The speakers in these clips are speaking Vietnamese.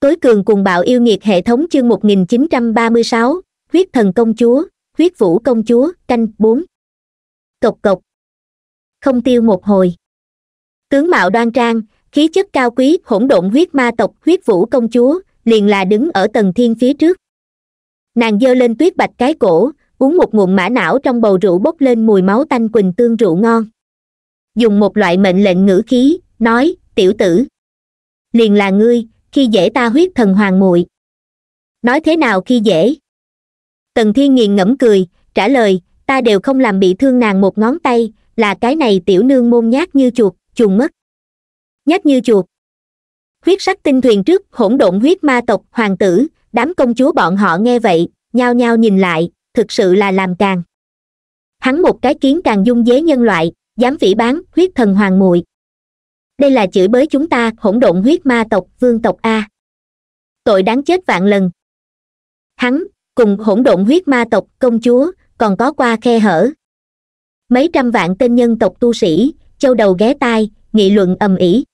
tối cường cùng bạo yêu nghiệt hệ thống chương 1936, huyết thần công chúa huyết vũ công chúa canh bốn cộc cộc không tiêu một hồi tướng mạo đoan trang khí chất cao quý hỗn độn huyết ma tộc huyết vũ công chúa liền là đứng ở tầng thiên phía trước nàng dơ lên tuyết bạch cái cổ uống một nguồn mã não trong bầu rượu bốc lên mùi máu tanh quỳnh tương rượu ngon dùng một loại mệnh lệnh ngữ khí nói tiểu tử liền là ngươi khi dễ ta huyết thần hoàng muội nói thế nào khi dễ tần thiên nghiền ngẫm cười trả lời ta đều không làm bị thương nàng một ngón tay là cái này tiểu nương môn nhát như chuột chuồng mất nhát như chuột huyết sắc tinh thuyền trước hỗn độn huyết ma tộc hoàng tử đám công chúa bọn họ nghe vậy nhao nhao nhìn lại thực sự là làm càng hắn một cái kiến càng dung dế nhân loại dám vĩ bán huyết thần hoàng muội đây là chửi bới chúng ta hỗn độn huyết ma tộc vương tộc a tội đáng chết vạn lần hắn cùng hỗn độn huyết ma tộc công chúa còn có qua khe hở mấy trăm vạn tên nhân tộc tu sĩ châu đầu ghé tai nghị luận ầm ĩ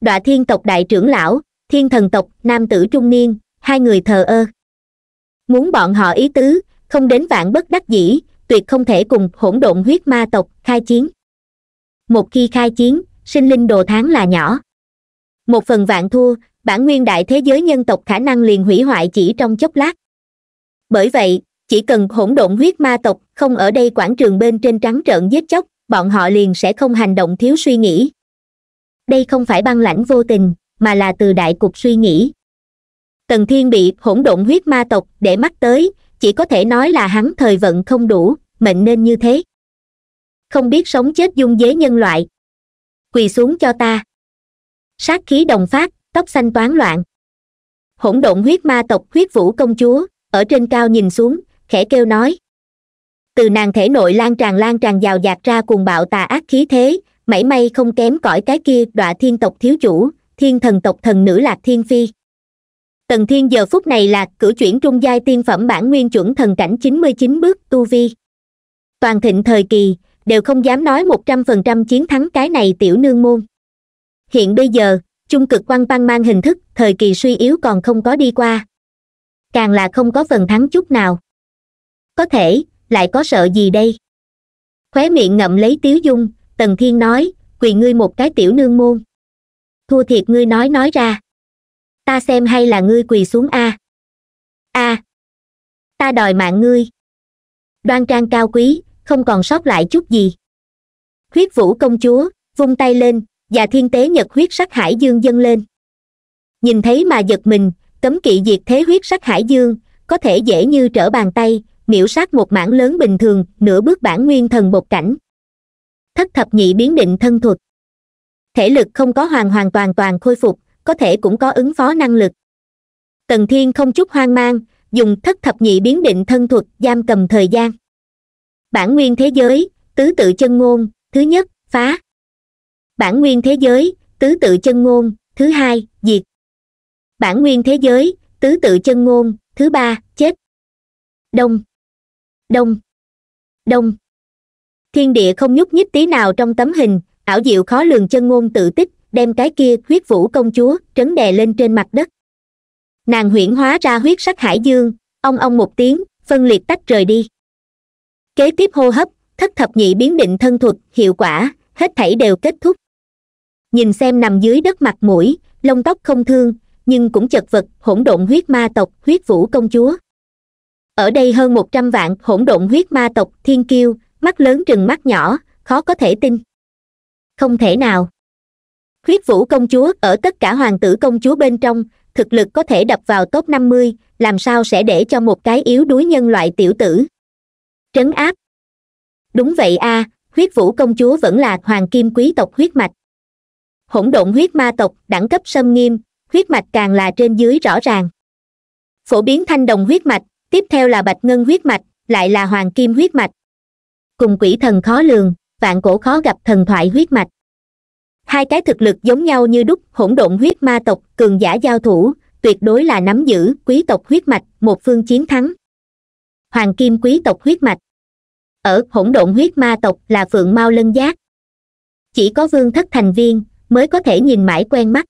đọa thiên tộc đại trưởng lão thiên thần tộc nam tử trung niên hai người thờ ơ muốn bọn họ ý tứ không đến vạn bất đắc dĩ tuyệt không thể cùng hỗn độn huyết ma tộc khai chiến một khi khai chiến sinh linh đồ tháng là nhỏ một phần vạn thua bản nguyên đại thế giới nhân tộc khả năng liền hủy hoại chỉ trong chốc lát bởi vậy chỉ cần hỗn độn huyết ma tộc không ở đây quảng trường bên trên trắng trợn giết chóc bọn họ liền sẽ không hành động thiếu suy nghĩ đây không phải băng lãnh vô tình mà là từ đại cục suy nghĩ tần thiên bị hỗn độn huyết ma tộc để mắt tới chỉ có thể nói là hắn thời vận không đủ mệnh nên như thế không biết sống chết dung dế nhân loại quỳ xuống cho ta sát khí đồng phát tóc xanh toán loạn hỗn độn huyết ma tộc huyết vũ công chúa ở trên cao nhìn xuống khẽ kêu nói từ nàng thể nội lan tràn lan tràn dào dạt ra cuồng bạo tà ác khí thế mảy may không kém cõi cái kia đọa thiên tộc thiếu chủ thiên thần tộc thần nữ lạc thiên phi tần thiên giờ phút này là cử chuyển trung giai tiên phẩm bản nguyên chuẩn thần cảnh chín mươi chín bước tu vi toàn thịnh thời kỳ đều không dám nói một trăm phần trăm chiến thắng cái này tiểu nương môn hiện bây giờ trung cực quan băng mang hình thức thời kỳ suy yếu còn không có đi qua càng là không có phần thắng chút nào có thể lại có sợ gì đây khóe miệng ngậm lấy tiếu dung tần thiên nói quỳ ngươi một cái tiểu nương môn thua thiệt ngươi nói nói ra ta xem hay là ngươi quỳ xuống a a ta đòi mạng ngươi đoan trang cao quý không còn sót lại chút gì huyết vũ công chúa vung tay lên và thiên tế nhật huyết sắc hải dương dâng lên nhìn thấy mà giật mình cấm kỵ diệt thế huyết sắc hải dương có thể dễ như trở bàn tay miễu sát một mảng lớn bình thường nửa bước bản nguyên thần bột cảnh thất thập nhị biến định thân thuật thể lực không có hoàn hoàn toàn toàn khôi phục có thể cũng có ứng phó năng lực tần thiên không chút hoang mang dùng thất thập nhị biến định thân thuật giam cầm thời gian bản nguyên thế giới tứ tự chân ngôn thứ nhất phá bản nguyên thế giới tứ tự chân ngôn thứ hai diệt bản nguyên thế giới tứ tự chân ngôn thứ ba chết đông đông đông thiên địa không nhúc nhích tí nào trong tấm hình ảo diệu khó lường chân ngôn tự tích đem cái kia huyết vũ công chúa trấn đè lên trên mặt đất nàng huyễn hóa ra huyết sắc hải dương ông ông một tiếng phân liệt tách rời đi kế tiếp hô hấp thất thập nhị biến định thân thuật hiệu quả hết thảy đều kết thúc nhìn xem nằm dưới đất mặt mũi lông tóc không thương nhưng cũng chật vật hỗn độn huyết ma tộc huyết vũ công chúa ở đây hơn một trăm vạn hỗn độn huyết ma tộc thiên kiêu mắt lớn trừng mắt nhỏ khó có thể tin không thể nào huyết vũ công chúa ở tất cả hoàng tử công chúa bên trong thực lực có thể đập vào top năm mươi làm sao sẽ để cho một cái yếu đuối nhân loại tiểu tử trấn áp đúng vậy a à, huyết vũ công chúa vẫn là hoàng kim quý tộc huyết mạch hỗn độn huyết ma tộc đẳng cấp xâm nghiêm huyết mạch càng là trên dưới rõ ràng phổ biến thanh đồng huyết mạch tiếp theo là bạch ngân huyết mạch lại là hoàng kim huyết mạch cùng quỷ thần khó lường vạn cổ khó gặp thần thoại huyết mạch hai cái thực lực giống nhau như đúc hỗn độn huyết ma tộc cường giả giao thủ tuyệt đối là nắm giữ quý tộc huyết mạch một phương chiến thắng hoàng kim quý tộc huyết mạch ở hỗn độn huyết ma tộc là phượng mao lân giác chỉ có vương thất thành viên mới có thể nhìn mãi quen mắt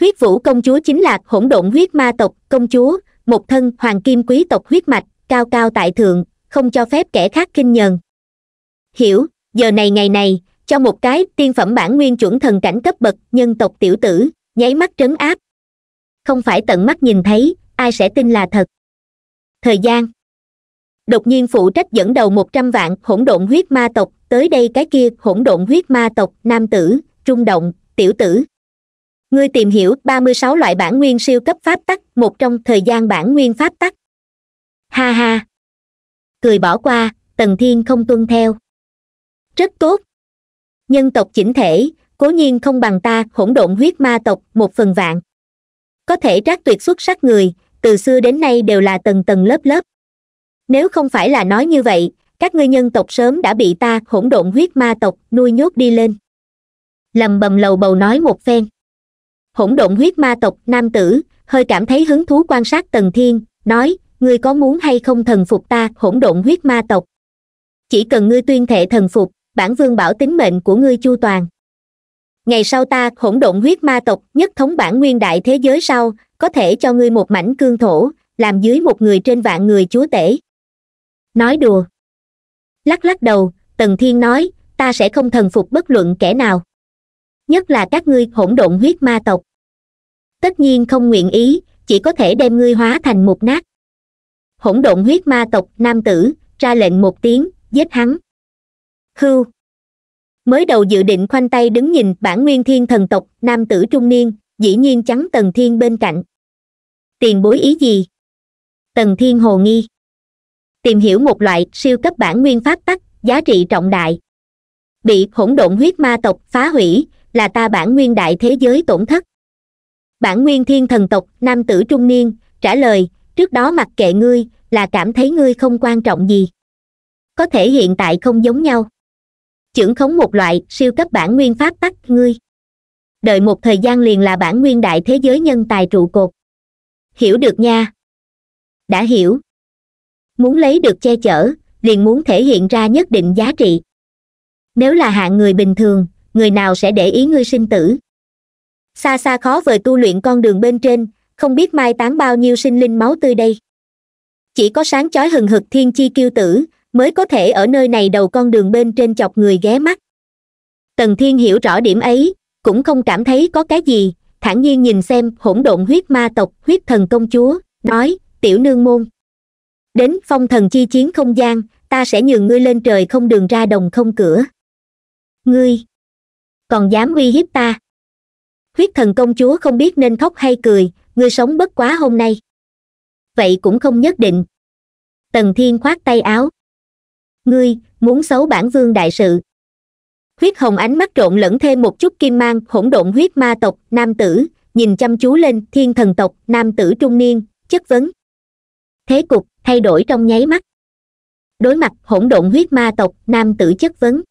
huyết vũ công chúa chính là hỗn độn huyết ma tộc công chúa một thân hoàng kim quý tộc huyết mạch cao cao tại thượng không cho phép kẻ khác kinh nhờn hiểu giờ này ngày này cho một cái tiên phẩm bản nguyên chuẩn thần cảnh cấp bậc nhân tộc tiểu tử nháy mắt trấn áp không phải tận mắt nhìn thấy ai sẽ tin là thật thời gian đột nhiên phụ trách dẫn đầu một trăm vạn hỗn độn huyết ma tộc tới đây cái kia hỗn độn huyết ma tộc nam tử trung động tiểu tử ngươi tìm hiểu ba mươi sáu loại bản nguyên siêu cấp pháp tắc một trong thời gian bản nguyên pháp tắc ha ha cười bỏ qua tần thiên không tuân theo rất tốt nhân tộc chỉnh thể cố nhiên không bằng ta hỗn độn huyết ma tộc một phần vạn có thể trác tuyệt xuất sắc người từ xưa đến nay đều là tầng tầng lớp lớp nếu không phải là nói như vậy các ngươi nhân tộc sớm đã bị ta hỗn độn huyết ma tộc nuôi nhốt đi lên lầm bầm lầu bầu nói một phen hỗn độn huyết ma tộc nam tử hơi cảm thấy hứng thú quan sát tần thiên nói ngươi có muốn hay không thần phục ta hỗn độn huyết ma tộc chỉ cần ngươi tuyên thệ thần phục bản vương bảo tính mệnh của ngươi chu toàn ngày sau ta hỗn độn huyết ma tộc nhất thống bản nguyên đại thế giới sau có thể cho ngươi một mảnh cương thổ làm dưới một người trên vạn người chúa tể nói đùa lắc lắc đầu tần thiên nói ta sẽ không thần phục bất luận kẻ nào nhất là các ngươi hỗn độn huyết ma tộc tất nhiên không nguyện ý chỉ có thể đem ngươi hóa thành một nát hỗn độn huyết ma tộc nam tử ra lệnh một tiếng giết hắn hưu mới đầu dự định khoanh tay đứng nhìn bản nguyên thiên thần tộc nam tử trung niên dĩ nhiên chắn tần thiên bên cạnh tiền bối ý gì tần thiên hồ nghi tìm hiểu một loại siêu cấp bản nguyên pháp tắc giá trị trọng đại bị hỗn độn huyết ma tộc phá hủy là ta bản nguyên đại thế giới tổn thất bản nguyên thiên thần tộc nam tử trung niên trả lời trước đó mặc kệ ngươi là cảm thấy ngươi không quan trọng gì có thể hiện tại không giống nhau chưởng khống một loại siêu cấp bản nguyên pháp tắc ngươi đợi một thời gian liền là bản nguyên đại thế giới nhân tài trụ cột hiểu được nha đã hiểu muốn lấy được che chở liền muốn thể hiện ra nhất định giá trị nếu là hạng người bình thường người nào sẽ để ý ngươi sinh tử xa xa khó vời tu luyện con đường bên trên không biết mai tán bao nhiêu sinh linh máu tươi đây chỉ có sáng chói hừng hực thiên chi kiêu tử mới có thể ở nơi này đầu con đường bên trên chọc người ghé mắt tần thiên hiểu rõ điểm ấy cũng không cảm thấy có cái gì thản nhiên nhìn xem hỗn độn huyết ma tộc huyết thần công chúa nói tiểu nương môn đến phong thần chi chiến không gian ta sẽ nhường ngươi lên trời không đường ra đồng không cửa ngươi còn dám uy hiếp ta huyết thần công chúa không biết nên khóc hay cười ngươi sống bất quá hôm nay vậy cũng không nhất định tần thiên khoát tay áo ngươi muốn xấu bản vương đại sự huyết hồng ánh mắt trộn lẫn thêm một chút kim mang hỗn độn huyết ma tộc nam tử nhìn chăm chú lên thiên thần tộc nam tử trung niên chất vấn thế cục thay đổi trong nháy mắt đối mặt hỗn độn huyết ma tộc nam tử chất vấn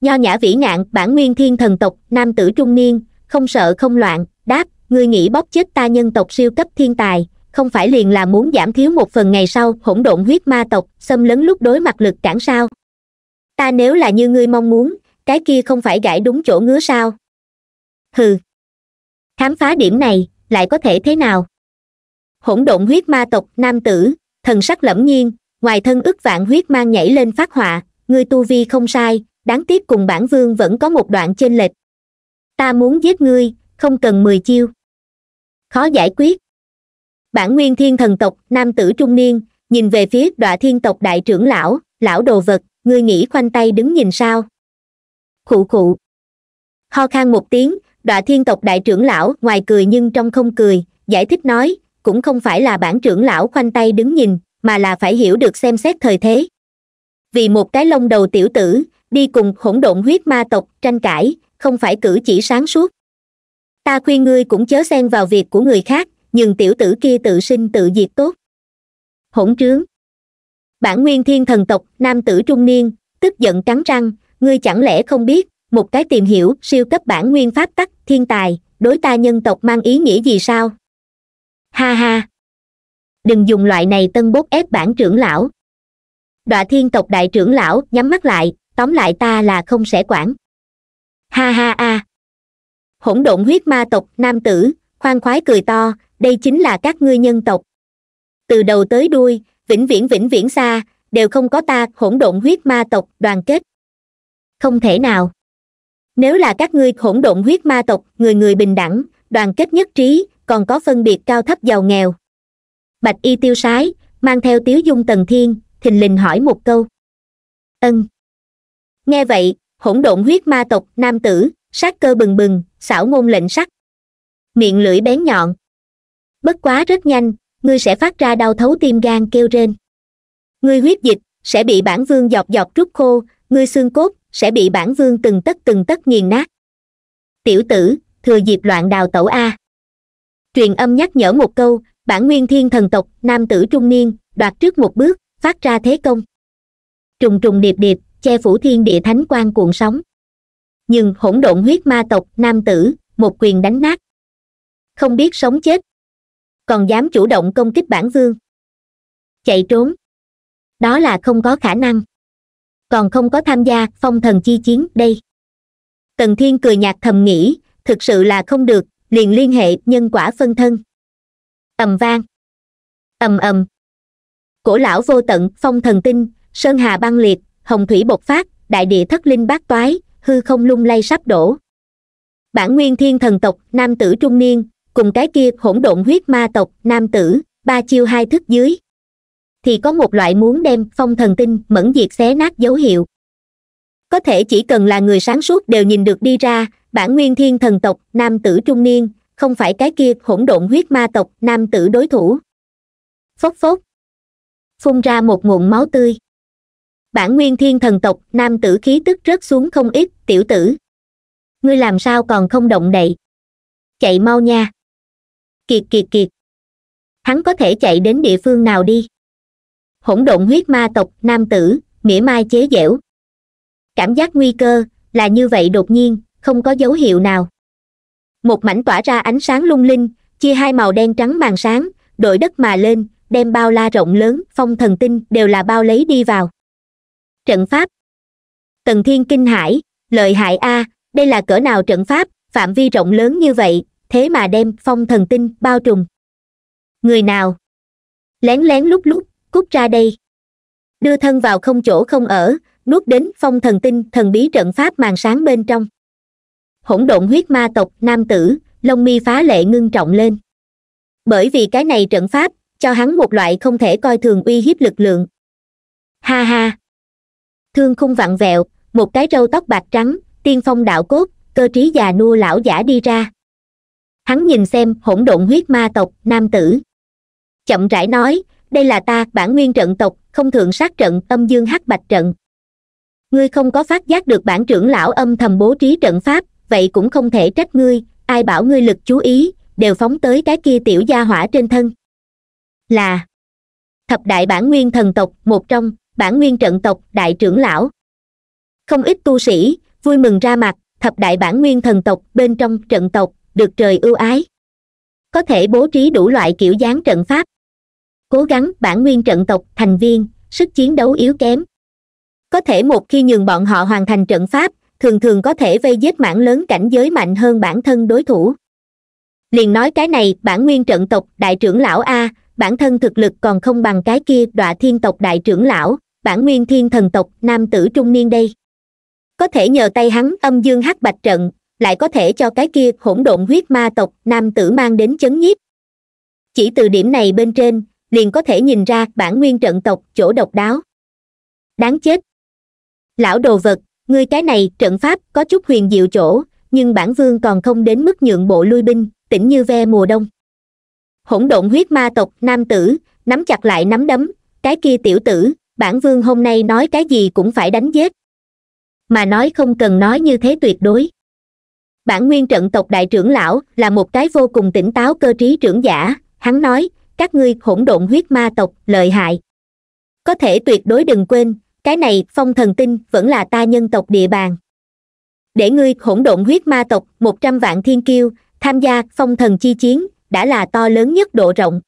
nho nhã vĩ ngạn bản nguyên thiên thần tộc nam tử trung niên không sợ không loạn đáp ngươi nghĩ bóp chết ta nhân tộc siêu cấp thiên tài không phải liền là muốn giảm thiếu một phần ngày sau hỗn độn huyết ma tộc xâm lấn lúc đối mặt lực cản sao ta nếu là như ngươi mong muốn cái kia không phải gãi đúng chỗ ngứa sao hừ khám phá điểm này lại có thể thế nào hỗn độn huyết ma tộc nam tử thần sắc lẫm nhiên ngoài thân ức vạn huyết mang nhảy lên phát họa ngươi tu vi không sai đáng tiếc cùng bản vương vẫn có một đoạn chênh lệch ta muốn giết ngươi không cần mười chiêu khó giải quyết bản nguyên thiên thần tộc nam tử trung niên nhìn về phía đọa thiên tộc đại trưởng lão lão đồ vật ngươi nghĩ khoanh tay đứng nhìn sao khụ khụ ho khan một tiếng đọa thiên tộc đại trưởng lão ngoài cười nhưng trong không cười giải thích nói cũng không phải là bản trưởng lão khoanh tay đứng nhìn mà là phải hiểu được xem xét thời thế vì một cái lông đầu tiểu tử đi cùng hỗn độn huyết ma tộc tranh cãi không phải cử chỉ sáng suốt ta khuyên ngươi cũng chớ xen vào việc của người khác nhưng tiểu tử kia tự sinh tự diệt tốt hỗn trướng bản nguyên thiên thần tộc nam tử trung niên tức giận cắn răng ngươi chẳng lẽ không biết một cái tìm hiểu siêu cấp bản nguyên pháp tắc thiên tài đối ta nhân tộc mang ý nghĩa gì sao ha ha đừng dùng loại này tân bốt ép bản trưởng lão đọa thiên tộc đại trưởng lão nhắm mắt lại tóm lại ta là không sẽ quản ha ha a hỗn độn huyết ma tộc nam tử khoan khoái cười to đây chính là các ngươi nhân tộc từ đầu tới đuôi vĩnh viễn vĩnh viễn xa đều không có ta hỗn độn huyết ma tộc đoàn kết không thể nào nếu là các ngươi hỗn độn huyết ma tộc người người bình đẳng đoàn kết nhất trí còn có phân biệt cao thấp giàu nghèo bạch y tiêu sái mang theo tiếu dung tần thiên thình lình hỏi một câu ân nghe vậy hỗn độn huyết ma tộc nam tử sát cơ bừng bừng xảo ngôn lệnh sắc miệng lưỡi bén nhọn bất quá rất nhanh ngươi sẽ phát ra đau thấu tim gan kêu rên ngươi huyết dịch sẽ bị bản vương dọc dọc rút khô ngươi xương cốt sẽ bị bản vương từng tất từng tất nghiền nát tiểu tử thừa dịp loạn đào tẩu a truyền âm nhắc nhở một câu bản nguyên thiên thần tộc nam tử trung niên đoạt trước một bước phát ra thế công trùng trùng điệp điệp che phủ thiên địa thánh quan cuộn sóng nhưng hỗn độn huyết ma tộc nam tử một quyền đánh nát không biết sống chết còn dám chủ động công kích bản vương chạy trốn đó là không có khả năng còn không có tham gia phong thần chi chiến đây tần thiên cười nhạt thầm nghĩ thực sự là không được liền liên hệ nhân quả phân thân ầm vang ầm ầm cổ lão vô tận phong thần tinh sơn hà băng liệt hồng thủy bộc phát đại địa thất linh bát toái hư không lung lay sắp đổ bản nguyên thiên thần tộc nam tử trung niên cùng cái kia hỗn độn huyết ma tộc nam tử ba chiêu hai thức dưới thì có một loại muốn đem phong thần tinh mẫn diệt xé nát dấu hiệu có thể chỉ cần là người sáng suốt đều nhìn được đi ra bản nguyên thiên thần tộc nam tử trung niên không phải cái kia hỗn độn huyết ma tộc nam tử đối thủ phốc phốc phun ra một nguồn máu tươi bản nguyên thiên thần tộc nam tử khí tức rớt xuống không ít tiểu tử ngươi làm sao còn không động đậy chạy mau nha kiệt kiệt kiệt hắn có thể chạy đến địa phương nào đi hỗn độn huyết ma tộc nam tử mỉa mai chế dẻo cảm giác nguy cơ là như vậy đột nhiên không có dấu hiệu nào một mảnh tỏa ra ánh sáng lung linh chia hai màu đen trắng màn sáng đội đất mà lên đem bao la rộng lớn phong thần tinh đều là bao lấy đi vào trận pháp tần thiên kinh hải lợi hại a đây là cỡ nào trận pháp phạm vi rộng lớn như vậy thế mà đem phong thần tinh bao trùm người nào lén lén lúc lúc cút ra đây đưa thân vào không chỗ không ở nuốt đến phong thần tinh thần bí trận pháp màn sáng bên trong hỗn độn huyết ma tộc nam tử lông mi phá lệ ngưng trọng lên bởi vì cái này trận pháp cho hắn một loại không thể coi thường uy hiếp lực lượng ha ha thương khung vặn vẹo một cái râu tóc bạc trắng tiên phong đạo cốt cơ trí già nua lão giả đi ra hắn nhìn xem hỗn độn huyết ma tộc nam tử chậm rãi nói đây là ta bản nguyên trận tộc không thượng sát trận âm dương hắc bạch trận ngươi không có phát giác được bản trưởng lão âm thầm bố trí trận pháp vậy cũng không thể trách ngươi ai bảo ngươi lực chú ý đều phóng tới cái kia tiểu gia hỏa trên thân là thập đại bản nguyên thần tộc một trong bản nguyên trận tộc đại trưởng lão không ít tu sĩ vui mừng ra mặt thập đại bản nguyên thần tộc bên trong trận tộc được trời ưu ái có thể bố trí đủ loại kiểu dáng trận pháp cố gắng bản nguyên trận tộc thành viên sức chiến đấu yếu kém có thể một khi nhường bọn họ hoàn thành trận pháp thường thường có thể vây giết mảng lớn cảnh giới mạnh hơn bản thân đối thủ liền nói cái này bản nguyên trận tộc đại trưởng lão a bản thân thực lực còn không bằng cái kia đọa thiên tộc đại trưởng lão bản nguyên thiên thần tộc nam tử trung niên đây có thể nhờ tay hắn âm dương hắc bạch trận lại có thể cho cái kia hỗn độn huyết ma tộc nam tử mang đến chấn nhiếp chỉ từ điểm này bên trên liền có thể nhìn ra bản nguyên trận tộc chỗ độc đáo đáng chết lão đồ vật ngươi cái này trận pháp có chút huyền diệu chỗ nhưng bản vương còn không đến mức nhượng bộ lui binh tỉnh như ve mùa đông hỗn độn huyết ma tộc nam tử nắm chặt lại nắm đấm cái kia tiểu tử bản vương hôm nay nói cái gì cũng phải đánh giết mà nói không cần nói như thế tuyệt đối bản nguyên trận tộc đại trưởng lão là một cái vô cùng tỉnh táo cơ trí trưởng giả hắn nói các ngươi hỗn độn huyết ma tộc lợi hại có thể tuyệt đối đừng quên cái này phong thần tinh vẫn là ta nhân tộc địa bàn để ngươi hỗn độn huyết ma tộc một trăm vạn thiên kiêu tham gia phong thần chi chiến đã là to lớn nhất độ rộng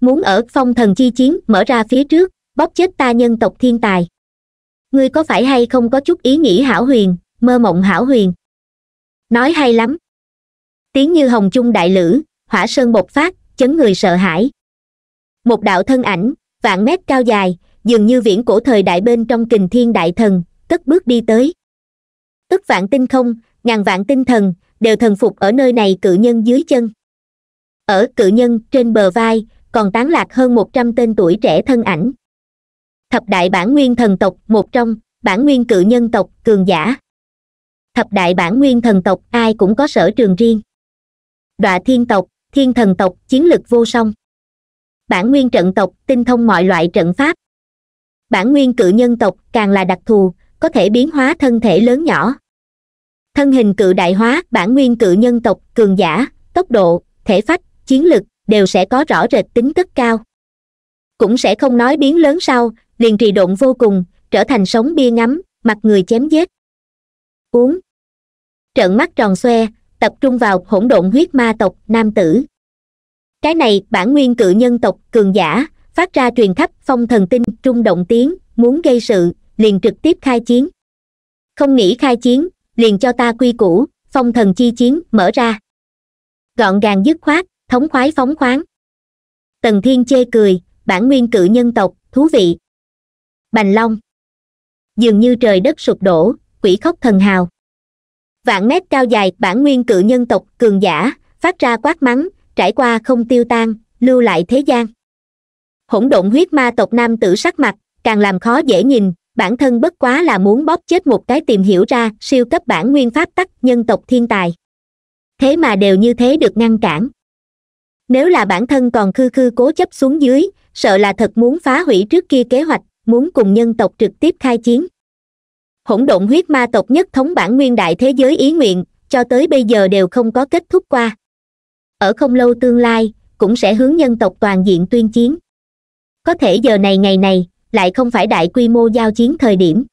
muốn ở phong thần chi chiến mở ra phía trước bóp chết ta nhân tộc thiên tài ngươi có phải hay không có chút ý nghĩ hảo huyền mơ mộng hảo huyền nói hay lắm tiếng như hồng chung đại lữ hỏa sơn bộc phát chấn người sợ hãi một đạo thân ảnh vạn mét cao dài dường như viễn cổ thời đại bên trong kình thiên đại thần cất bước đi tới tức vạn tinh không ngàn vạn tinh thần đều thần phục ở nơi này cự nhân dưới chân ở cự nhân trên bờ vai còn tán lạc hơn một trăm tên tuổi trẻ thân ảnh thập đại bản nguyên thần tộc một trong bản nguyên cự nhân tộc cường giả thập đại bản nguyên thần tộc ai cũng có sở trường riêng đọa thiên tộc thiên thần tộc chiến lực vô song bản nguyên trận tộc tinh thông mọi loại trận pháp bản nguyên cự nhân tộc càng là đặc thù có thể biến hóa thân thể lớn nhỏ thân hình cự đại hóa bản nguyên cự nhân tộc cường giả tốc độ thể phách chiến lực đều sẽ có rõ rệt tính rất cao cũng sẽ không nói biến lớn sau liền trì độn vô cùng trở thành sống bia ngắm mặt người chém giết uống trợn mắt tròn xoe tập trung vào hỗn độn huyết ma tộc nam tử cái này bản nguyên cự nhân tộc cường giả phát ra truyền thắp phong thần tinh trung động tiếng muốn gây sự liền trực tiếp khai chiến không nghĩ khai chiến liền cho ta quy củ phong thần chi chiến mở ra gọn gàng dứt khoát thống khoái phóng khoáng tần thiên chê cười bản nguyên cự nhân tộc thú vị bành long dường như trời đất sụp đổ quỷ khóc thần hào vạn mét cao dài bản nguyên cự nhân tộc cường giả phát ra quát mắng trải qua không tiêu tan lưu lại thế gian hỗn độn huyết ma tộc nam tử sắc mặt càng làm khó dễ nhìn bản thân bất quá là muốn bóp chết một cái tìm hiểu ra siêu cấp bản nguyên pháp tắc nhân tộc thiên tài thế mà đều như thế được ngăn cản nếu là bản thân còn khư khư cố chấp xuống dưới sợ là thật muốn phá hủy trước kia kế hoạch muốn cùng nhân tộc trực tiếp khai chiến hỗn độn huyết ma tộc nhất thống bản nguyên đại thế giới ý nguyện cho tới bây giờ đều không có kết thúc qua ở không lâu tương lai cũng sẽ hướng nhân tộc toàn diện tuyên chiến có thể giờ này ngày này lại không phải đại quy mô giao chiến thời điểm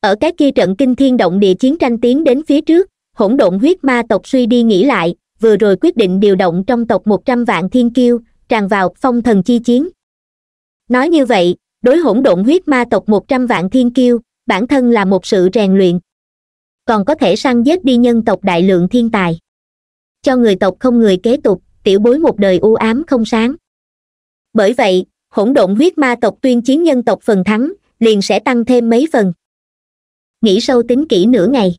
ở cái kia trận kinh thiên động địa chiến tranh tiến đến phía trước hỗn độn huyết ma tộc suy đi nghĩ lại vừa rồi quyết định điều động trong tộc một trăm vạn thiên kiêu tràn vào phong thần chi chiến nói như vậy đối hỗn độn huyết ma tộc một trăm vạn thiên kiêu bản thân là một sự rèn luyện còn có thể săn giết đi nhân tộc đại lượng thiên tài cho người tộc không người kế tục tiểu bối một đời u ám không sáng bởi vậy hỗn độn huyết ma tộc tuyên chiến nhân tộc phần thắng liền sẽ tăng thêm mấy phần nghĩ sâu tính kỹ nửa ngày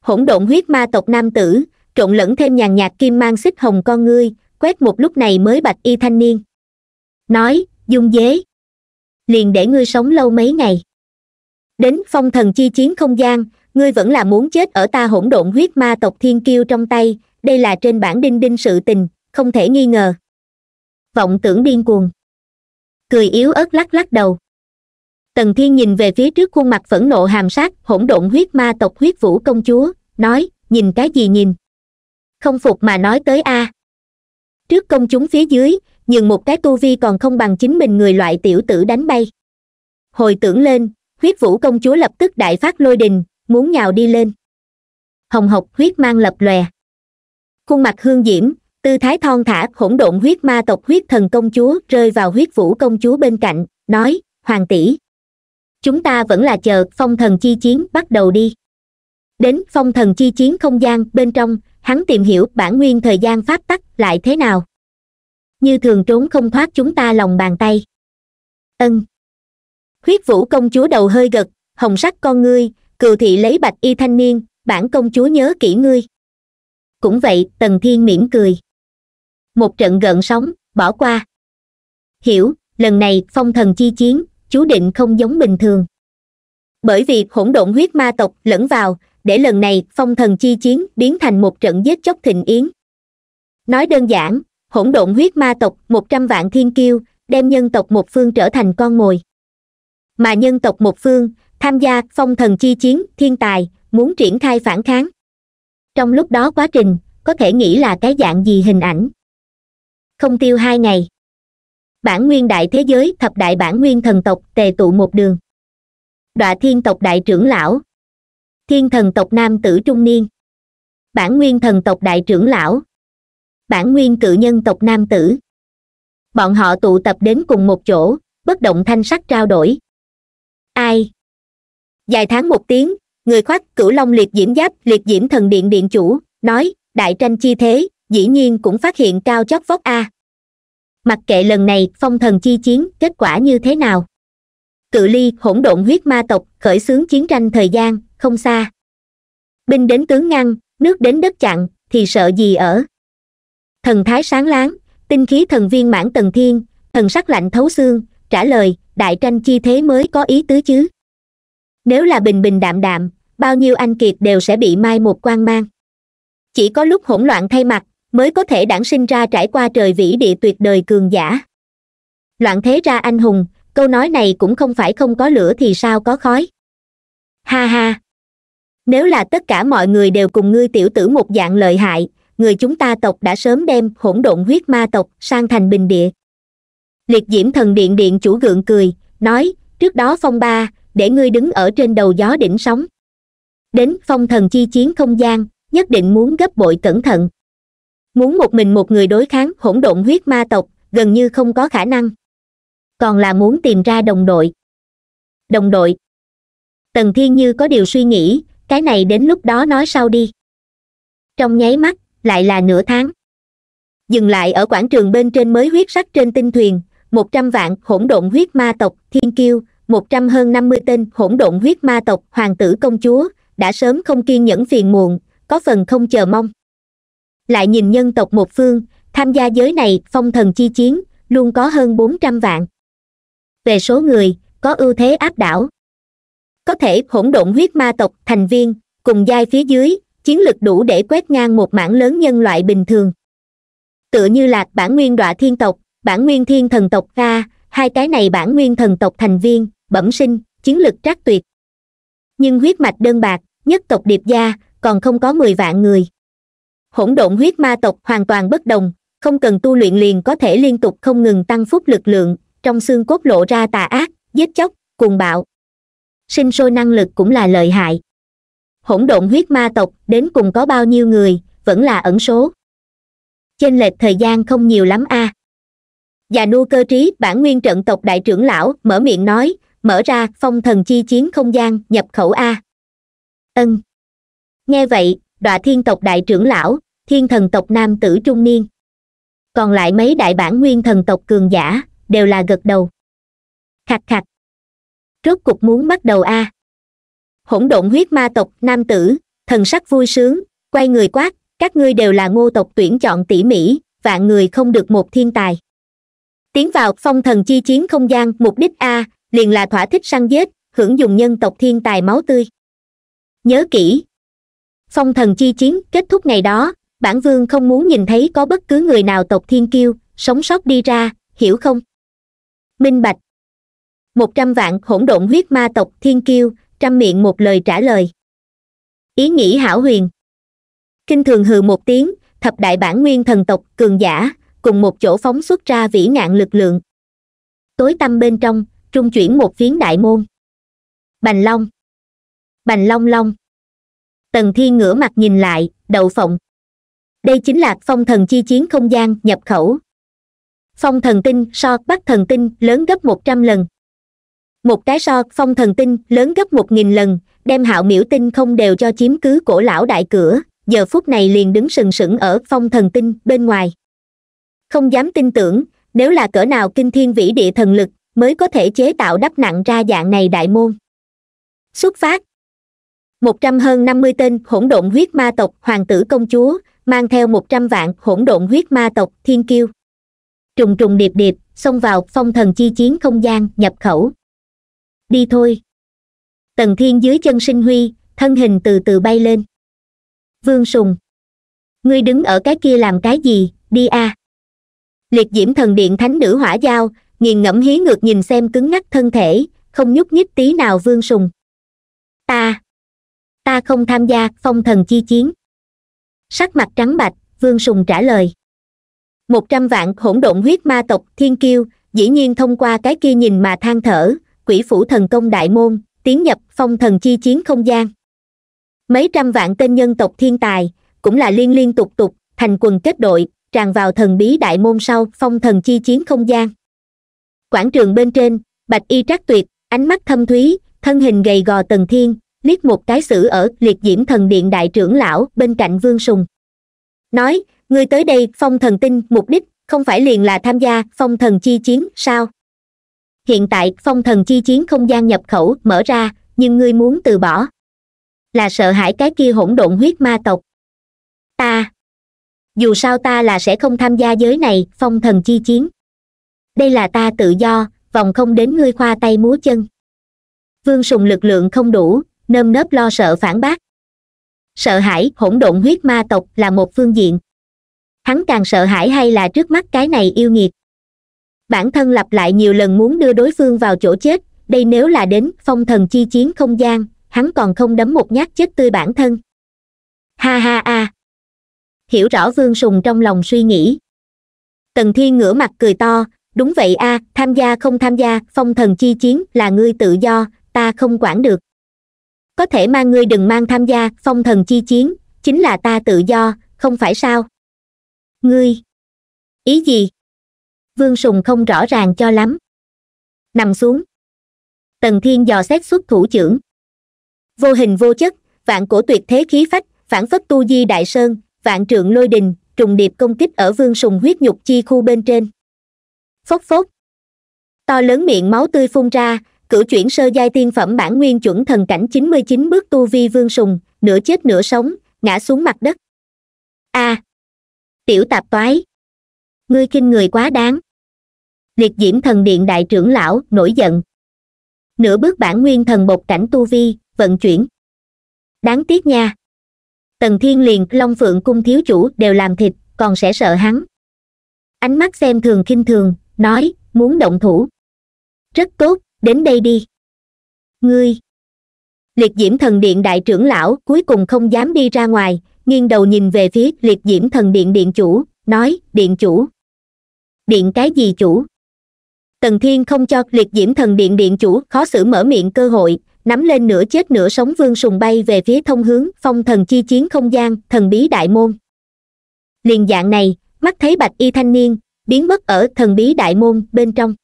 hỗn độn huyết ma tộc nam tử trộn lẫn thêm nhàn nhạt kim mang xích hồng con ngươi quét một lúc này mới bạch y thanh niên nói dung dế liền để ngươi sống lâu mấy ngày đến phong thần chi chiến không gian ngươi vẫn là muốn chết ở ta hỗn độn huyết ma tộc thiên kiêu trong tay đây là trên bản đinh đinh sự tình không thể nghi ngờ vọng tưởng điên cuồng cười yếu ớt lắc lắc đầu tần thiên nhìn về phía trước khuôn mặt phẫn nộ hàm sát hỗn độn huyết ma tộc huyết vũ công chúa nói nhìn cái gì nhìn không phục mà nói tới a trước công chúng phía dưới nhường một cái tu vi còn không bằng chính mình người loại tiểu tử đánh bay hồi tưởng lên huyết vũ công chúa lập tức đại phát lôi đình muốn nhào đi lên hồng hộc huyết mang lập lòe khuôn mặt hương diễm tư thái thon thả hỗn độn huyết ma tộc huyết thần công chúa rơi vào huyết vũ công chúa bên cạnh nói hoàng tỷ chúng ta vẫn là chờ phong thần chi chiến bắt đầu đi đến phong thần chi chiến không gian bên trong hắn tìm hiểu bản nguyên thời gian pháp tắc lại thế nào như thường trốn không thoát chúng ta lòng bàn tay ân huyết vũ công chúa đầu hơi gật hồng sắc con ngươi cừu thị lấy bạch y thanh niên bản công chúa nhớ kỹ ngươi cũng vậy tần thiên mỉm cười một trận gợn sóng bỏ qua hiểu lần này phong thần chi chiến chú định không giống bình thường bởi vì hỗn độn huyết ma tộc lẫn vào để lần này phong thần chi chiến biến thành một trận giết chóc thịnh yến nói đơn giản hỗn độn huyết ma tộc một trăm vạn thiên kiêu đem nhân tộc một phương trở thành con mồi mà nhân tộc một phương tham gia phong thần chi chiến thiên tài muốn triển khai phản kháng trong lúc đó quá trình có thể nghĩ là cái dạng gì hình ảnh không tiêu hai ngày bản nguyên đại thế giới thập đại bản nguyên thần tộc tề tụ một đường đoạ thiên tộc đại trưởng lão thiên thần tộc nam tử trung niên bản nguyên thần tộc đại trưởng lão bản nguyên cự nhân tộc nam tử bọn họ tụ tập đến cùng một chỗ bất động thanh sắc trao đổi ai dài tháng một tiếng người khoác cửu long liệt diễm giáp liệt diễm thần điện điện chủ nói đại tranh chi thế dĩ nhiên cũng phát hiện cao chót vót a mặc kệ lần này phong thần chi chiến kết quả như thế nào cự ly hỗn độn huyết ma tộc khởi xướng chiến tranh thời gian không xa binh đến tướng ngăn nước đến đất chặn thì sợ gì ở thần thái sáng láng tinh khí thần viên mãn tần thiên thần sắc lạnh thấu xương trả lời đại tranh chi thế mới có ý tứ chứ nếu là bình bình đạm đạm bao nhiêu anh kiệt đều sẽ bị mai một quan mang chỉ có lúc hỗn loạn thay mặt mới có thể đản sinh ra trải qua trời vĩ địa tuyệt đời cường giả loạn thế ra anh hùng câu nói này cũng không phải không có lửa thì sao có khói ha ha nếu là tất cả mọi người đều cùng ngươi tiểu tử một dạng lợi hại người chúng ta tộc đã sớm đem hỗn độn huyết ma tộc sang thành bình địa liệt diễm thần điện điện chủ gượng cười nói trước đó phong ba để ngươi đứng ở trên đầu gió đỉnh sóng đến phong thần chi chiến không gian nhất định muốn gấp bội cẩn thận muốn một mình một người đối kháng hỗn độn huyết ma tộc gần như không có khả năng còn là muốn tìm ra đồng đội đồng đội tần thiên như có điều suy nghĩ cái này đến lúc đó nói sau đi trong nháy mắt lại là nửa tháng dừng lại ở quảng trường bên trên mới huyết sắc trên tinh thuyền một trăm vạn hỗn độn huyết ma tộc thiên kiêu một trăm hơn năm mươi tên hỗn độn huyết ma tộc hoàng tử công chúa đã sớm không kiên nhẫn phiền muộn có phần không chờ mong lại nhìn nhân tộc một phương tham gia giới này phong thần chi chiến luôn có hơn bốn trăm vạn về số người có ưu thế áp đảo có thể hỗn độn huyết ma tộc thành viên cùng giai phía dưới chiến lực đủ để quét ngang một mảng lớn nhân loại bình thường tựa như lạc bản nguyên đọa thiên tộc bản nguyên thiên thần tộc a hai cái này bản nguyên thần tộc thành viên bẩm sinh chiến lực trác tuyệt nhưng huyết mạch đơn bạc nhất tộc điệp gia còn không có mười vạn người hỗn độn huyết ma tộc hoàn toàn bất đồng không cần tu luyện liền có thể liên tục không ngừng tăng phúc lực lượng trong xương cốt lộ ra tà ác giết chóc cuồng bạo sinh sôi năng lực cũng là lợi hại hỗn độn huyết ma tộc đến cùng có bao nhiêu người vẫn là ẩn số chênh lệch thời gian không nhiều lắm a già nu cơ trí bản nguyên trận tộc đại trưởng lão mở miệng nói mở ra phong thần chi chiến không gian nhập khẩu a ân nghe vậy đọa thiên tộc đại trưởng lão thiên thần tộc nam tử trung niên còn lại mấy đại bản nguyên thần tộc cường giả đều là gật đầu khạch khạch rốt cục muốn bắt đầu a à. hỗn độn huyết ma tộc nam tử thần sắc vui sướng quay người quát các ngươi đều là ngô tộc tuyển chọn tỉ mỉ vạn người không được một thiên tài tiến vào phong thần chi chiến không gian mục đích a liền là thỏa thích săn giết hưởng dùng nhân tộc thiên tài máu tươi nhớ kỹ phong thần chi chiến kết thúc ngày đó bản vương không muốn nhìn thấy có bất cứ người nào tộc thiên kiêu sống sót đi ra hiểu không minh bạch một trăm vạn hỗn độn huyết ma tộc thiên kiêu trăm miệng một lời trả lời ý nghĩ hảo huyền kinh thường hừ một tiếng thập đại bản nguyên thần tộc cường giả cùng một chỗ phóng xuất ra vĩ ngạn lực lượng tối tâm bên trong trung chuyển một phiến đại môn bành long bành long long tần thiên ngửa mặt nhìn lại đậu phộng đây chính là phong thần chi chiến không gian nhập khẩu phong thần tinh so bắc thần tinh lớn gấp một trăm lần một cái so phong thần tinh lớn gấp một nghìn lần đem hạo miễu tinh không đều cho chiếm cứ cổ lão đại cửa giờ phút này liền đứng sừng sững ở phong thần tinh bên ngoài không dám tin tưởng nếu là cỡ nào kinh thiên vĩ địa thần lực mới có thể chế tạo đắp nặng ra dạng này đại môn xuất phát một trăm hơn năm mươi tên hỗn độn huyết ma tộc hoàng tử công chúa mang theo một trăm vạn hỗn độn huyết ma tộc thiên kiêu trùng trùng điệp điệp xông vào phong thần chi chiến không gian nhập khẩu đi thôi tần thiên dưới chân sinh huy thân hình từ từ bay lên vương sùng ngươi đứng ở cái kia làm cái gì đi a à. liệt diễm thần điện thánh nữ hỏa giao nghiền ngẫm hí ngược nhìn xem cứng ngắc thân thể không nhúc nhích tí nào vương sùng ta ta không tham gia phong thần chi chiến sắc mặt trắng bạch vương sùng trả lời một trăm vạn hỗn độn huyết ma tộc thiên kiêu dĩ nhiên thông qua cái kia nhìn mà than thở quỷ phủ thần công đại môn tiến nhập phong thần chi chiến không gian mấy trăm vạn tên nhân tộc thiên tài cũng là liên liên tục tục thành quần kết đội tràn vào thần bí đại môn sau phong thần chi chiến không gian quảng trường bên trên bạch y trác tuyệt ánh mắt thâm thúy thân hình gầy gò tầng thiên liếc một cái xử ở liệt diễm thần điện đại trưởng lão bên cạnh vương sùng nói ngươi tới đây phong thần tinh mục đích không phải liền là tham gia phong thần chi chiến sao hiện tại phong thần chi chiến không gian nhập khẩu mở ra nhưng ngươi muốn từ bỏ là sợ hãi cái kia hỗn độn huyết ma tộc ta dù sao ta là sẽ không tham gia giới này phong thần chi chiến đây là ta tự do vòng không đến ngươi khoa tay múa chân vương sùng lực lượng không đủ nơm nớp lo sợ phản bác sợ hãi hỗn độn huyết ma tộc là một phương diện hắn càng sợ hãi hay là trước mắt cái này yêu nghiệt bản thân lặp lại nhiều lần muốn đưa đối phương vào chỗ chết đây nếu là đến phong thần chi chiến không gian hắn còn không đấm một nhát chết tươi bản thân ha ha a hiểu rõ vương sùng trong lòng suy nghĩ tần thiên ngửa mặt cười to đúng vậy a tham gia không tham gia phong thần chi chiến là ngươi tự do ta không quản được có thể mang ngươi đừng mang tham gia phong thần chi chiến chính là ta tự do không phải sao ngươi ý gì vương sùng không rõ ràng cho lắm nằm xuống tần thiên dò xét xuất thủ trưởng vô hình vô chất vạn cổ tuyệt thế khí phách phản phất tu di đại sơn vạn trượng lôi đình trùng điệp công kích ở vương sùng huyết nhục chi khu bên trên phốc phốc to lớn miệng máu tươi phun ra cửu chuyển sơ giai tiên phẩm bản nguyên chuẩn thần cảnh chín mươi chín bước tu vi vương sùng nửa chết nửa sống ngã xuống mặt đất a à, tiểu tạp toái ngươi kinh người quá đáng liệt diễm thần điện đại trưởng lão nổi giận nửa bước bản nguyên thần bột cảnh tu vi vận chuyển đáng tiếc nha tần thiên liền long phượng cung thiếu chủ đều làm thịt còn sẽ sợ hắn ánh mắt xem thường k thường nói muốn động thủ rất tốt đến đây đi ngươi liệt diễm thần điện đại trưởng lão cuối cùng không dám đi ra ngoài nghiêng đầu nhìn về phía liệt diễm thần điện điện chủ nói điện chủ điện cái gì chủ tần thiên không cho liệt diễm thần điện điện chủ khó xử mở miệng cơ hội nắm lên nửa chết nửa sống vương sùng bay về phía thông hướng phong thần chi chiến không gian thần bí đại môn liền dạng này mắt thấy bạch y thanh niên biến mất ở thần bí đại môn bên trong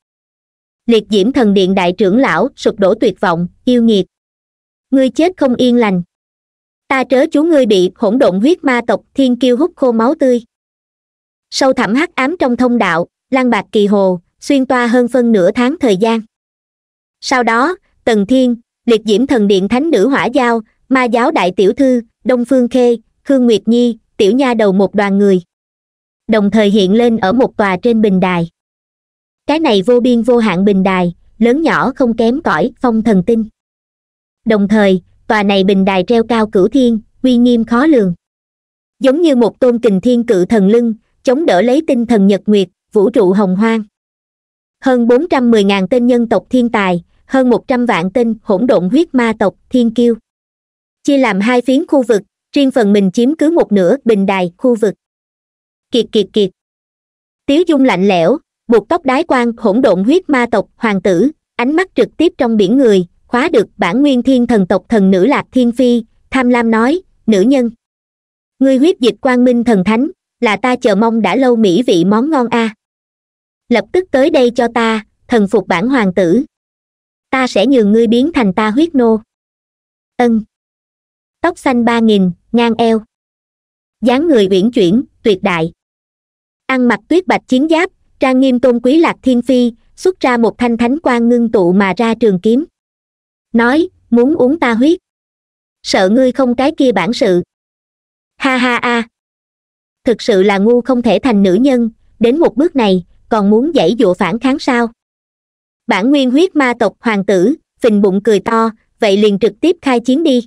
liệt diễm thần điện đại trưởng lão sụp đổ tuyệt vọng yêu nghiệt ngươi chết không yên lành ta trớ chú ngươi bị hỗn độn huyết ma tộc thiên kiêu hút khô máu tươi sâu thẳm hắc ám trong thông đạo lan bạc kỳ hồ xuyên toa hơn phân nửa tháng thời gian sau đó tần thiên liệt diễm thần điện thánh nữ hỏa giao ma giáo đại tiểu thư đông phương khê khương nguyệt nhi tiểu nha đầu một đoàn người đồng thời hiện lên ở một tòa trên bình đài cái này vô biên vô hạn bình đài lớn nhỏ không kém cỏi phong thần tinh đồng thời tòa này bình đài treo cao cửu thiên uy nghiêm khó lường giống như một tôn kình thiên cự thần lưng chống đỡ lấy tinh thần nhật nguyệt vũ trụ hồng hoang hơn bốn trăm mười ngàn tên nhân tộc thiên tài hơn một trăm vạn tên hỗn độn huyết ma tộc thiên kiêu chia làm hai phiến khu vực riêng phần mình chiếm cứ một nửa bình đài khu vực kiệt kiệt kiệt tiếu dung lạnh lẽo một tóc đái quan hỗn độn huyết ma tộc hoàng tử ánh mắt trực tiếp trong biển người khóa được bản nguyên thiên thần tộc thần nữ lạc thiên phi tham lam nói nữ nhân ngươi huyết dịch quang minh thần thánh là ta chờ mong đã lâu mỹ vị món ngon a à. lập tức tới đây cho ta thần phục bản hoàng tử ta sẽ nhường ngươi biến thành ta huyết nô ân tóc xanh ba nghìn ngang eo dáng người uyển chuyển tuyệt đại ăn mặc tuyết bạch chiến giáp trang nghiêm tôn quý lạc thiên phi xuất ra một thanh thánh quan ngưng tụ mà ra trường kiếm nói muốn uống ta huyết sợ ngươi không cái kia bản sự ha ha a thực sự là ngu không thể thành nữ nhân đến một bước này còn muốn dãy dụa phản kháng sao bản nguyên huyết ma tộc hoàng tử phình bụng cười to vậy liền trực tiếp khai chiến đi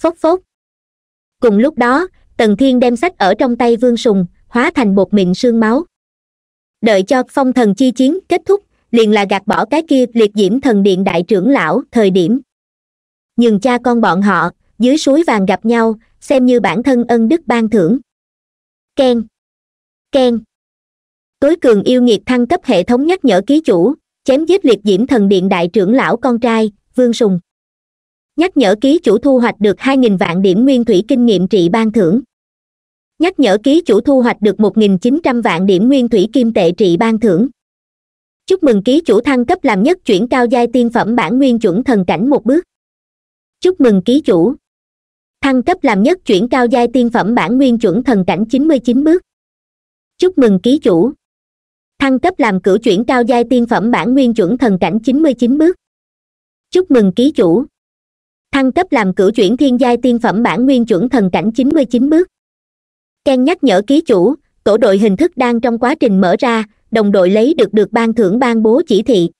phốc phốc cùng lúc đó tần thiên đem sách ở trong tay vương sùng hóa thành bột mịn xương máu đợi cho phong thần chi chiến kết thúc liền là gạt bỏ cái kia liệt diễm thần điện đại trưởng lão thời điểm nhường cha con bọn họ dưới suối vàng gặp nhau xem như bản thân ân đức ban thưởng keng keng tối cường yêu nghiệt thăng cấp hệ thống nhắc nhở ký chủ chém giết liệt diễm thần điện đại trưởng lão con trai vương sùng nhắc nhở ký chủ thu hoạch được hai nghìn vạn điểm nguyên thủy kinh nghiệm trị ban thưởng nhắc nhở ký chủ thu hoạch được 1.900 vạn điểm nguyên thủy kim tệ trị ban thưởng chúc mừng ký chủ thăng cấp làm nhất chuyển cao giai tiên phẩm bản nguyên chuẩn thần cảnh một bước chúc mừng ký chủ thăng cấp làm nhất chuyển cao giai tiên phẩm bản nguyên chuẩn thần cảnh 99 bước chúc mừng ký chủ thăng cấp làm cửu chuyển cao giai tiên phẩm bản nguyên chuẩn thần cảnh 99 bước chúc mừng ký chủ thăng cấp làm cửu chuyển thiên giai tiên phẩm bản nguyên chuẩn thần cảnh 99 bước ken nhắc nhở ký chủ tổ đội hình thức đang trong quá trình mở ra đồng đội lấy được được ban thưởng ban bố chỉ thị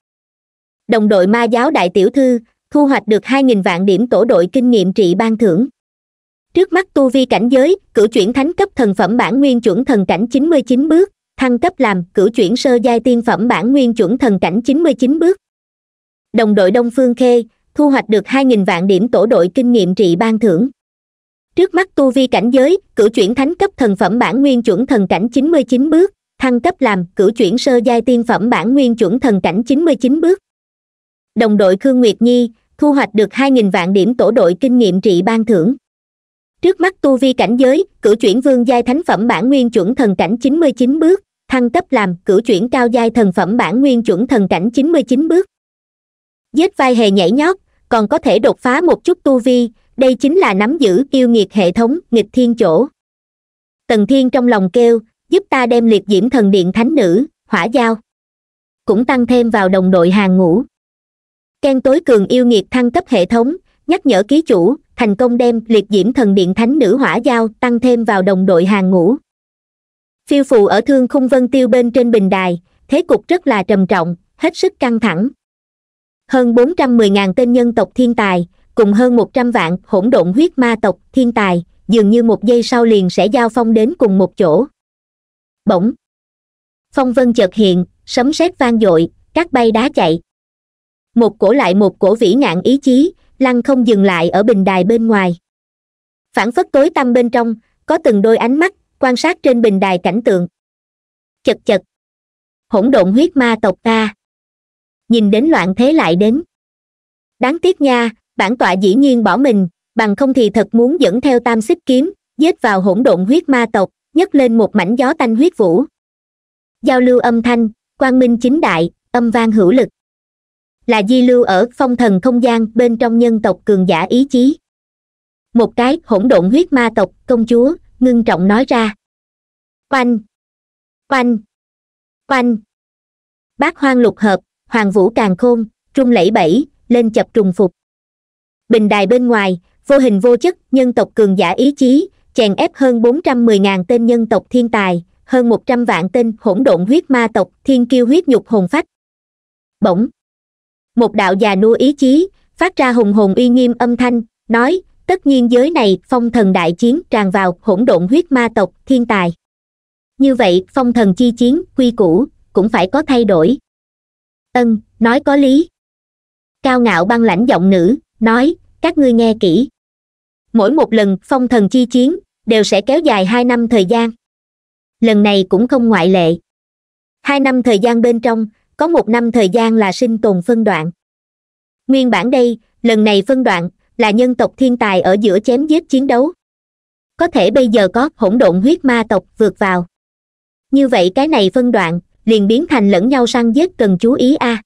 đồng đội ma giáo đại tiểu thư thu hoạch được hai nghìn vạn điểm tổ đội kinh nghiệm trị ban thưởng trước mắt tu vi cảnh giới cử chuyển thánh cấp thần phẩm bản nguyên chuẩn thần cảnh chín mươi chín bước thăng cấp làm cử chuyển sơ giai tiên phẩm bản nguyên chuẩn thần cảnh chín mươi chín bước đồng đội đông phương khê thu hoạch được hai nghìn vạn điểm tổ đội kinh nghiệm trị ban thưởng trước mắt tu vi cảnh giới cửu chuyển thánh cấp thần phẩm bản nguyên chuẩn thần cảnh chín mươi chín bước thăng cấp làm cửu chuyển sơ giai tiên phẩm bản nguyên chuẩn thần cảnh chín mươi chín bước đồng đội khương nguyệt nhi thu hoạch được hai nghìn vạn điểm tổ đội kinh nghiệm trị ban thưởng trước mắt tu vi cảnh giới cửu chuyển vương giai thánh phẩm bản nguyên chuẩn thần cảnh chín mươi chín bước thăng cấp làm cửu chuyển cao giai thần phẩm bản nguyên chuẩn thần cảnh chín mươi chín bước giết vai hề nhảy nhót còn có thể đột phá một chút tu vi đây chính là nắm giữ yêu nghiệt hệ thống nghịch thiên chỗ tần thiên trong lòng kêu giúp ta đem liệt diễm thần điện thánh nữ hỏa giao cũng tăng thêm vào đồng đội hàng ngũ ken tối cường yêu nghiệt thăng cấp hệ thống nhắc nhở ký chủ thành công đem liệt diễm thần điện thánh nữ hỏa giao tăng thêm vào đồng đội hàng ngũ phiêu phù ở thương khung vân tiêu bên trên bình đài thế cục rất là trầm trọng hết sức căng thẳng hơn bốn trăm mười ngàn tên nhân tộc thiên tài cùng hơn một trăm vạn hỗn độn huyết ma tộc thiên tài dường như một giây sau liền sẽ giao phong đến cùng một chỗ bỗng phong vân chợt hiện sấm sét vang dội các bay đá chạy một cổ lại một cổ vĩ ngạn ý chí lăng không dừng lại ở bình đài bên ngoài phản phất tối tăm bên trong có từng đôi ánh mắt quan sát trên bình đài cảnh tượng chật chật hỗn độn huyết ma tộc ta nhìn đến loạn thế lại đến đáng tiếc nha bản tọa dĩ nhiên bỏ mình bằng không thì thật muốn dẫn theo tam xích kiếm giết vào hỗn độn huyết ma tộc nhấc lên một mảnh gió tanh huyết vũ giao lưu âm thanh quang minh chính đại âm vang hữu lực là di lưu ở phong thần không gian bên trong nhân tộc cường giả ý chí một cái hỗn độn huyết ma tộc công chúa ngưng trọng nói ra quanh quanh quanh bát hoang lục hợp hoàng vũ càng khôn trung lẫy bẫy lên chập trùng phục bình đài bên ngoài vô hình vô chất nhân tộc cường giả ý chí chèn ép hơn bốn trăm mười ngàn tên nhân tộc thiên tài hơn một trăm vạn tên hỗn độn huyết ma tộc thiên kiêu huyết nhục hồn phách bỗng một đạo già nua ý chí phát ra hùng hồn uy nghiêm âm thanh nói tất nhiên giới này phong thần đại chiến tràn vào hỗn độn huyết ma tộc thiên tài như vậy phong thần chi chiến quy củ cũng phải có thay đổi ân nói có lý cao ngạo băng lãnh giọng nữ nói các ngươi nghe kỹ mỗi một lần phong thần chi chiến đều sẽ kéo dài hai năm thời gian lần này cũng không ngoại lệ hai năm thời gian bên trong có một năm thời gian là sinh tồn phân đoạn nguyên bản đây lần này phân đoạn là nhân tộc thiên tài ở giữa chém giết chiến đấu có thể bây giờ có hỗn độn huyết ma tộc vượt vào như vậy cái này phân đoạn liền biến thành lẫn nhau săn giết cần chú ý a à.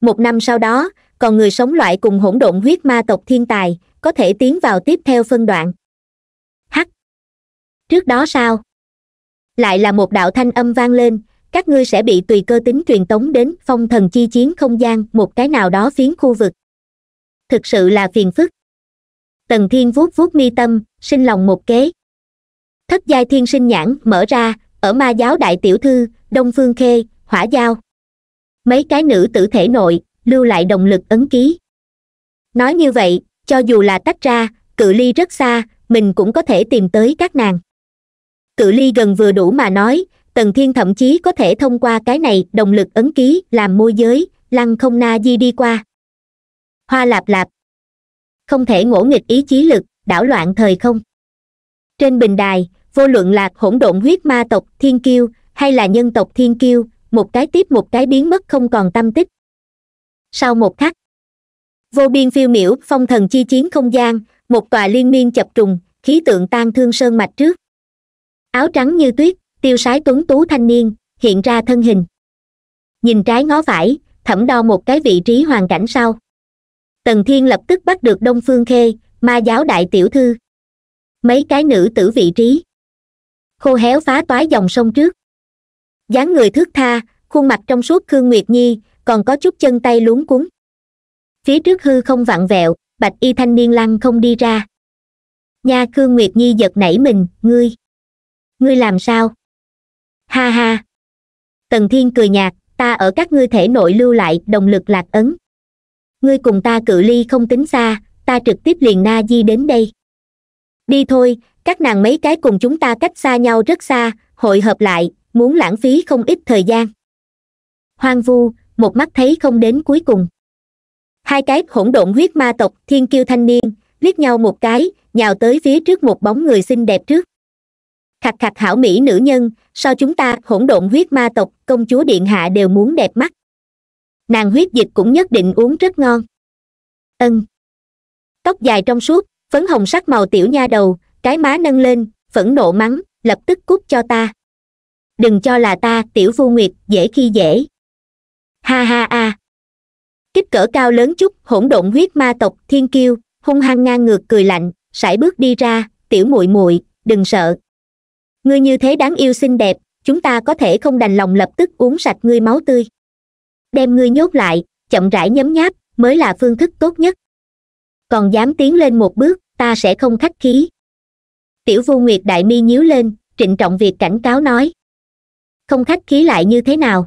một năm sau đó còn người sống loại cùng hỗn độn huyết ma tộc thiên tài có thể tiến vào tiếp theo phân đoạn h trước đó sao lại là một đạo thanh âm vang lên các ngươi sẽ bị tùy cơ tính truyền tống đến phong thần chi chiến không gian một cái nào đó phiến khu vực thực sự là phiền phức tần thiên vuốt vuốt mi tâm sinh lòng một kế thất giai thiên sinh nhãn mở ra ở ma giáo đại tiểu thư đông phương khê hỏa giao mấy cái nữ tử thể nội lưu lại động lực ấn ký nói như vậy cho dù là tách ra cự ly rất xa mình cũng có thể tìm tới các nàng cự ly gần vừa đủ mà nói tần thiên thậm chí có thể thông qua cái này động lực ấn ký làm môi giới lăng không na di đi qua hoa lạp lạp không thể ngỗ nghịch ý chí lực đảo loạn thời không trên bình đài vô luận lạc hỗn độn huyết ma tộc thiên kiêu hay là nhân tộc thiên kiêu một cái tiếp một cái biến mất không còn tâm tích sau một khắc vô biên phiêu miểu phong thần chi chiến không gian một tòa liên miên chập trùng khí tượng tan thương sơn mạch trước áo trắng như tuyết tiêu sái tuấn tú thanh niên hiện ra thân hình nhìn trái ngó phải thẩm đo một cái vị trí hoàn cảnh sau tần thiên lập tức bắt được đông phương khê ma giáo đại tiểu thư mấy cái nữ tử vị trí khô héo phá toái dòng sông trước dáng người thước tha khuôn mặt trong suốt khương nguyệt nhi còn có chút chân tay luống cuống phía trước hư không vặn vẹo bạch y thanh niên lăng không đi ra nha khương nguyệt nhi giật nảy mình ngươi ngươi làm sao ha ha tần thiên cười nhạt ta ở các ngươi thể nội lưu lại đồng lực lạc ấn ngươi cùng ta cự ly không tính xa ta trực tiếp liền na di đến đây đi thôi các nàng mấy cái cùng chúng ta cách xa nhau rất xa hội hợp lại muốn lãng phí không ít thời gian hoang vu một mắt thấy không đến cuối cùng hai cái hỗn độn huyết ma tộc thiên kiêu thanh niên liếc nhau một cái nhào tới phía trước một bóng người xinh đẹp trước khạc khạc hảo mỹ nữ nhân sao chúng ta hỗn độn huyết ma tộc công chúa điện hạ đều muốn đẹp mắt nàng huyết dịch cũng nhất định uống rất ngon ân tóc dài trong suốt phấn hồng sắc màu tiểu nha đầu cái má nâng lên phẫn nộ mắng lập tức cút cho ta đừng cho là ta tiểu vu nguyệt dễ khi dễ ha ha a à. kiếp cỡ cao lớn chút hỗn độn huyết ma tộc thiên kiêu hung hăng ngang ngược cười lạnh sải bước đi ra tiểu muội muội đừng sợ ngươi như thế đáng yêu xinh đẹp chúng ta có thể không đành lòng lập tức uống sạch ngươi máu tươi đem ngươi nhốt lại chậm rãi nhấm nháp mới là phương thức tốt nhất còn dám tiến lên một bước ta sẽ không khách khí tiểu vu nguyệt đại mi nhíu lên trịnh trọng việc cảnh cáo nói không khách khí lại như thế nào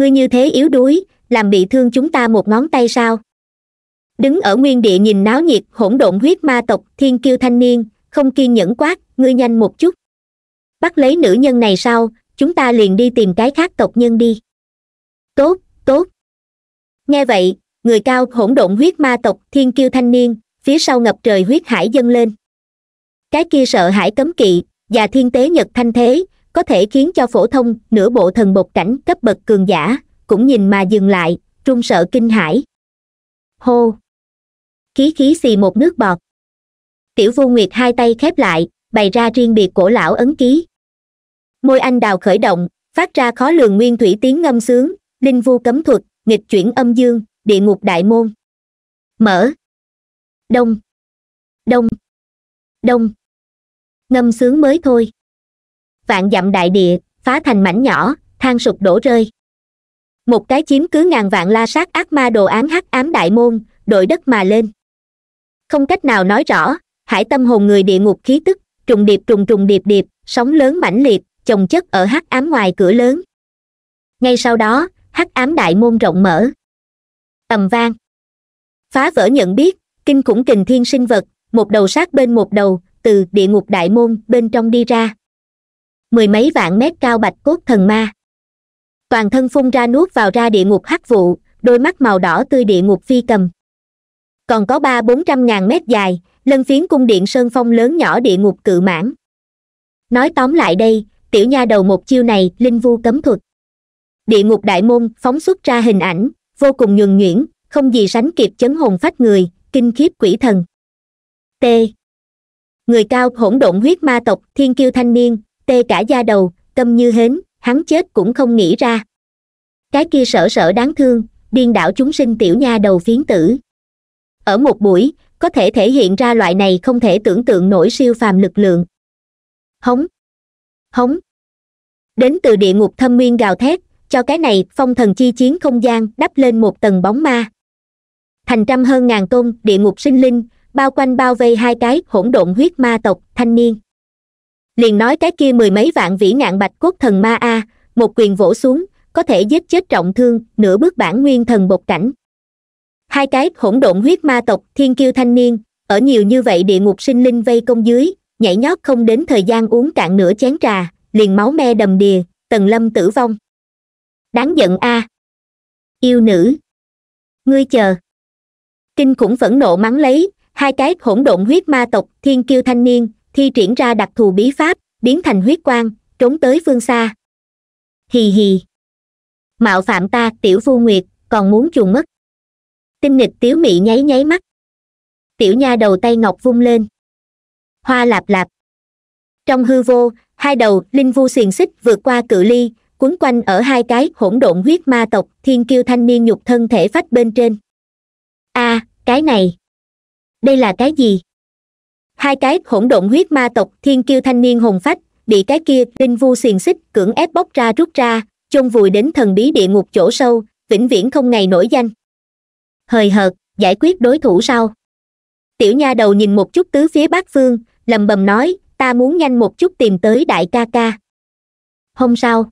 ngươi như thế yếu đuối làm bị thương chúng ta một ngón tay sao đứng ở nguyên địa nhìn náo nhiệt hỗn độn huyết ma tộc thiên kiêu thanh niên không kiên nhẫn quát ngươi nhanh một chút bắt lấy nữ nhân này sau chúng ta liền đi tìm cái khác tộc nhân đi tốt tốt nghe vậy người cao hỗn độn huyết ma tộc thiên kiêu thanh niên phía sau ngập trời huyết hải dâng lên cái kia sợ hãi cấm kỵ và thiên tế nhật thanh thế có thể khiến cho phổ thông nửa bộ thần bột cảnh cấp bậc cường giả cũng nhìn mà dừng lại run sợ kinh hãi hô khí khí xì một nước bọt tiểu vu nguyệt hai tay khép lại bày ra riêng biệt cổ lão ấn ký môi anh đào khởi động phát ra khó lường nguyên thủy tiếng ngâm sướng linh vu cấm thuật nghịch chuyển âm dương địa ngục đại môn mở đông đông đông ngâm sướng mới thôi vạn dặm đại địa phá thành mảnh nhỏ than sụp đổ rơi một cái chiếm cứ ngàn vạn la sát ác ma đồ ám hắc ám đại môn đội đất mà lên không cách nào nói rõ hải tâm hồn người địa ngục khí tức trùng điệp trùng trùng điệp điệp sóng lớn mãnh liệt chồng chất ở hắc ám ngoài cửa lớn ngay sau đó hắc ám đại môn rộng mở ầm vang phá vỡ nhận biết kinh khủng kình thiên sinh vật một đầu sát bên một đầu từ địa ngục đại môn bên trong đi ra mười mấy vạn mét cao bạch cốt thần ma toàn thân phun ra nuốt vào ra địa ngục hắc vụ đôi mắt màu đỏ tươi địa ngục phi cầm còn có ba bốn trăm ngàn mét dài lân phiến cung điện sơn phong lớn nhỏ địa ngục cự mãn nói tóm lại đây tiểu nha đầu một chiêu này linh vu cấm thuật địa ngục đại môn phóng xuất ra hình ảnh vô cùng nhường nhuyễn không gì sánh kịp chấn hồn phách người kinh khiếp quỷ thần t người cao hỗn độn huyết ma tộc thiên kiêu thanh niên tê cả da đầu câm như hến hắn chết cũng không nghĩ ra cái kia sợ sợ đáng thương điên đảo chúng sinh tiểu nha đầu phiến tử ở một buổi có thể thể hiện ra loại này không thể tưởng tượng nổi siêu phàm lực lượng hống hống đến từ địa ngục thâm nguyên gào thét cho cái này phong thần chi chiến không gian đắp lên một tầng bóng ma thành trăm hơn ngàn tôn địa ngục sinh linh bao quanh bao vây hai cái hỗn độn huyết ma tộc thanh niên liền nói cái kia mười mấy vạn vĩ ngạn bạch cốt thần ma a một quyền vỗ xuống có thể giết chết trọng thương nửa bước bản nguyên thần bột cảnh hai cái hỗn độn huyết ma tộc thiên kiêu thanh niên ở nhiều như vậy địa ngục sinh linh vây công dưới nhảy nhót không đến thời gian uống cạn nửa chén trà liền máu me đầm đìa tần lâm tử vong đáng giận a yêu nữ ngươi chờ kinh khủng phẫn nộ mắng lấy hai cái hỗn độn huyết ma tộc thiên kiêu thanh niên thi triển ra đặc thù bí pháp biến thành huyết quang trốn tới phương xa hì hì mạo phạm ta tiểu phu nguyệt còn muốn chuồn mất tinh nghịch tiếu mị nháy nháy mắt tiểu nha đầu tay ngọc vung lên hoa lạp lạp trong hư vô hai đầu linh vu xiềng xích vượt qua cự ly quấn quanh ở hai cái hỗn độn huyết ma tộc thiên kiêu thanh niên nhục thân thể phách bên trên a à, cái này đây là cái gì hai cái hỗn độn huyết ma tộc thiên kiêu thanh niên hồn phách bị cái kia linh vu xiềng xích cưỡng ép bóc ra rút ra chôn vùi đến thần bí địa ngục chỗ sâu vĩnh viễn không ngày nổi danh hời hợt giải quyết đối thủ sau tiểu nha đầu nhìn một chút tứ phía bát phương lầm bầm nói ta muốn nhanh một chút tìm tới đại ca ca hôm sau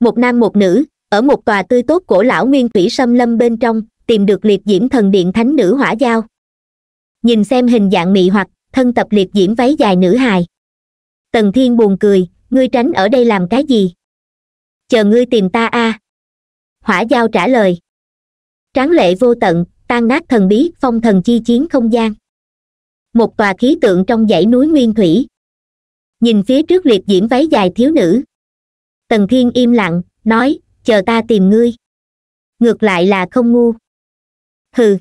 một nam một nữ ở một tòa tươi tốt cổ lão nguyên thủy sâm lâm bên trong tìm được liệt diễm thần điện thánh nữ hỏa giao nhìn xem hình dạng mị hoặc thân tập liệt diễm váy dài nữ hài tần thiên buồn cười ngươi tránh ở đây làm cái gì chờ ngươi tìm ta a à? hỏa giao trả lời tráng lệ vô tận tan nát thần bí phong thần chi chiến không gian một tòa khí tượng trong dãy núi nguyên thủy nhìn phía trước liệt diễm váy dài thiếu nữ tần thiên im lặng nói chờ ta tìm ngươi ngược lại là không ngu hừ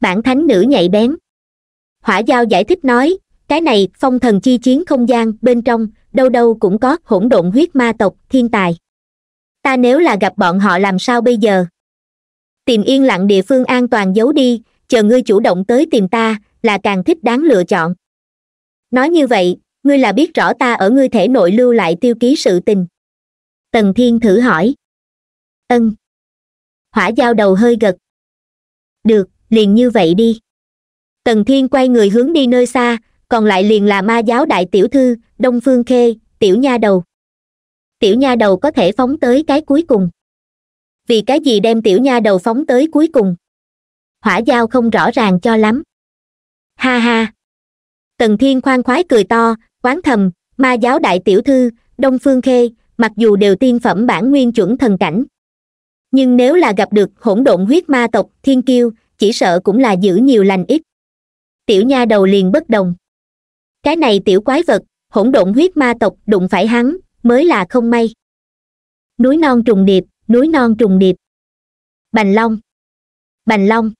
bản thánh nữ nhạy bén hỏa giao giải thích nói cái này phong thần chi chiến không gian bên trong đâu đâu cũng có hỗn độn huyết ma tộc thiên tài ta nếu là gặp bọn họ làm sao bây giờ tìm yên lặng địa phương an toàn giấu đi chờ ngươi chủ động tới tìm ta là càng thích đáng lựa chọn nói như vậy ngươi là biết rõ ta ở ngươi thể nội lưu lại tiêu ký sự tình tần thiên thử hỏi ân hỏa giao đầu hơi gật được liền như vậy đi tần thiên quay người hướng đi nơi xa còn lại liền là ma giáo đại tiểu thư đông phương khê tiểu nha đầu tiểu nha đầu có thể phóng tới cái cuối cùng vì cái gì đem tiểu nha đầu phóng tới cuối cùng hỏa giao không rõ ràng cho lắm ha ha tần thiên khoan khoái cười to quán thầm ma giáo đại tiểu thư đông phương khê mặc dù đều tiên phẩm bản nguyên chuẩn thần cảnh nhưng nếu là gặp được hỗn độn huyết ma tộc thiên kiêu chỉ sợ cũng là giữ nhiều lành ít tiểu nha đầu liền bất đồng cái này tiểu quái vật hỗn độn huyết ma tộc đụng phải hắn mới là không may núi non trùng điệp núi non trùng điệp bành long bành long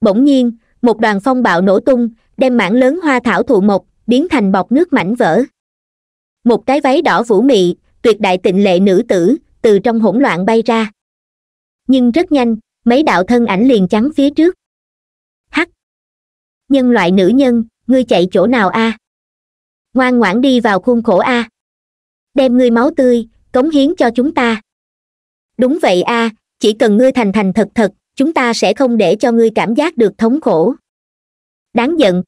bỗng nhiên một đoàn phong bạo nổ tung đem mảng lớn hoa thảo thụ mộc biến thành bọc nước mảnh vỡ một cái váy đỏ vũ mị tuyệt đại tịnh lệ nữ tử từ trong hỗn loạn bay ra nhưng rất nhanh mấy đạo thân ảnh liền chắn phía trước nhân loại nữ nhân ngươi chạy chỗ nào a à? ngoan ngoãn đi vào khuôn khổ a à? đem ngươi máu tươi cống hiến cho chúng ta đúng vậy a à, chỉ cần ngươi thành thành thật thật chúng ta sẽ không để cho ngươi cảm giác được thống khổ đáng giận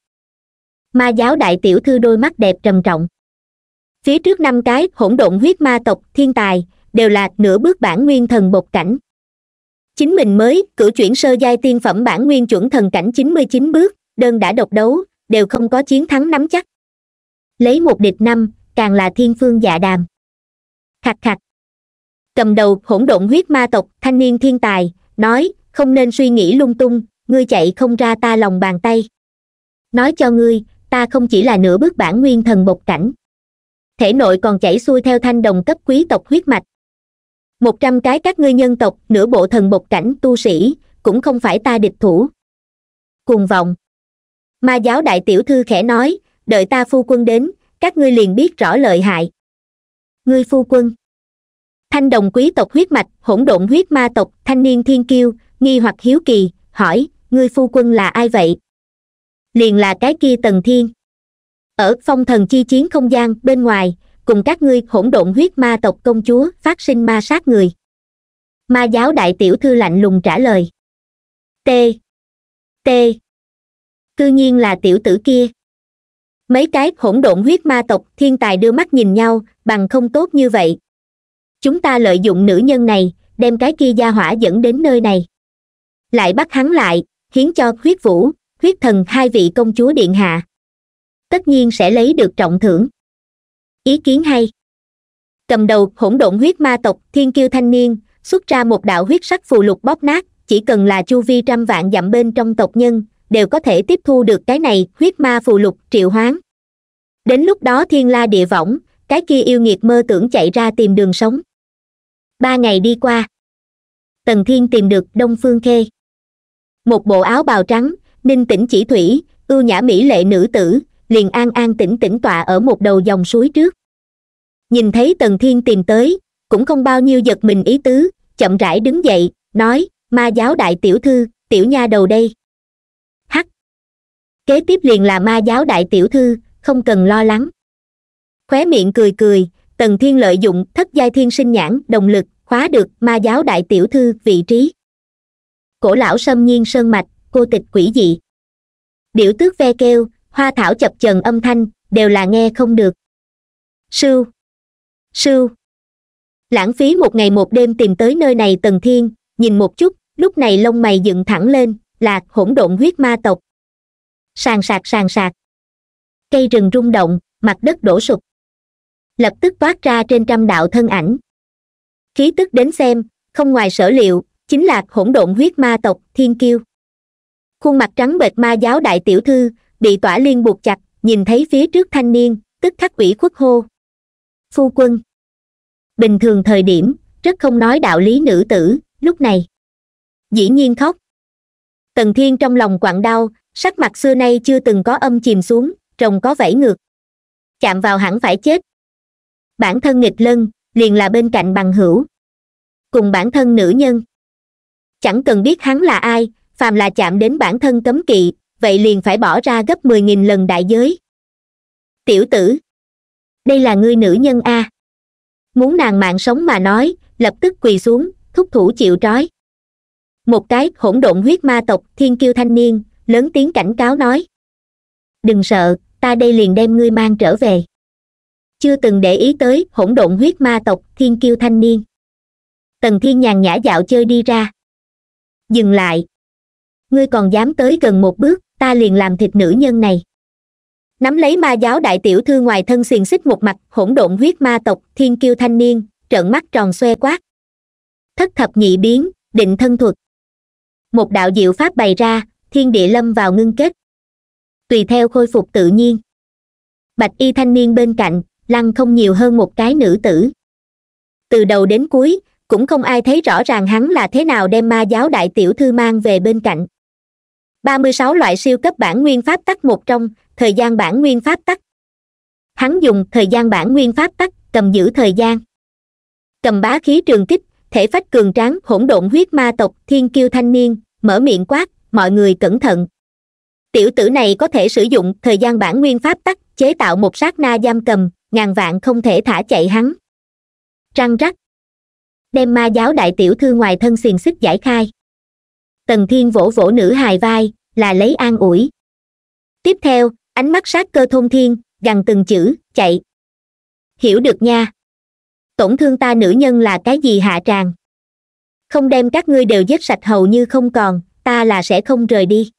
ma giáo đại tiểu thư đôi mắt đẹp trầm trọng phía trước năm cái hỗn độn huyết ma tộc thiên tài đều là nửa bước bản nguyên thần bột cảnh chính mình mới cử chuyển sơ giai tiên phẩm bản nguyên chuẩn thần cảnh chín mươi chín bước đơn đã độc đấu đều không có chiến thắng nắm chắc lấy một địch năm càng là thiên phương dạ đàm khạch khạch cầm đầu hỗn độn huyết ma tộc thanh niên thiên tài nói không nên suy nghĩ lung tung ngươi chạy không ra ta lòng bàn tay nói cho ngươi ta không chỉ là nửa bước bản nguyên thần bộc cảnh thể nội còn chảy xuôi theo thanh đồng cấp quý tộc huyết mạch một trăm cái các ngươi nhân tộc nửa bộ thần bộc cảnh tu sĩ cũng không phải ta địch thủ cuồng vọng ma giáo đại tiểu thư khẽ nói đợi ta phu quân đến các ngươi liền biết rõ lợi hại ngươi phu quân thanh đồng quý tộc huyết mạch hỗn độn huyết ma tộc thanh niên thiên kiêu nghi hoặc hiếu kỳ hỏi ngươi phu quân là ai vậy liền là cái kia tần thiên ở phong thần chi chiến không gian bên ngoài cùng các ngươi hỗn độn huyết ma tộc công chúa phát sinh ma sát người ma giáo đại tiểu thư lạnh lùng trả lời t t tự nhiên là tiểu tử kia mấy cái hỗn độn huyết ma tộc thiên tài đưa mắt nhìn nhau bằng không tốt như vậy chúng ta lợi dụng nữ nhân này đem cái kia gia hỏa dẫn đến nơi này lại bắt hắn lại khiến cho huyết vũ huyết thần hai vị công chúa điện hạ tất nhiên sẽ lấy được trọng thưởng ý kiến hay cầm đầu hỗn độn huyết ma tộc thiên kiêu thanh niên xuất ra một đạo huyết sắc phù lục bóp nát chỉ cần là chu vi trăm vạn dặm bên trong tộc nhân đều có thể tiếp thu được cái này huyết ma phù lục triệu hoán đến lúc đó thiên la địa võng cái kia yêu nghiệt mơ tưởng chạy ra tìm đường sống ba ngày đi qua tần thiên tìm được đông phương khê một bộ áo bào trắng ninh tĩnh chỉ thủy ưu nhã mỹ lệ nữ tử liền an an tĩnh tĩnh tọa ở một đầu dòng suối trước nhìn thấy tần thiên tìm tới cũng không bao nhiêu giật mình ý tứ chậm rãi đứng dậy nói ma giáo đại tiểu thư tiểu nha đầu đây kế tiếp liền là ma giáo đại tiểu thư không cần lo lắng khóe miệng cười cười tần thiên lợi dụng thất giai thiên sinh nhãn đồng lực khóa được ma giáo đại tiểu thư vị trí cổ lão sâm nhiên sơn mạch cô tịch quỷ dị điểu tước ve kêu hoa thảo chập chần âm thanh đều là nghe không được Sư, sư, lãng phí một ngày một đêm tìm tới nơi này tần thiên nhìn một chút lúc này lông mày dựng thẳng lên là hỗn độn huyết ma tộc sàn sạc sàn sạc cây rừng rung động mặt đất đổ sụp lập tức toát ra trên trăm đạo thân ảnh khí tức đến xem không ngoài sở liệu chính là hỗn độn huyết ma tộc thiên kiêu khuôn mặt trắng bệch ma giáo đại tiểu thư bị tỏa liên buộc chặt nhìn thấy phía trước thanh niên tức khắc ủy khuất hô phu quân bình thường thời điểm rất không nói đạo lý nữ tử lúc này dĩ nhiên khóc tần thiên trong lòng quặn đau sắc mặt xưa nay chưa từng có âm chìm xuống trông có vẫy ngược chạm vào hẳn phải chết bản thân nghịch lân liền là bên cạnh bằng hữu cùng bản thân nữ nhân chẳng cần biết hắn là ai phàm là chạm đến bản thân cấm kỵ vậy liền phải bỏ ra gấp mười nghìn lần đại giới tiểu tử đây là ngươi nữ nhân a muốn nàng mạng sống mà nói lập tức quỳ xuống thúc thủ chịu trói một cái hỗn độn huyết ma tộc thiên kiêu thanh niên lớn tiếng cảnh cáo nói đừng sợ ta đây liền đem ngươi mang trở về chưa từng để ý tới hỗn độn huyết ma tộc thiên kiêu thanh niên tần thiên nhàn nhã dạo chơi đi ra dừng lại ngươi còn dám tới gần một bước ta liền làm thịt nữ nhân này nắm lấy ma giáo đại tiểu thư ngoài thân xiềng xích một mặt hỗn độn huyết ma tộc thiên kiêu thanh niên trợn mắt tròn xoe quát thất thập nhị biến định thân thuật một đạo diệu pháp bày ra thiên địa lâm vào ngưng kết tùy theo khôi phục tự nhiên bạch y thanh niên bên cạnh lăng không nhiều hơn một cái nữ tử từ đầu đến cuối cũng không ai thấy rõ ràng hắn là thế nào đem ma giáo đại tiểu thư mang về bên cạnh ba mươi sáu loại siêu cấp bản nguyên pháp tắc một trong thời gian bản nguyên pháp tắc hắn dùng thời gian bản nguyên pháp tắc cầm giữ thời gian cầm bá khí trường kích thể phách cường tráng hỗn độn huyết ma tộc thiên kiêu thanh niên mở miệng quát mọi người cẩn thận tiểu tử này có thể sử dụng thời gian bản nguyên pháp tắc chế tạo một sát na giam cầm ngàn vạn không thể thả chạy hắn trăng rắc đem ma giáo đại tiểu thư ngoài thân xiềng xích giải khai tần thiên vỗ vỗ nữ hài vai là lấy an ủi tiếp theo ánh mắt sát cơ thôn thiên gằn từng chữ chạy hiểu được nha tổn thương ta nữ nhân là cái gì hạ tràng không đem các ngươi đều giết sạch hầu như không còn ta là sẽ không rời đi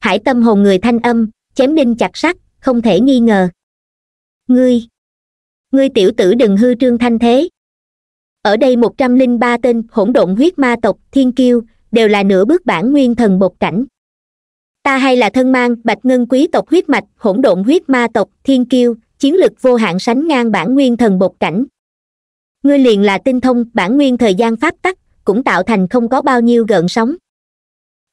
hải tâm hồn người thanh âm chém đinh chặt sắt không thể nghi ngờ ngươi ngươi tiểu tử đừng hư trương thanh thế ở đây một trăm linh ba tên hỗn độn huyết ma tộc thiên kiêu đều là nửa bước bản nguyên thần bột cảnh ta hay là thân mang bạch ngân quý tộc huyết mạch hỗn độn huyết ma tộc thiên kiêu chiến lực vô hạn sánh ngang bản nguyên thần bột cảnh ngươi liền là tinh thông bản nguyên thời gian pháp tắc cũng tạo thành không có bao nhiêu gợn sóng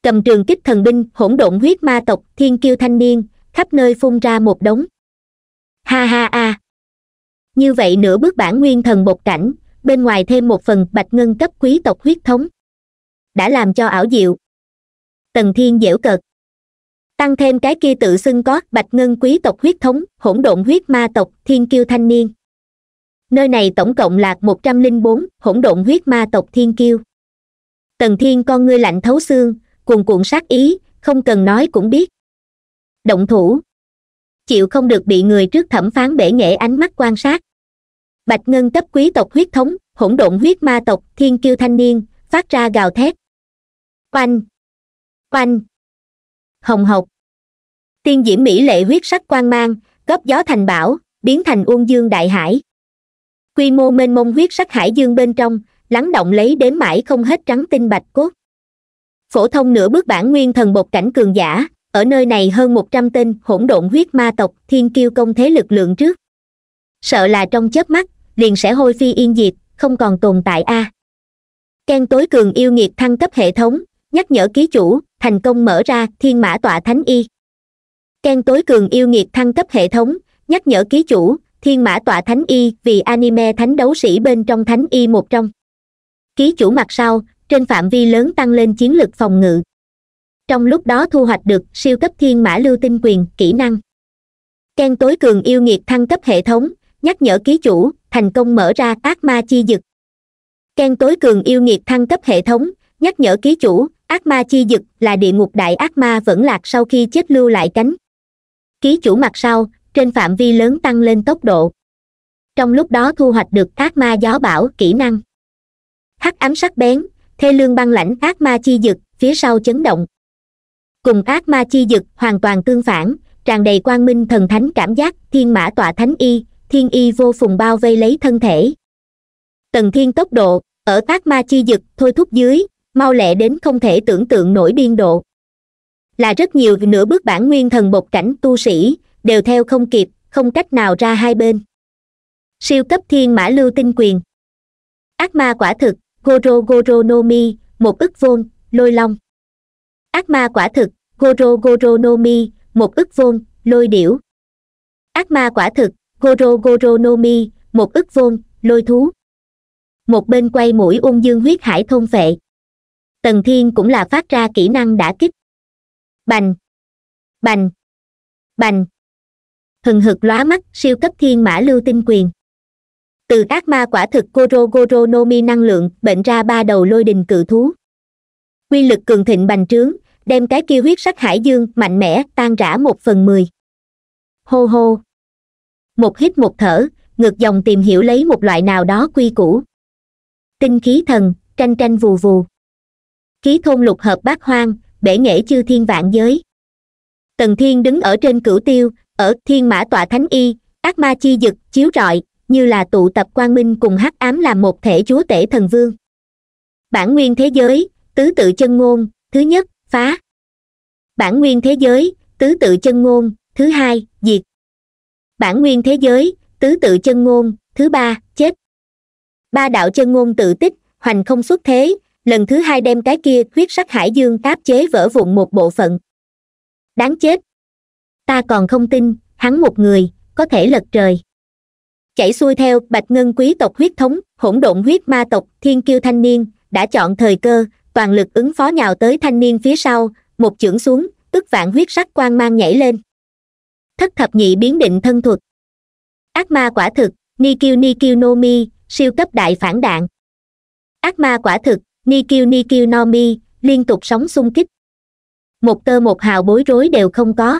cầm trường kích thần binh hỗn độn huyết ma tộc thiên kiêu thanh niên khắp nơi phun ra một đống ha ha a như vậy nửa bước bản nguyên thần bột cảnh bên ngoài thêm một phần bạch ngân cấp quý tộc huyết thống đã làm cho ảo diệu tần thiên dễu cợt tăng thêm cái kia tự xưng có bạch ngân quý tộc huyết thống hỗn độn huyết ma tộc thiên kiêu thanh niên nơi này tổng cộng là một trăm linh bốn hỗn độn huyết ma tộc thiên kiêu tần thiên con ngươi lạnh thấu xương cuồn cuộn sát ý không cần nói cũng biết động thủ chịu không được bị người trước thẩm phán bể nghệ ánh mắt quan sát bạch ngân cấp quý tộc huyết thống hỗn độn huyết ma tộc thiên kiêu thanh niên phát ra gào thét quanh quanh hồng hộc tiên diễm mỹ lệ huyết sắc quang mang cấp gió thành bão biến thành uông dương đại hải quy mô mênh mông huyết sắc hải dương bên trong lắng động lấy đến mãi không hết trắng tinh bạch cốt phổ thông nửa bước bản nguyên thần bột cảnh cường giả ở nơi này hơn một trăm tên hỗn độn huyết ma tộc thiên kiêu công thế lực lượng trước sợ là trong chớp mắt liền sẽ hôi phi yên diệt không còn tồn tại a à. ken tối cường yêu nghiệt thăng cấp hệ thống nhắc nhở ký chủ thành công mở ra thiên mã tọa thánh y ken tối cường yêu nghiệt thăng cấp hệ thống nhắc nhở ký chủ thiên mã tọa thánh y vì anime thánh đấu sĩ bên trong thánh y một trong ký chủ mặt sau trên phạm vi lớn tăng lên chiến lược phòng ngự trong lúc đó thu hoạch được siêu cấp thiên mã lưu tinh quyền kỹ năng ken tối cường yêu nghiệt thăng cấp hệ thống nhắc nhở ký chủ thành công mở ra ác ma chi dực ken tối cường yêu nghiệt thăng cấp hệ thống nhắc nhở ký chủ ác ma chi dực là địa ngục đại ác ma vẫn lạc sau khi chết lưu lại cánh ký chủ mặt sau trên phạm vi lớn tăng lên tốc độ trong lúc đó thu hoạch được ác ma gió bão kỹ năng hắc ám sắc bén thê lương băng lãnh ác ma chi dực phía sau chấn động cùng ác ma chi dực hoàn toàn tương phản tràn đầy quang minh thần thánh cảm giác thiên mã tọa thánh y thiên y vô phùng bao vây lấy thân thể tần thiên tốc độ ở ác ma chi dực thôi thúc dưới mau lẹ đến không thể tưởng tượng nổi biên độ là rất nhiều nửa bước bản nguyên thần bột cảnh tu sĩ đều theo không kịp không cách nào ra hai bên siêu cấp thiên mã lưu tinh quyền ác ma quả thực Goro Goro gorogoronomi một ức vôn lôi long ác ma quả thực Goro Goro gorogoronomi một ức vôn lôi điểu ác ma quả thực Goro Goro gorogoronomi một ức vôn lôi thú một bên quay mũi ung dương huyết hải thôn vệ tần thiên cũng là phát ra kỹ năng đã kích bành bành bành hừng hực lóa mắt siêu cấp thiên mã lưu tinh quyền từ ác ma quả thực Korogoro no Mi năng lượng bệnh ra ba đầu lôi đình cự thú quy lực cường thịnh bành trướng đem cái kia huyết sắc hải dương mạnh mẽ tan rã một phần mười hô hô một hít một thở ngược dòng tìm hiểu lấy một loại nào đó quy củ tinh khí thần tranh tranh vù vù khí thôn lục hợp bát hoang bể nghệ chư thiên vạn giới tần thiên đứng ở trên cửu tiêu ở thiên mã tọa thánh y ác ma chi dực chiếu rọi như là tụ tập quang minh cùng hắc ám làm một thể chúa tể thần vương bản nguyên thế giới tứ tự chân ngôn thứ nhất phá bản nguyên thế giới tứ tự chân ngôn thứ hai diệt bản nguyên thế giới tứ tự chân ngôn thứ ba chết ba đạo chân ngôn tự tích hoành không xuất thế lần thứ hai đem cái kia khuyết sắc hải dương áp chế vỡ vụn một bộ phận đáng chết ta còn không tin hắn một người có thể lật trời chảy xuôi theo bạch ngân quý tộc huyết thống hỗn độn huyết ma tộc thiên kiêu thanh niên đã chọn thời cơ toàn lực ứng phó nhào tới thanh niên phía sau một chưởng xuống tức vạn huyết sắc quang mang nhảy lên thất thập nhị biến định thân thuật ác ma quả thực ni kiêu ni kiêu no mi siêu cấp đại phản đạn ác ma quả thực ni kiêu ni kiêu no mi liên tục sóng xung kích một tơ một hào bối rối đều không có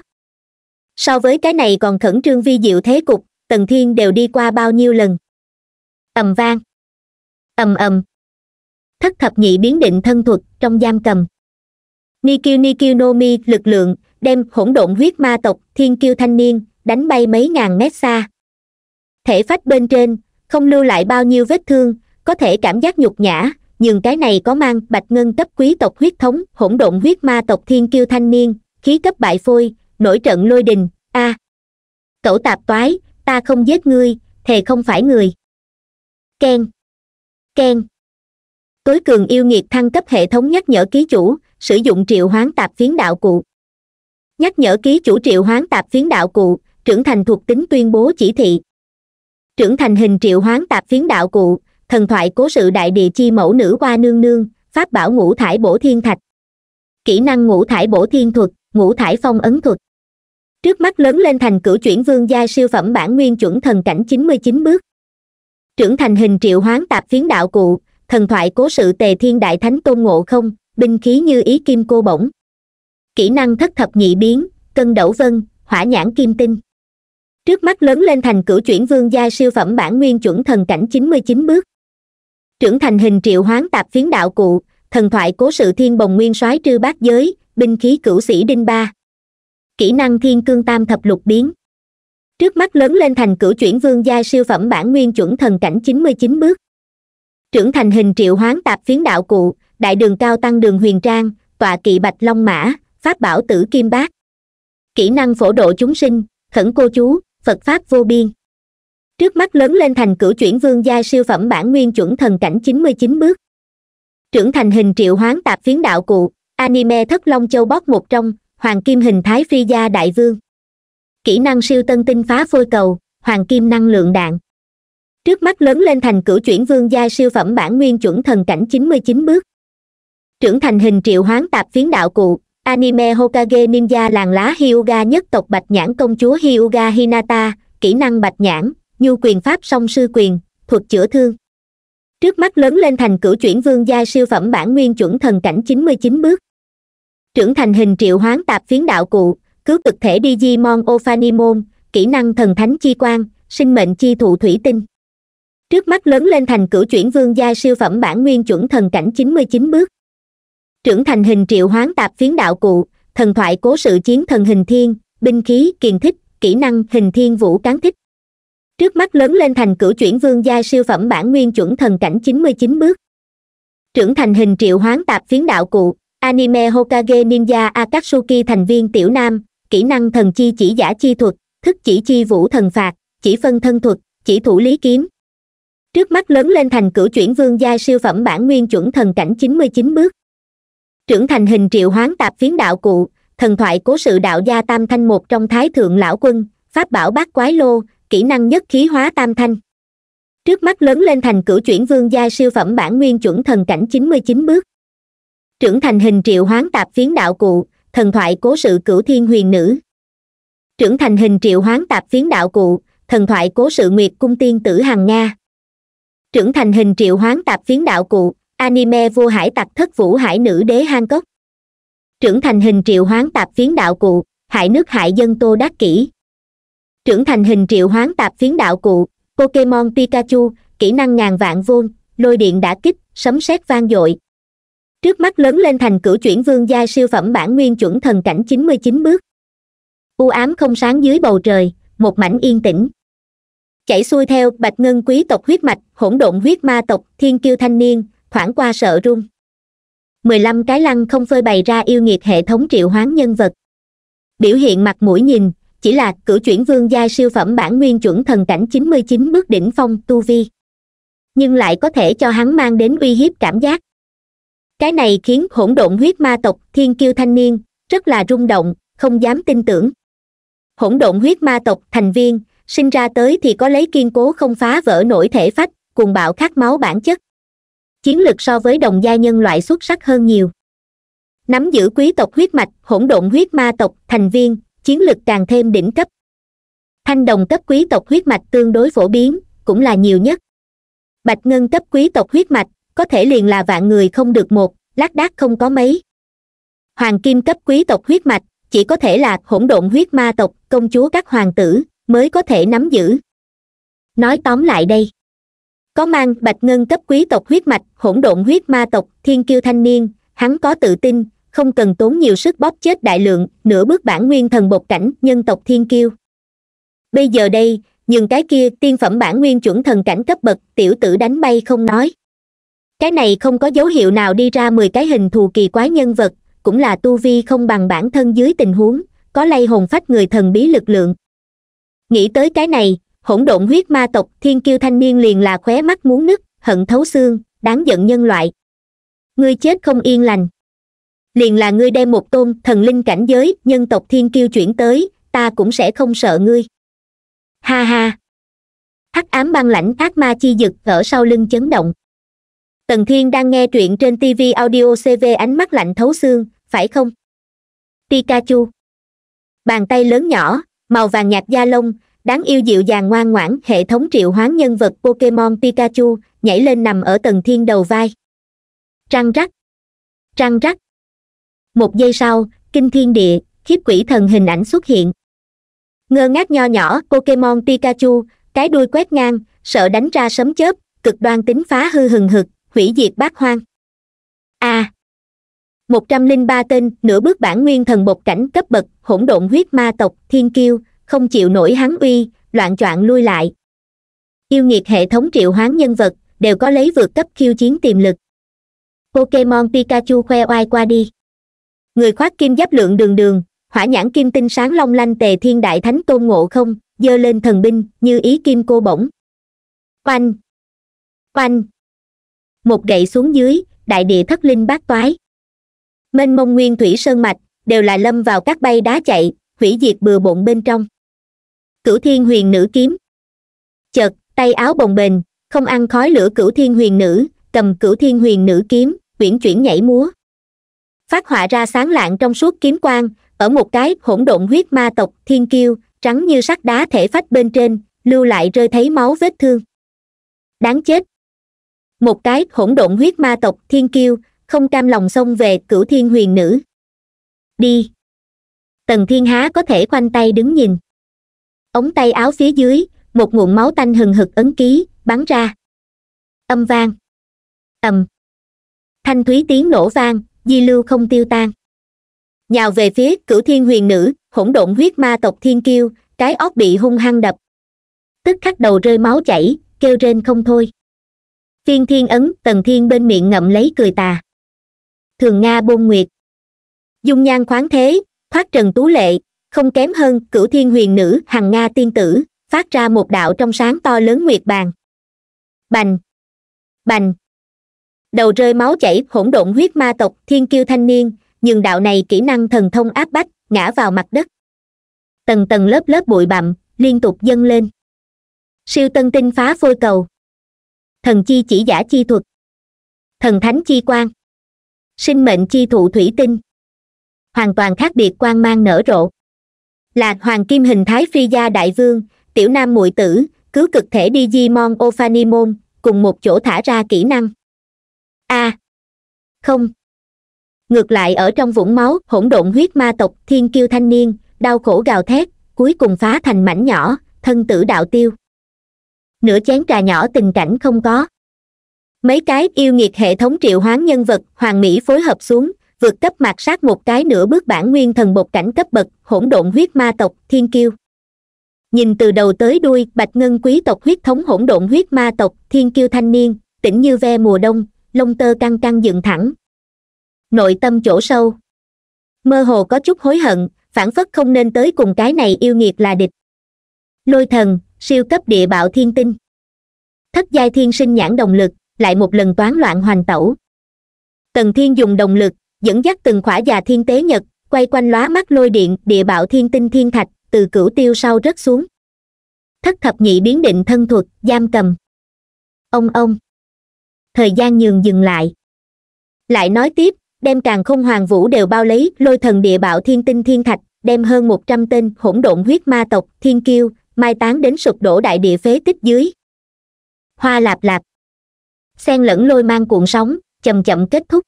so với cái này còn khẩn trương vi diệu thế cục tần thiên đều đi qua bao nhiêu lần ầm vang ầm ầm thất thập nhị biến định thân thuật trong giam cầm nikio nikio nomi lực lượng đem hỗn độn huyết ma tộc thiên kiêu thanh niên đánh bay mấy ngàn mét xa thể phách bên trên không lưu lại bao nhiêu vết thương có thể cảm giác nhục nhã nhưng cái này có mang bạch ngân cấp quý tộc huyết thống hỗn độn huyết ma tộc thiên kiêu thanh niên khí cấp bại phôi nổi trận lôi đình a à. cẩu tạp toái ta không giết ngươi thề không phải người keng keng tối cường yêu nghiệt thăng cấp hệ thống nhắc nhở ký chủ sử dụng triệu hoán tạp phiến đạo cụ nhắc nhở ký chủ triệu hoán tạp phiến đạo cụ trưởng thành thuộc tính tuyên bố chỉ thị trưởng thành hình triệu hoán tạp phiến đạo cụ thần thoại cố sự đại địa chi mẫu nữ qua nương nương pháp bảo ngũ thải bổ thiên thạch kỹ năng ngũ thải bổ thiên thuật ngũ thải phong ấn thuật trước mắt lớn lên thành cửu chuyển vương gia siêu phẩm bản nguyên chuẩn thần cảnh chín mươi chín bước trưởng thành hình triệu hoán tạp phiến đạo cụ thần thoại cố sự tề thiên đại thánh tôn ngộ không binh khí như ý kim cô bổng kỹ năng thất thập nhị biến cân đẩu vân hỏa nhãn kim tinh trước mắt lớn lên thành cửu chuyển vương gia siêu phẩm bản nguyên chuẩn thần cảnh chín mươi chín bước trưởng thành hình triệu hoán tạp phiến đạo cụ thần thoại cố sự thiên bồng nguyên soái trư bát giới binh khí cửu sĩ đinh ba kỹ năng thiên cương tam thập lục biến trước mắt lớn lên thành cửu chuyển vương gia siêu phẩm bản nguyên chuẩn thần cảnh chín mươi chín bước trưởng thành hình triệu hoán tạp phiến đạo cụ đại đường cao tăng đường huyền trang tọa kỵ bạch long mã pháp bảo tử kim bát kỹ năng phổ độ chúng sinh khẩn cô chú phật pháp vô biên trước mắt lớn lên thành cửu chuyển vương gia siêu phẩm bản nguyên chuẩn thần cảnh chín mươi chín bước trưởng thành hình triệu hoán tạp phiến đạo cụ anime thất long châu bót một trong hoàng kim hình thái phi gia đại vương kỹ năng siêu tân tinh phá phôi cầu hoàng kim năng lượng đạn trước mắt lớn lên thành cửu chuyển vương gia siêu phẩm bản nguyên chuẩn thần cảnh chín mươi chín bước trưởng thành hình triệu hoán tạp phiến đạo cụ anime hokage ninja làng lá hyuga nhất tộc bạch nhãn công chúa hyuga hinata kỹ năng bạch nhãn nhu quyền pháp song sư quyền thuật chữa thương trước mắt lớn lên thành cửu chuyển vương gia siêu phẩm bản nguyên chuẩn thần cảnh chín mươi chín bước trưởng thành hình triệu hoán tạp phiến đạo cụ cứu cực thể di mon ophanimon kỹ năng thần thánh chi quan sinh mệnh chi thụ thủy tinh trước mắt lớn lên thành cửu chuyển vương gia siêu phẩm bản nguyên chuẩn thần cảnh 99 bước trưởng thành hình triệu hoán tạp phiến đạo cụ thần thoại cố sự chiến thần hình thiên binh khí kiền thích kỹ năng hình thiên vũ cán thích trước mắt lớn lên thành cửu chuyển vương gia siêu phẩm bản nguyên chuẩn thần cảnh 99 bước trưởng thành hình triệu hoán tạp phiến đạo cụ anime hokage ninja akatsuki thành viên tiểu nam kỹ năng thần chi chỉ giả chi thuật thức chỉ chi vũ thần phạt chỉ phân thân thuật chỉ thủ lý kiếm trước mắt lớn lên thành cửu chuyển vương gia siêu phẩm bản nguyên chuẩn thần cảnh 99 bước trưởng thành hình triệu hoán tạp phiến đạo cụ thần thoại cố sự đạo gia tam thanh một trong thái thượng lão quân pháp bảo bát quái lô kỹ năng nhất khí hóa tam thanh trước mắt lớn lên thành cửu chuyển vương gia siêu phẩm bản nguyên chuẩn thần cảnh 99 bước trưởng thành hình triệu hoán tạp phiến đạo cụ thần thoại cố sự cửu thiên huyền nữ trưởng thành hình triệu hoán tạp phiến đạo cụ thần thoại cố sự nguyệt cung tiên tử hằng nga trưởng thành hình triệu hoán tạp phiến đạo cụ anime vua hải tặc thất vũ hải nữ đế hang cốc trưởng thành hình triệu hoán tạp phiến đạo cụ hải nước hải dân tô đắc kỷ trưởng thành hình triệu hoán tạp phiến đạo cụ pokemon pikachu kỹ năng ngàn vạn vôn lôi điện đã kích sấm sét vang dội trước mắt lớn lên thành cửu chuyển vương gia siêu phẩm bản nguyên chuẩn thần cảnh chín mươi chín bước u ám không sáng dưới bầu trời một mảnh yên tĩnh chảy xuôi theo bạch ngân quý tộc huyết mạch hỗn độn huyết ma tộc thiên kiêu thanh niên thoảng qua sợ run mười lăm cái lăng không phơi bày ra yêu nghiệt hệ thống triệu hoán nhân vật biểu hiện mặt mũi nhìn chỉ là cửu chuyển vương gia siêu phẩm bản nguyên chuẩn thần cảnh chín mươi chín bước đỉnh phong tu vi nhưng lại có thể cho hắn mang đến uy hiếp cảm giác cái này khiến hỗn độn huyết ma tộc thiên kiêu thanh niên rất là rung động không dám tin tưởng hỗn độn huyết ma tộc thành viên sinh ra tới thì có lấy kiên cố không phá vỡ nổi thể phách cùng bạo khát máu bản chất chiến lực so với đồng gia nhân loại xuất sắc hơn nhiều nắm giữ quý tộc huyết mạch hỗn độn huyết ma tộc thành viên chiến lực càng thêm đỉnh cấp thanh đồng cấp quý tộc huyết mạch tương đối phổ biến cũng là nhiều nhất bạch ngân cấp quý tộc huyết mạch có thể liền là vạn người không được một lác đác không có mấy hoàng kim cấp quý tộc huyết mạch chỉ có thể là hỗn độn huyết ma tộc công chúa các hoàng tử mới có thể nắm giữ nói tóm lại đây có mang bạch ngân cấp quý tộc huyết mạch hỗn độn huyết ma tộc thiên kiêu thanh niên hắn có tự tin không cần tốn nhiều sức bóp chết đại lượng nửa bước bản nguyên thần bột cảnh nhân tộc thiên kiêu bây giờ đây nhưng cái kia tiên phẩm bản nguyên chuẩn thần cảnh cấp bậc tiểu tử đánh bay không nói cái này không có dấu hiệu nào đi ra mười cái hình thù kỳ quái nhân vật cũng là tu vi không bằng bản thân dưới tình huống có lay hồn phách người thần bí lực lượng nghĩ tới cái này hỗn độn huyết ma tộc thiên kiêu thanh niên liền là khóe mắt muốn nứt hận thấu xương đáng giận nhân loại ngươi chết không yên lành liền là ngươi đem một tôn thần linh cảnh giới nhân tộc thiên kiêu chuyển tới ta cũng sẽ không sợ ngươi ha ha hắc ám băng lãnh ác ma chi dực ở sau lưng chấn động tần thiên đang nghe truyện trên tv audio cv ánh mắt lạnh thấu xương phải không pikachu bàn tay lớn nhỏ màu vàng nhạt da lông đáng yêu dịu dàng ngoan ngoãn hệ thống triệu hoán nhân vật pokemon pikachu nhảy lên nằm ở tần thiên đầu vai trăng rắc trăng rắc một giây sau kinh thiên địa khiếp quỷ thần hình ảnh xuất hiện ngơ ngác nho nhỏ pokemon pikachu cái đuôi quét ngang sợ đánh ra sấm chớp cực đoan tính phá hư hừng hực hủy diệt bát hoang a à, một trăm linh ba tên nửa bước bản nguyên thần bột cảnh cấp bậc hỗn độn huyết ma tộc thiên kiêu không chịu nổi hắn uy loạn choạng lui lại yêu nghiệt hệ thống triệu hoán nhân vật đều có lấy vượt cấp khiêu chiến tiềm lực pokemon pikachu khoe oai qua đi người khoác kim giáp lượng đường đường hỏa nhãn kim tinh sáng long lanh tề thiên đại thánh tôn ngộ không dơ lên thần binh như ý kim cô bổng oanh oanh một gậy xuống dưới đại địa thất linh bát toái mênh mông nguyên thủy sơn mạch đều là lâm vào các bay đá chạy hủy diệt bừa bộn bên trong cửu thiên huyền nữ kiếm chợt tay áo bồng bềnh không ăn khói lửa cửu thiên huyền nữ cầm cửu thiên huyền nữ kiếm uyển chuyển nhảy múa phát họa ra sáng lạng trong suốt kiếm quang ở một cái hỗn độn huyết ma tộc thiên kiêu trắng như sắt đá thể phách bên trên lưu lại rơi thấy máu vết thương đáng chết một cái hỗn độn huyết ma tộc thiên kiêu không cam lòng xông về cửu thiên huyền nữ đi tần thiên há có thể khoanh tay đứng nhìn ống tay áo phía dưới một nguồn máu tanh hừng hực ấn ký bắn ra âm vang ầm thanh thúy tiếng nổ vang di lưu không tiêu tan nhào về phía cửu thiên huyền nữ hỗn độn huyết ma tộc thiên kiêu cái óc bị hung hăng đập tức khắc đầu rơi máu chảy kêu rên không thôi phiên thiên ấn tần thiên bên miệng ngậm lấy cười tà thường nga bôn nguyệt dung nhan khoáng thế thoát trần tú lệ không kém hơn cửu thiên huyền nữ hằng nga tiên tử phát ra một đạo trong sáng to lớn nguyệt bàn bành bành đầu rơi máu chảy hỗn độn huyết ma tộc thiên kiêu thanh niên nhưng đạo này kỹ năng thần thông áp bách ngã vào mặt đất tầng tầng lớp lớp bụi bặm liên tục dâng lên siêu tân tinh phá phôi cầu thần chi chỉ giả chi thuật thần thánh chi quan sinh mệnh chi thụ thủy tinh hoàn toàn khác biệt quan mang nở rộ là hoàng kim hình thái phi gia đại vương tiểu nam muội tử cứu cực thể di digimon ophanimon cùng một chỗ thả ra kỹ năng a à, không ngược lại ở trong vũng máu hỗn độn huyết ma tộc thiên kiêu thanh niên đau khổ gào thét cuối cùng phá thành mảnh nhỏ thân tử đạo tiêu nửa chén trà nhỏ tình cảnh không có mấy cái yêu nghiệt hệ thống triệu hoán nhân vật hoàng mỹ phối hợp xuống vượt cấp mặt sát một cái nửa bước bản nguyên thần bột cảnh cấp bậc hỗn độn huyết ma tộc thiên kiêu nhìn từ đầu tới đuôi bạch ngân quý tộc huyết thống hỗn độn huyết ma tộc thiên kiêu thanh niên tỉnh như ve mùa đông lông tơ căng căng dựng thẳng nội tâm chỗ sâu mơ hồ có chút hối hận phản phất không nên tới cùng cái này yêu nghiệt là địch lôi thần siêu cấp địa bạo thiên tinh thất giai thiên sinh nhãn đồng lực lại một lần toán loạn hoành tẩu tần thiên dùng đồng lực dẫn dắt từng khỏa già thiên tế nhật quay quanh lóa mắt lôi điện địa bạo thiên tinh thiên thạch từ cửu tiêu sau rớt xuống thất thập nhị biến định thân thuật giam cầm ông ông thời gian nhường dừng lại lại nói tiếp đem càng không hoàng vũ đều bao lấy lôi thần địa bạo thiên tinh thiên thạch đem hơn một trăm tên hỗn độn huyết ma tộc thiên kiêu mai táng đến sụp đổ đại địa phế tích dưới hoa lạp lạp xen lẫn lôi mang cuộn sóng chậm chậm kết thúc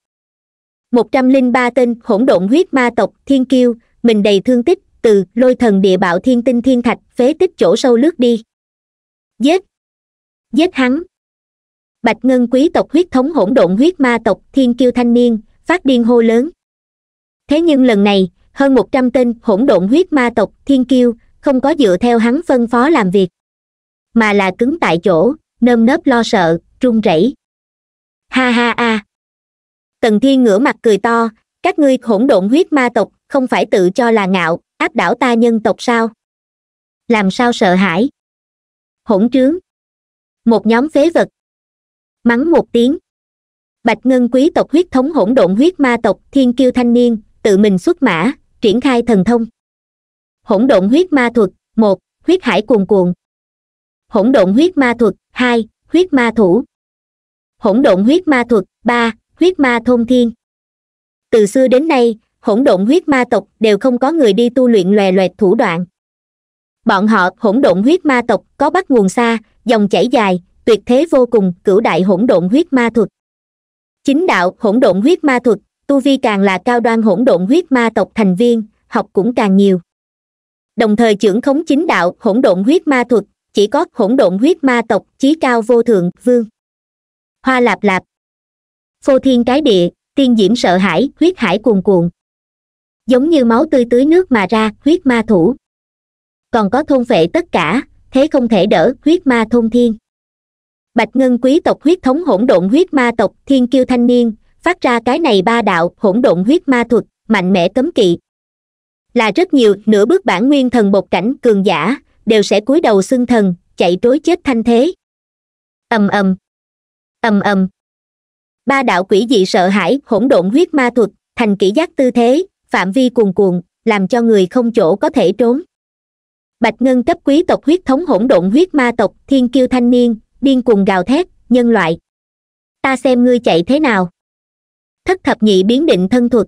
một trăm linh ba tên hỗn độn huyết ma tộc thiên kiêu mình đầy thương tích từ lôi thần địa bạo thiên tinh thiên thạch phế tích chỗ sâu lướt đi giết giết hắn bạch ngân quý tộc huyết thống hỗn độn huyết ma tộc thiên kiêu thanh niên phát điên hô lớn thế nhưng lần này hơn một trăm tên hỗn độn huyết ma tộc thiên kiêu không có dựa theo hắn phân phó làm việc mà là cứng tại chỗ nơm nớp lo sợ run rẩy ha ha a à. tần thiên ngửa mặt cười to các ngươi hỗn độn huyết ma tộc không phải tự cho là ngạo áp đảo ta nhân tộc sao làm sao sợ hãi hỗn trướng một nhóm phế vật mắng một tiếng bạch ngân quý tộc huyết thống hỗn độn huyết ma tộc thiên kiêu thanh niên tự mình xuất mã triển khai thần thông hỗn độn huyết ma thuật một huyết hải cuồn cuộn hỗn độn huyết ma thuật hai huyết ma thủ hỗn độn huyết ma thuật ba huyết ma thông thiên từ xưa đến nay hỗn độn huyết ma tộc đều không có người đi tu luyện lòe loẹt thủ đoạn bọn họ hỗn độn huyết ma tộc có bắt nguồn xa dòng chảy dài tuyệt thế vô cùng cửu đại hỗn độn huyết ma thuật chính đạo hỗn độn huyết ma thuật tu vi càng là cao đoan hỗn độn huyết ma tộc thành viên học cũng càng nhiều đồng thời trưởng khống chính đạo hỗn độn huyết ma thuật chỉ có hỗn độn huyết ma tộc chí cao vô thượng vương hoa lạp lạp phô thiên cái địa tiên diễm sợ hãi huyết hải cuồn cuộn giống như máu tươi tưới nước mà ra huyết ma thủ còn có thôn vệ tất cả thế không thể đỡ huyết ma thôn thiên bạch ngân quý tộc huyết thống hỗn độn huyết ma tộc thiên kiêu thanh niên phát ra cái này ba đạo hỗn độn huyết ma thuật mạnh mẽ cấm kỵ là rất nhiều nửa bước bản nguyên thần bột cảnh cường giả đều sẽ cúi đầu xưng thần chạy trối chết thanh thế ầm ầm ầm ầm ba đạo quỷ dị sợ hãi hỗn độn huyết ma thuật thành kỹ giác tư thế phạm vi cuồn cuộn làm cho người không chỗ có thể trốn bạch ngân cấp quý tộc huyết thống hỗn độn huyết ma tộc thiên kiêu thanh niên điên cuồng gào thét nhân loại ta xem ngươi chạy thế nào thất thập nhị biến định thân thuật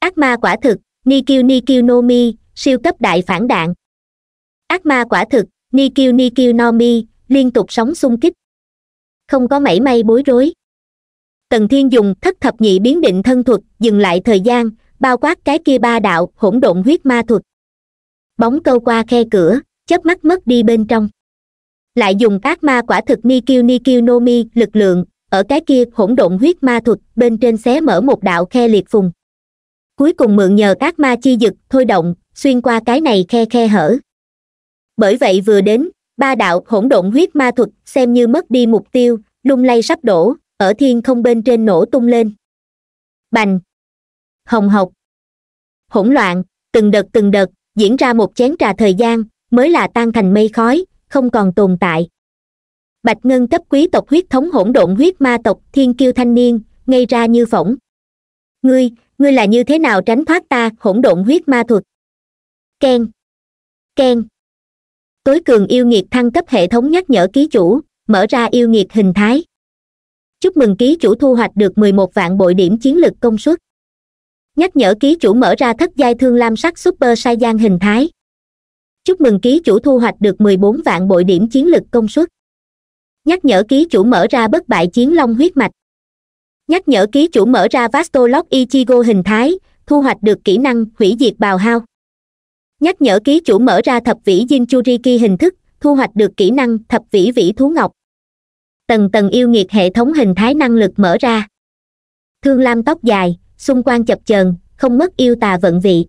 ác ma quả thực Nikyu Nikyu no Mi, siêu cấp đại phản đạn. Ác ma quả thực, Nikyu Nikyu no Mi, liên tục sóng xung kích. Không có mảy may bối rối. Tần Thiên dùng thất thập nhị biến định thân thuật, dừng lại thời gian, bao quát cái kia ba đạo, hỗn độn huyết ma thuật. Bóng câu qua khe cửa, chớp mắt mất đi bên trong. Lại dùng ác ma quả thực Nikyu Nikyu no Mi lực lượng, ở cái kia hỗn độn huyết ma thuật bên trên xé mở một đạo khe liệt phùng cuối cùng mượn nhờ các ma chi dực thôi động xuyên qua cái này khe khe hở bởi vậy vừa đến ba đạo hỗn độn huyết ma thuật xem như mất đi mục tiêu lung lay sắp đổ ở thiên không bên trên nổ tung lên bành hồng hộc hỗn loạn từng đợt từng đợt diễn ra một chén trà thời gian mới là tan thành mây khói không còn tồn tại bạch ngân cấp quý tộc huyết thống hỗn độn huyết ma tộc thiên kiêu thanh niên ngay ra như phỏng ngươi ngươi là như thế nào tránh thoát ta hỗn độn huyết ma thuật Ken, Ken, tối cường yêu nghiệt thăng cấp hệ thống nhắc nhở ký chủ mở ra yêu nghiệt hình thái chúc mừng ký chủ thu hoạch được mười một vạn bội điểm chiến lực công suất nhắc nhở ký chủ mở ra thất giai thương lam sắc super sai gian hình thái chúc mừng ký chủ thu hoạch được mười bốn vạn bội điểm chiến lực công suất nhắc nhở ký chủ mở ra bất bại chiến long huyết mạch nhắc nhở ký chủ mở ra vasto lock ichigo hình thái thu hoạch được kỹ năng hủy diệt bào hao nhắc nhở ký chủ mở ra thập vĩ jinchuriki hình thức thu hoạch được kỹ năng thập vĩ vĩ thú ngọc tầng tầng yêu nghiệt hệ thống hình thái năng lực mở ra thương lam tóc dài xung quanh chập chờn không mất yêu tà vận vị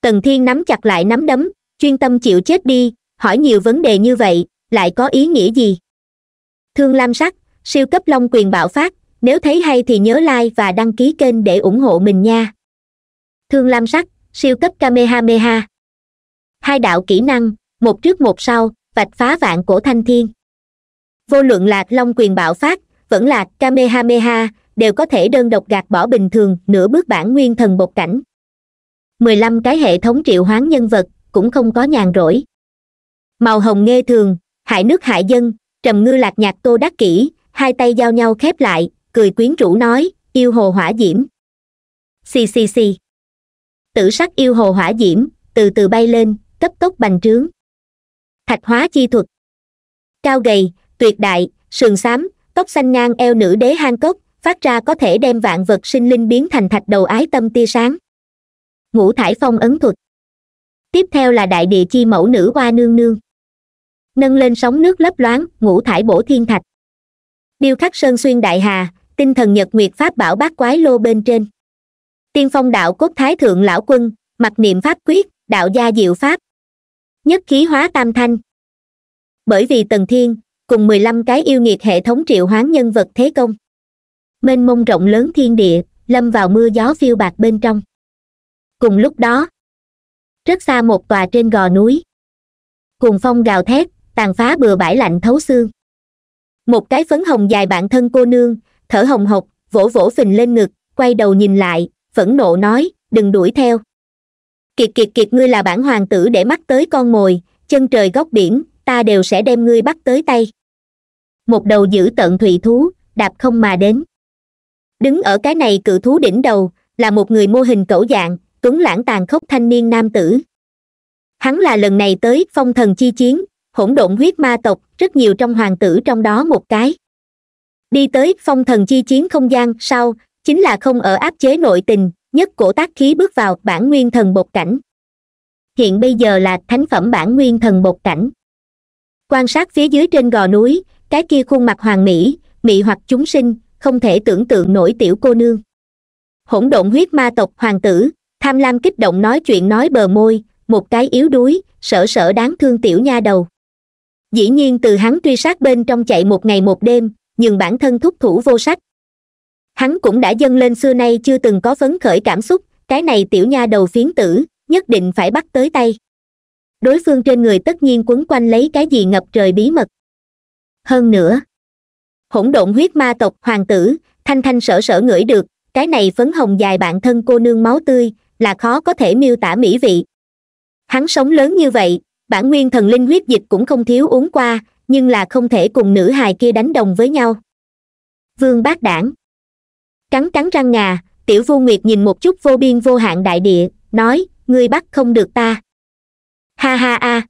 tần thiên nắm chặt lại nắm đấm chuyên tâm chịu chết đi hỏi nhiều vấn đề như vậy lại có ý nghĩa gì thương lam sắc siêu cấp long quyền bạo phát nếu thấy hay thì nhớ like và đăng ký kênh để ủng hộ mình nha thương lam sắc siêu cấp kamehameha hai đạo kỹ năng một trước một sau vạch phá vạn cổ thanh thiên vô luận lạc long quyền bạo phát vẫn là kamehameha đều có thể đơn độc gạt bỏ bình thường nửa bước bản nguyên thần bột cảnh mười lăm cái hệ thống triệu hoán nhân vật cũng không có nhàn rỗi màu hồng nghe thường hại nước hại dân trầm ngư lạc nhạc tô đắc kỹ hai tay giao nhau khép lại cười quyến rũ nói yêu hồ hỏa diễm xì xì xì tử sắc yêu hồ hỏa diễm từ từ bay lên cấp tốc bành trướng thạch hóa chi thuật cao gầy tuyệt đại sườn xám tóc xanh ngang eo nữ đế hang cốc phát ra có thể đem vạn vật sinh linh biến thành thạch đầu ái tâm tia sáng ngũ thải phong ấn thuật tiếp theo là đại địa chi mẫu nữ hoa nương nương nâng lên sóng nước lấp loáng ngũ thải bổ thiên thạch điêu khắc sơn xuyên đại hà tinh thần nhật nguyệt pháp bảo bát quái lô bên trên tiên phong đạo cốt thái thượng lão quân mặc niệm pháp quyết đạo gia diệu pháp nhất khí hóa tam thanh bởi vì tần thiên cùng mười lăm cái yêu nghiệt hệ thống triệu hoán nhân vật thế công mênh mông rộng lớn thiên địa lâm vào mưa gió phiêu bạc bên trong cùng lúc đó rất xa một tòa trên gò núi cùng phong gào thét tàn phá bừa bãi lạnh thấu xương một cái phấn hồng dài bạn thân cô nương thở hồng hộc vỗ vỗ phình lên ngực quay đầu nhìn lại phẫn nộ nói đừng đuổi theo kiệt kiệt kiệt ngươi là bản hoàng tử để mắt tới con mồi chân trời góc biển ta đều sẽ đem ngươi bắt tới tay một đầu giữ tận thủy thú đạp không mà đến đứng ở cái này cự thú đỉnh đầu là một người mô hình cẩu dạng tuấn lãng tàn khốc thanh niên nam tử hắn là lần này tới phong thần chi chiến hỗn độn huyết ma tộc rất nhiều trong hoàng tử trong đó một cái đi tới phong thần chi chiến không gian sau chính là không ở áp chế nội tình nhất cổ tác khí bước vào bản nguyên thần bột cảnh hiện bây giờ là thánh phẩm bản nguyên thần bột cảnh quan sát phía dưới trên gò núi cái kia khuôn mặt hoàng mỹ mỹ hoặc chúng sinh không thể tưởng tượng nổi tiểu cô nương hỗn độn huyết ma tộc hoàng tử tham lam kích động nói chuyện nói bờ môi một cái yếu đuối sợ sợ đáng thương tiểu nha đầu dĩ nhiên từ hắn truy sát bên trong chạy một ngày một đêm nhưng bản thân thúc thủ vô sách hắn cũng đã dâng lên xưa nay chưa từng có phấn khởi cảm xúc cái này tiểu nha đầu phiến tử nhất định phải bắt tới tay đối phương trên người tất nhiên quấn quanh lấy cái gì ngập trời bí mật hơn nữa hỗn độn huyết ma tộc hoàng tử thanh thanh sở sở ngửi được cái này phấn hồng dài bạn thân cô nương máu tươi là khó có thể miêu tả mỹ vị hắn sống lớn như vậy bản nguyên thần linh huyết dịch cũng không thiếu uống qua nhưng là không thể cùng nữ hài kia đánh đồng với nhau vương bác đảng cắn cắn răng ngà tiểu vô nguyệt nhìn một chút vô biên vô hạn đại địa nói ngươi bắt không được ta ha ha a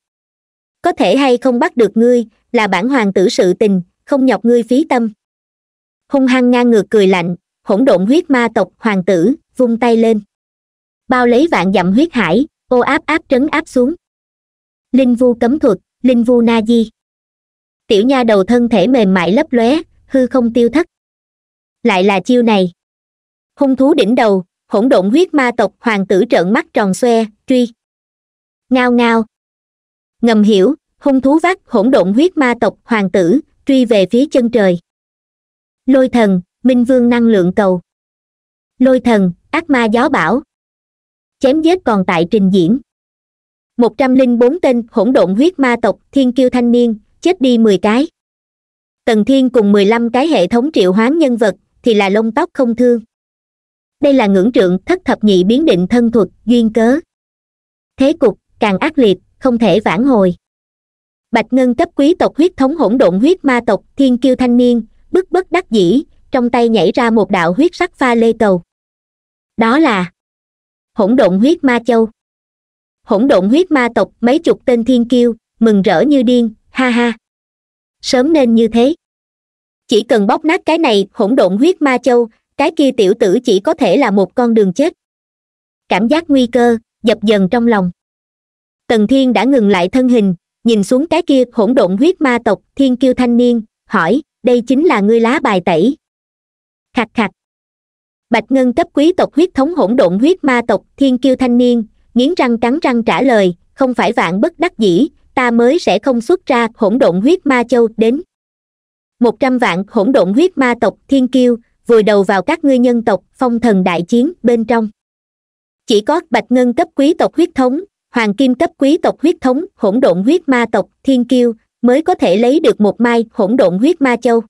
có thể hay không bắt được ngươi là bản hoàng tử sự tình không nhọc ngươi phí tâm hung hăng ngang ngược cười lạnh hỗn độn huyết ma tộc hoàng tử vung tay lên bao lấy vạn dặm huyết hải ô áp áp trấn áp xuống linh vu cấm thuật linh vu na di tiểu nha đầu thân thể mềm mại lấp lóe hư không tiêu thất lại là chiêu này hung thú đỉnh đầu hỗn độn huyết ma tộc hoàng tử trợn mắt tròn xoe truy ngao ngao ngầm hiểu hung thú vác hỗn độn huyết ma tộc hoàng tử truy về phía chân trời lôi thần minh vương năng lượng cầu lôi thần ác ma gió bão chém giết còn tại trình diễn một trăm linh bốn tên hỗn độn huyết ma tộc thiên kiêu thanh niên chết đi mười cái tần thiên cùng mười lăm cái hệ thống triệu hoán nhân vật thì là lông tóc không thương đây là ngưỡng trượng thất thập nhị biến định thân thuật duyên cớ thế cục càng ác liệt không thể vãn hồi bạch ngân cấp quý tộc huyết thống hỗn độn huyết ma tộc thiên kiêu thanh niên bức bất đắc dĩ trong tay nhảy ra một đạo huyết sắc pha lê cầu đó là hỗn độn huyết ma châu hỗn độn huyết ma tộc mấy chục tên thiên kiêu mừng rỡ như điên ha ha sớm nên như thế chỉ cần bóc nát cái này hỗn độn huyết ma châu cái kia tiểu tử chỉ có thể là một con đường chết cảm giác nguy cơ dập dần trong lòng tần thiên đã ngừng lại thân hình nhìn xuống cái kia hỗn độn huyết ma tộc thiên kiêu thanh niên hỏi đây chính là ngươi lá bài tẩy khạch khạch bạch ngân cấp quý tộc huyết thống hỗn độn huyết ma tộc thiên kiêu thanh niên nghiến răng cắn răng trả lời không phải vạn bất đắc dĩ ta mới sẽ không xuất ra hỗn độn huyết ma châu đến một trăm vạn hỗn độn huyết ma tộc thiên kiêu vùi đầu vào các ngươi nhân tộc phong thần đại chiến bên trong chỉ có bạch ngân cấp quý tộc huyết thống hoàng kim cấp quý tộc huyết thống hỗn độn huyết ma tộc thiên kiêu mới có thể lấy được một mai hỗn độn huyết ma châu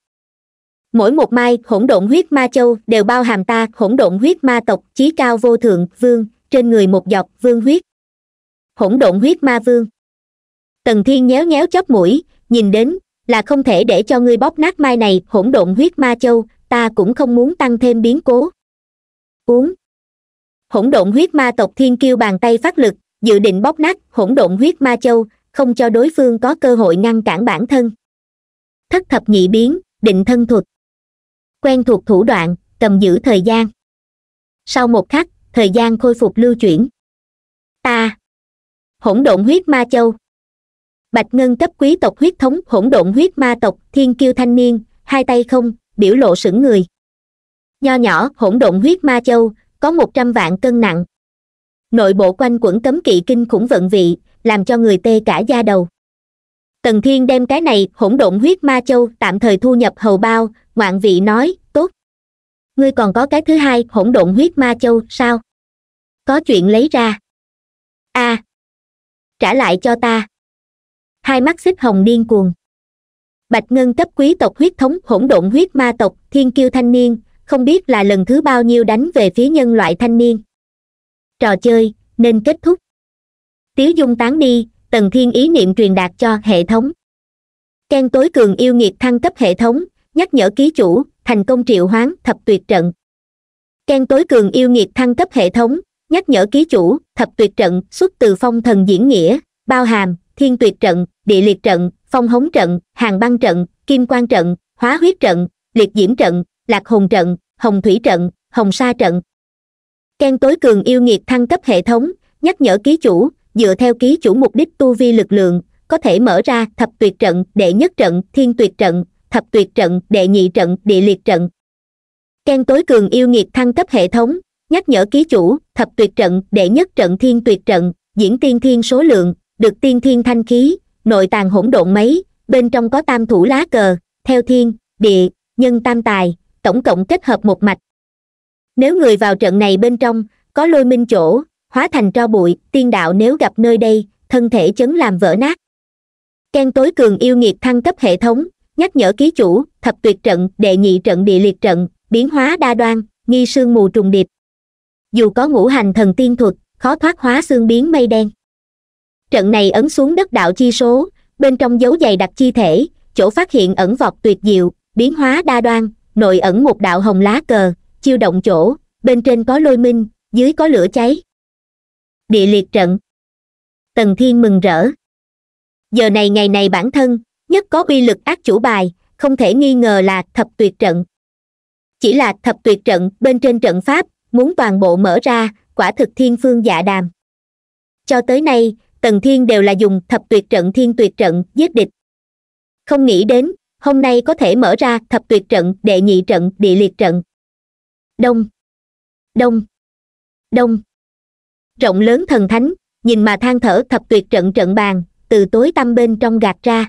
mỗi một mai hỗn độn huyết ma châu đều bao hàm ta hỗn độn huyết ma tộc chí cao vô thượng vương trên người một dọc vương huyết hỗn độn huyết ma vương tần thiên nhéo nhéo chóp mũi nhìn đến là không thể để cho ngươi bóp nát mai này hỗn độn huyết ma châu ta cũng không muốn tăng thêm biến cố uống hỗn độn huyết ma tộc thiên kêu bàn tay phát lực dự định bóp nát hỗn độn huyết ma châu không cho đối phương có cơ hội ngăn cản bản thân thất thập nhị biến định thân thuật quen thuộc thủ đoạn cầm giữ thời gian sau một khắc thời gian khôi phục lưu chuyển ta hỗn độn huyết ma châu bạch ngân cấp quý tộc huyết thống hỗn độn huyết ma tộc thiên kiêu thanh niên hai tay không biểu lộ sững người nho nhỏ hỗn độn huyết ma châu có một trăm vạn cân nặng nội bộ quanh quẩn cấm kỵ kinh khủng vận vị làm cho người tê cả da đầu tần thiên đem cái này hỗn độn huyết ma châu tạm thời thu nhập hầu bao ngoạn vị nói tốt ngươi còn có cái thứ hai hỗn độn huyết ma châu sao có chuyện lấy ra a à, trả lại cho ta hai mắt xích hồng điên cuồng bạch ngân cấp quý tộc huyết thống hỗn độn huyết ma tộc thiên kiêu thanh niên không biết là lần thứ bao nhiêu đánh về phía nhân loại thanh niên trò chơi nên kết thúc tiếu dung tán đi tần thiên ý niệm truyền đạt cho hệ thống ken tối cường yêu nghiệt thăng cấp hệ thống nhắc nhở ký chủ thành công triệu hoán thập tuyệt trận ken tối cường yêu nghiệt thăng cấp hệ thống nhắc nhở ký chủ thập tuyệt trận xuất từ phong thần diễn nghĩa bao hàm thiên tuyệt trận địa liệt trận phong hống trận hàng băng trận kim quan trận hóa huyết trận liệt diễm trận lạc hồn trận hồng thủy trận hồng sa trận ken tối cường yêu nghiệt thăng cấp hệ thống nhắc nhở ký chủ dựa theo ký chủ mục đích tu vi lực lượng có thể mở ra thập tuyệt trận đệ nhất trận thiên tuyệt trận thập tuyệt trận đệ nhị trận địa liệt trận ken tối cường yêu nghiệt thăng cấp hệ thống nhắc nhở ký chủ thập tuyệt trận đệ nhất trận thiên tuyệt trận diễn tiên thiên số lượng được tiên thiên thanh khí nội tàng hỗn độn mấy bên trong có tam thủ lá cờ theo thiên địa nhân tam tài tổng cộng kết hợp một mạch nếu người vào trận này bên trong có lôi minh chỗ hóa thành tro bụi tiên đạo nếu gặp nơi đây thân thể chấn làm vỡ nát ken tối cường yêu nghiệt thăng cấp hệ thống nhắc nhở ký chủ thập tuyệt trận đệ nhị trận địa liệt trận biến hóa đa đoan nghi sương mù trùng điệp dù có ngũ hành thần tiên thuật khó thoát hóa xương biến mây đen trận này ấn xuống đất đạo chi số bên trong dấu dày đặc chi thể chỗ phát hiện ẩn vọt tuyệt diệu biến hóa đa đoan nội ẩn một đạo hồng lá cờ chiêu động chỗ bên trên có lôi minh dưới có lửa cháy địa liệt trận tần thiên mừng rỡ giờ này ngày này bản thân nhất có uy lực ác chủ bài không thể nghi ngờ là thập tuyệt trận chỉ là thập tuyệt trận bên trên trận pháp muốn toàn bộ mở ra quả thực thiên phương dạ đàm cho tới nay tần thiên đều là dùng thập tuyệt trận thiên tuyệt trận giết địch không nghĩ đến hôm nay có thể mở ra thập tuyệt trận đệ nhị trận địa liệt trận đông đông đông rộng lớn thần thánh nhìn mà than thở thập tuyệt trận trận bàn từ tối tăm bên trong gạt ra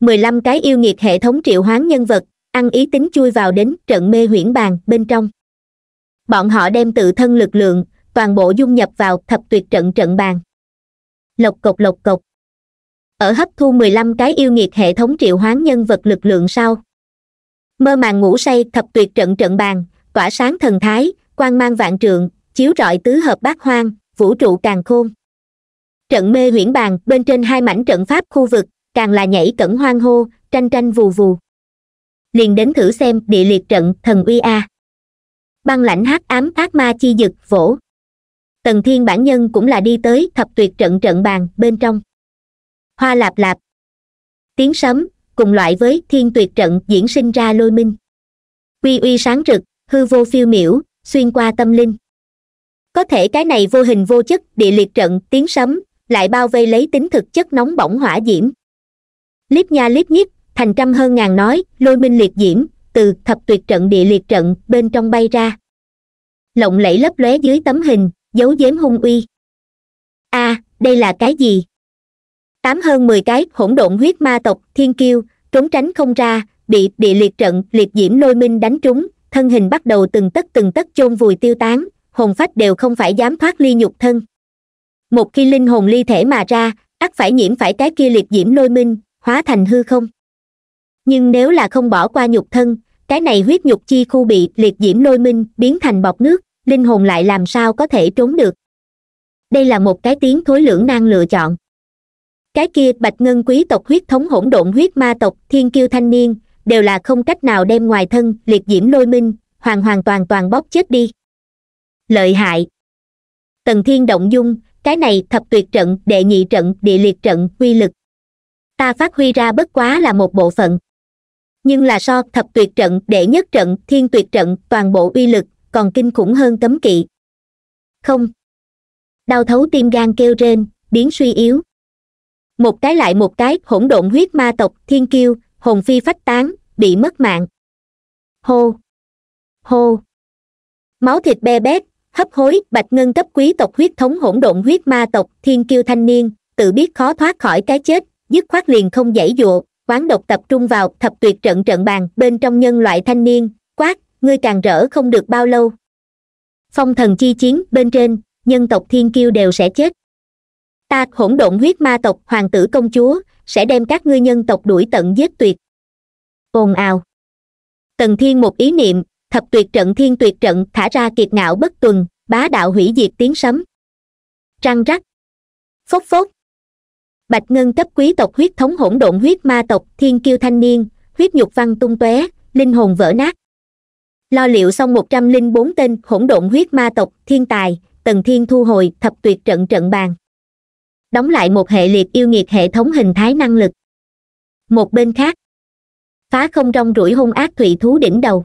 mười lăm cái yêu nghiệt hệ thống triệu hoán nhân vật ăn ý tính chui vào đến trận mê huyễn bàn bên trong bọn họ đem tự thân lực lượng toàn bộ dung nhập vào thập tuyệt trận trận bàn lộc cộc lộc cộc ở hấp thu mười lăm cái yêu nghiệt hệ thống triệu hoán nhân vật lực lượng sau mơ màng ngủ say thập tuyệt trận trận bàn tỏa sáng thần thái quan mang vạn trượng chiếu rọi tứ hợp bát hoang vũ trụ càng khôn trận mê huyễn bàn bên trên hai mảnh trận pháp khu vực càng là nhảy cẩn hoang hô tranh tranh vù vù liền đến thử xem địa liệt trận thần uy a băng lãnh hắc ám ác ma chi dực vỗ tần thiên bản nhân cũng là đi tới thập tuyệt trận trận bàn bên trong hoa lạp lạp tiếng sấm cùng loại với thiên tuyệt trận diễn sinh ra lôi minh quy uy sáng rực hư vô phiêu miểu xuyên qua tâm linh có thể cái này vô hình vô chất địa liệt trận tiếng sấm lại bao vây lấy tính thực chất nóng bỏng hỏa diễm liếp nha liếp nhiếp thành trăm hơn ngàn nói lôi minh liệt diễm từ thập tuyệt trận địa liệt trận bên trong bay ra lộng lẫy lấp lóe dưới tấm hình giấu giếm hung uy a à, đây là cái gì tám hơn mười cái hỗn độn huyết ma tộc thiên kiêu trốn tránh không ra bị địa liệt trận liệt diễm lôi minh đánh trúng thân hình bắt đầu từng tất từng tất chôn vùi tiêu tán hồn phách đều không phải dám thoát ly nhục thân một khi linh hồn ly thể mà ra ắt phải nhiễm phải cái kia liệt diễm lôi minh hóa thành hư không nhưng nếu là không bỏ qua nhục thân cái này huyết nhục chi khu bị liệt diễm lôi minh biến thành bọc nước linh hồn lại làm sao có thể trốn được đây là một cái tiếng thối lưỡng nan lựa chọn cái kia bạch ngân quý tộc huyết thống hỗn độn huyết ma tộc thiên kiêu thanh niên đều là không cách nào đem ngoài thân liệt diễm lôi minh hoàn hoàn toàn toàn bóp chết đi lợi hại tần thiên động dung cái này thập tuyệt trận đệ nhị trận địa liệt trận uy lực ta phát huy ra bất quá là một bộ phận nhưng là so thập tuyệt trận đệ nhất trận thiên tuyệt trận toàn bộ uy lực còn kinh khủng hơn cấm kỵ không đau thấu tim gan kêu rên biến suy yếu một cái lại một cái hỗn độn huyết ma tộc thiên kiêu hồn phi phách tán bị mất mạng hô hô máu thịt be bét hấp hối bạch ngân cấp quý tộc huyết thống hỗn độn huyết ma tộc thiên kiêu thanh niên tự biết khó thoát khỏi cái chết dứt khoát liền không dãy dụa quán độc tập trung vào thập tuyệt trận trận bàn bên trong nhân loại thanh niên quát ngươi càng rỡ không được bao lâu phong thần chi chiến bên trên nhân tộc thiên kiêu đều sẽ chết ta hỗn độn huyết ma tộc hoàng tử công chúa sẽ đem các ngươi nhân tộc đuổi tận giết tuyệt ồn ào tần thiên một ý niệm thập tuyệt trận thiên tuyệt trận thả ra kiệt ngạo bất tuần bá đạo hủy diệt tiếng sấm trăng rắc phốc phốc bạch ngân cấp quý tộc huyết thống hỗn độn huyết ma tộc thiên kiêu thanh niên huyết nhục văn tung tóe linh hồn vỡ nát lo liệu xong một trăm linh bốn tên hỗn độn huyết ma tộc thiên tài tần thiên thu hồi thập tuyệt trận trận bàn đóng lại một hệ liệt yêu nghiệt hệ thống hình thái năng lực một bên khác phá không trong rủi hung ác thụy thú đỉnh đầu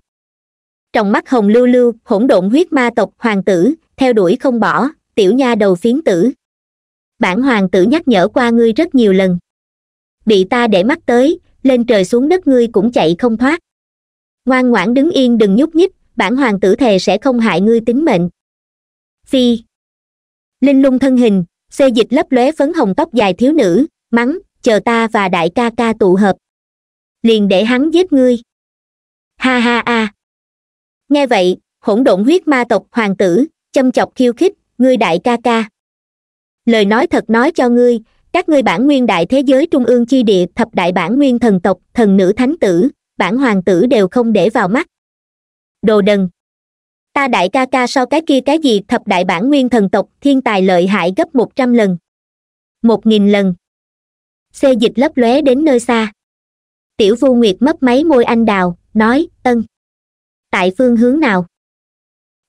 trong mắt hồng lưu lưu hỗn độn huyết ma tộc hoàng tử theo đuổi không bỏ tiểu nha đầu phiến tử bản hoàng tử nhắc nhở qua ngươi rất nhiều lần bị ta để mắt tới lên trời xuống đất ngươi cũng chạy không thoát ngoan ngoãn đứng yên đừng nhúc nhích bản hoàng tử thề sẽ không hại ngươi tính mệnh phi linh lung thân hình xê dịch lấp lóe phấn hồng tóc dài thiếu nữ mắng chờ ta và đại ca ca tụ hợp liền để hắn giết ngươi ha ha a nghe vậy hỗn độn huyết ma tộc hoàng tử châm chọc khiêu khích ngươi đại ca ca lời nói thật nói cho ngươi các ngươi bản nguyên đại thế giới trung ương chi địa thập đại bản nguyên thần tộc thần nữ thánh tử bản hoàng tử đều không để vào mắt đồ đần ta đại ca ca so cái kia cái gì thập đại bản nguyên thần tộc thiên tài lợi hại gấp một trăm lần một nghìn lần xe dịch lấp lóe đến nơi xa tiểu vu nguyệt mấp máy môi anh đào nói ân tại phương hướng nào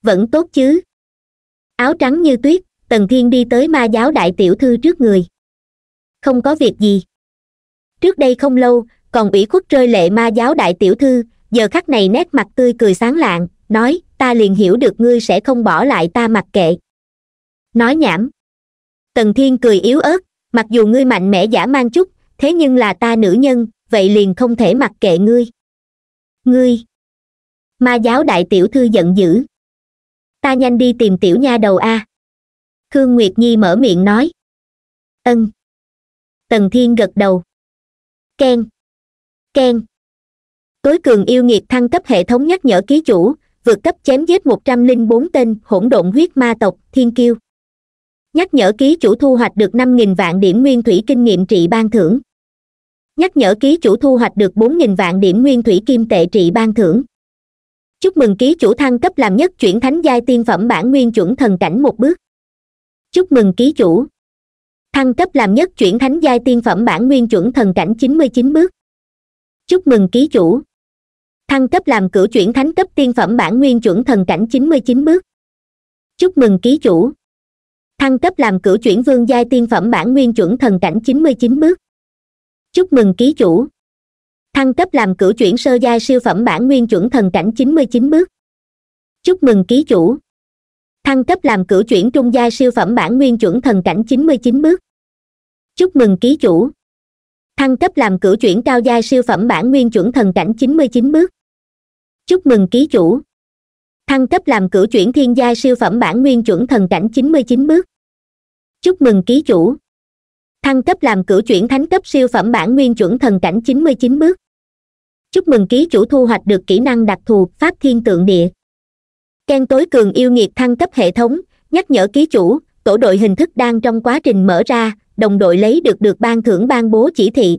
vẫn tốt chứ áo trắng như tuyết tần thiên đi tới ma giáo đại tiểu thư trước người không có việc gì trước đây không lâu còn ủy khuất rơi lệ ma giáo đại tiểu thư giờ khắc này nét mặt tươi cười sáng lạng nói ta liền hiểu được ngươi sẽ không bỏ lại ta mặc kệ nói nhảm tần thiên cười yếu ớt mặc dù ngươi mạnh mẽ giả mang chút thế nhưng là ta nữ nhân vậy liền không thể mặc kệ ngươi ngươi ma giáo đại tiểu thư giận dữ ta nhanh đi tìm tiểu nha đầu a khương nguyệt nhi mở miệng nói ân tần thiên gật đầu keng keng tối cường yêu nghiệt thăng cấp hệ thống nhắc nhở ký chủ vượt cấp chém giết một trăm linh bốn tên hỗn độn huyết ma tộc thiên kiêu nhắc nhở ký chủ thu hoạch được năm nghìn vạn điểm nguyên thủy kinh nghiệm trị ban thưởng nhắc nhở ký chủ thu hoạch được bốn nghìn vạn điểm nguyên thủy kim tệ trị ban thưởng chúc mừng ký chủ thăng cấp làm nhất chuyển thánh giai tiên phẩm bản nguyên chuẩn thần cảnh một bước chúc mừng ký chủ thăng cấp làm nhất chuyển thánh giai tiên phẩm bản nguyên chuẩn thần cảnh chín mươi chín bước chúc mừng ký chủ thăng cấp làm cửu chuyển thánh cấp tiên phẩm bản nguyên chuẩn thần cảnh chín mươi chín bước chúc mừng ký chủ thăng cấp làm cửu chuyển vương giai tiên phẩm bản nguyên chuẩn thần cảnh chín mươi chín bước chúc mừng ký chủ thăng cấp làm cửu chuyển sơ giai siêu phẩm bản nguyên chuẩn thần cảnh chín mươi chín bước chúc mừng ký chủ thăng cấp làm cửu chuyển trung giai siêu phẩm bản nguyên chuẩn thần cảnh chín mươi chín bước chúc mừng ký chủ thăng cấp làm cửu chuyển cao giai siêu phẩm bản nguyên chuẩn thần cảnh chín mươi chín bước chúc mừng ký chủ thăng cấp làm cửu chuyển thiên giai siêu phẩm bản nguyên chuẩn thần cảnh chín mươi chín bước chúc mừng ký chủ thăng cấp làm cửu chuyển thánh cấp siêu phẩm bản nguyên chuẩn thần cảnh chín mươi chín bước chúc mừng ký chủ thu hoạch được kỹ năng đặc thù pháp thiên tượng địa ken tối cường yêu nghiệt thăng cấp hệ thống nhắc nhở ký chủ tổ đội hình thức đang trong quá trình mở ra đồng đội lấy được được ban thưởng ban bố chỉ thị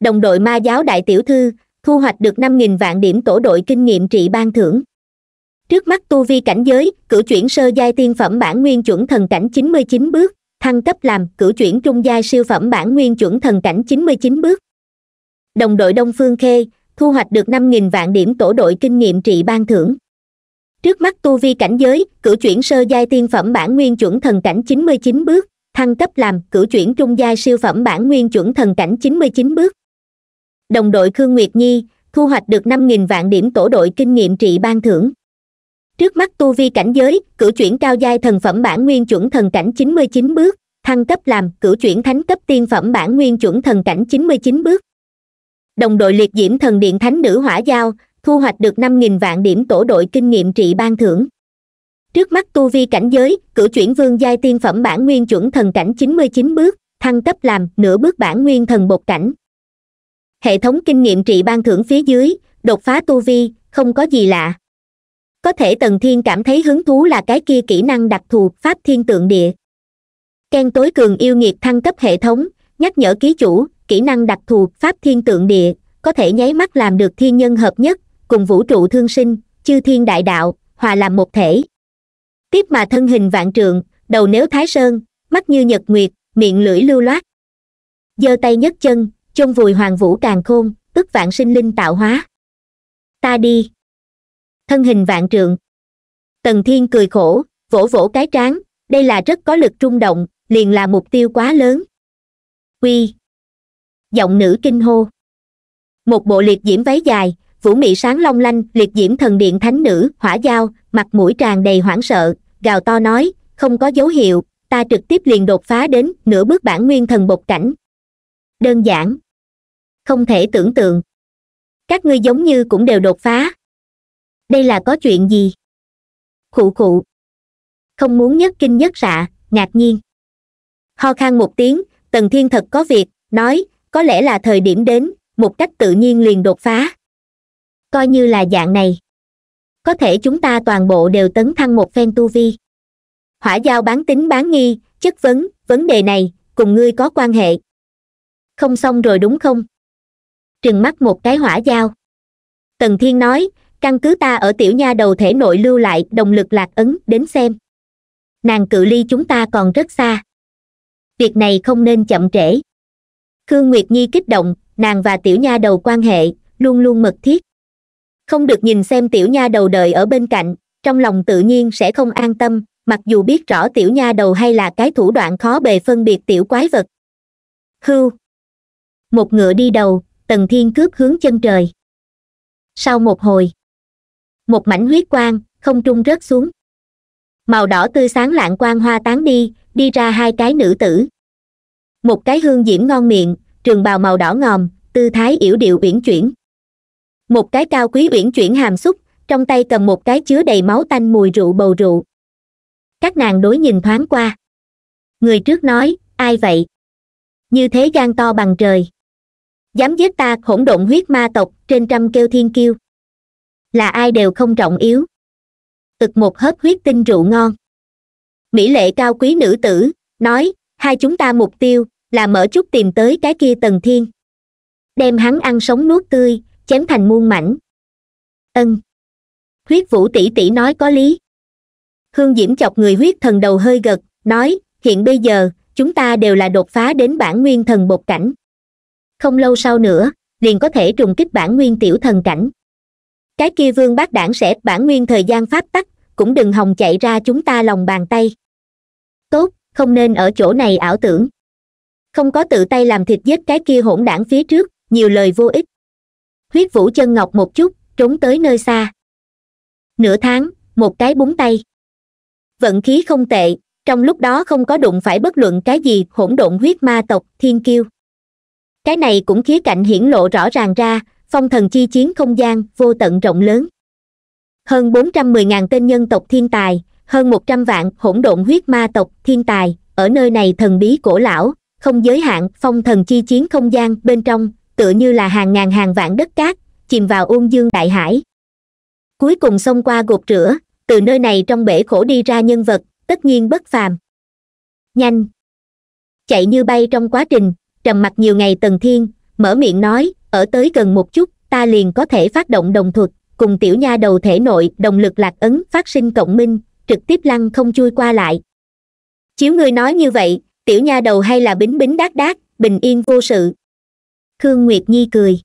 đồng đội ma giáo đại tiểu thư thu hoạch được năm nghìn vạn điểm tổ đội kinh nghiệm trị ban thưởng trước mắt tu vi cảnh giới cử chuyển sơ giai tiên phẩm bản nguyên chuẩn thần cảnh chín mươi chín bước thăng cấp làm cử chuyển trung giai siêu phẩm bản nguyên chuẩn thần cảnh chín mươi chín bước đồng đội đông phương khê thu hoạch được năm nghìn vạn điểm tổ đội kinh nghiệm trị ban thưởng trước mắt tu vi cảnh giới cử chuyển sơ giai tiên phẩm bản nguyên chuẩn thần cảnh chín mươi chín bước thăng cấp làm cử chuyển trung gia siêu phẩm bản nguyên chuẩn thần cảnh 99 bước đồng đội khương nguyệt nhi thu hoạch được 5.000 vạn điểm tổ đội kinh nghiệm trị ban thưởng trước mắt tu vi cảnh giới cử chuyển cao giai thần phẩm bản nguyên chuẩn thần cảnh 99 bước thăng cấp làm cử chuyển thánh cấp tiên phẩm bản nguyên chuẩn thần cảnh 99 bước đồng đội liệt diễm thần điện thánh nữ hỏa giao thu hoạch được 5.000 vạn điểm tổ đội kinh nghiệm trị ban thưởng trước mắt tu vi cảnh giới cử chuyển vương giai tiên phẩm bản nguyên chuẩn thần cảnh chín mươi chín bước thăng cấp làm nửa bước bản nguyên thần bột cảnh hệ thống kinh nghiệm trị ban thưởng phía dưới đột phá tu vi không có gì lạ có thể tần thiên cảm thấy hứng thú là cái kia kỹ năng đặc thù pháp thiên tượng địa ken tối cường yêu nghiệt thăng cấp hệ thống nhắc nhở ký chủ kỹ năng đặc thù pháp thiên tượng địa có thể nháy mắt làm được thiên nhân hợp nhất cùng vũ trụ thương sinh chư thiên đại đạo hòa làm một thể tiếp mà thân hình vạn trượng đầu nếu thái sơn mắt như nhật nguyệt miệng lưỡi lưu loát giơ tay nhấc chân chôn vùi hoàng vũ càng khôn tức vạn sinh linh tạo hóa ta đi thân hình vạn trượng tần thiên cười khổ vỗ vỗ cái trán đây là rất có lực trung động liền là mục tiêu quá lớn uy giọng nữ kinh hô một bộ liệt diễm váy dài vũ mị sáng long lanh liệt diễm thần điện thánh nữ hỏa giao mặt mũi tràn đầy hoảng sợ gào to nói không có dấu hiệu ta trực tiếp liền đột phá đến nửa bước bản nguyên thần bột cảnh đơn giản không thể tưởng tượng các ngươi giống như cũng đều đột phá đây là có chuyện gì khụ khụ không muốn nhất kinh nhất sạ ngạc nhiên ho khan một tiếng tần thiên thật có việc nói có lẽ là thời điểm đến một cách tự nhiên liền đột phá coi như là dạng này có thể chúng ta toàn bộ đều tấn thăng một phen tu vi hỏa giao bán tính bán nghi chất vấn vấn đề này cùng ngươi có quan hệ không xong rồi đúng không trừng mắt một cái hỏa giao tần thiên nói căn cứ ta ở tiểu nha đầu thể nội lưu lại đồng lực lạc ấn đến xem nàng cự ly chúng ta còn rất xa việc này không nên chậm trễ khương nguyệt nhi kích động nàng và tiểu nha đầu quan hệ luôn luôn mật thiết không được nhìn xem tiểu nha đầu đời ở bên cạnh trong lòng tự nhiên sẽ không an tâm mặc dù biết rõ tiểu nha đầu hay là cái thủ đoạn khó bề phân biệt tiểu quái vật hưu một ngựa đi đầu tần thiên cướp hướng chân trời sau một hồi một mảnh huyết quang không trung rớt xuống màu đỏ tươi sáng lạng quang hoa tán đi đi ra hai cái nữ tử một cái hương diễm ngon miệng trường bào màu đỏ ngòm tư thái yểu điệu uyển chuyển một cái cao quý uyển chuyển hàm xúc trong tay cầm một cái chứa đầy máu tanh mùi rượu bầu rượu các nàng đối nhìn thoáng qua người trước nói ai vậy như thế gan to bằng trời dám giết ta hỗn độn huyết ma tộc trên trăm kêu thiên kiêu là ai đều không trọng yếu ực một hớp huyết tinh rượu ngon mỹ lệ cao quý nữ tử nói hai chúng ta mục tiêu là mở chút tìm tới cái kia tầng thiên đem hắn ăn sống nuốt tươi chém thành muôn mảnh ân huyết vũ tỷ tỷ nói có lý hương diễm chọc người huyết thần đầu hơi gật nói hiện bây giờ chúng ta đều là đột phá đến bản nguyên thần bột cảnh không lâu sau nữa liền có thể trùng kích bản nguyên tiểu thần cảnh cái kia vương bác đảng sẽ bản nguyên thời gian pháp tắc cũng đừng hòng chạy ra chúng ta lòng bàn tay tốt không nên ở chỗ này ảo tưởng không có tự tay làm thịt giết cái kia hỗn đảng phía trước nhiều lời vô ích huyết vũ chân ngọc một chút trốn tới nơi xa nửa tháng một cái búng tay vận khí không tệ trong lúc đó không có đụng phải bất luận cái gì hỗn độn huyết ma tộc thiên kiêu cái này cũng khía cạnh hiển lộ rõ ràng ra phong thần chi chiến không gian vô tận rộng lớn hơn bốn trăm mười ngàn tên nhân tộc thiên tài hơn một trăm vạn hỗn độn huyết ma tộc thiên tài ở nơi này thần bí cổ lão không giới hạn phong thần chi chiến không gian bên trong tựa như là hàng ngàn hàng vạn đất cát chìm vào ôn dương đại hải cuối cùng xông qua gột rửa từ nơi này trong bể khổ đi ra nhân vật tất nhiên bất phàm nhanh chạy như bay trong quá trình trầm mặc nhiều ngày tần thiên mở miệng nói ở tới gần một chút ta liền có thể phát động đồng thuật cùng tiểu nha đầu thể nội đồng lực lạc ấn phát sinh cộng minh trực tiếp lăn không chui qua lại chiếu ngươi nói như vậy tiểu nha đầu hay là bính bính đát đát bình yên vô sự khương nguyệt nhi cười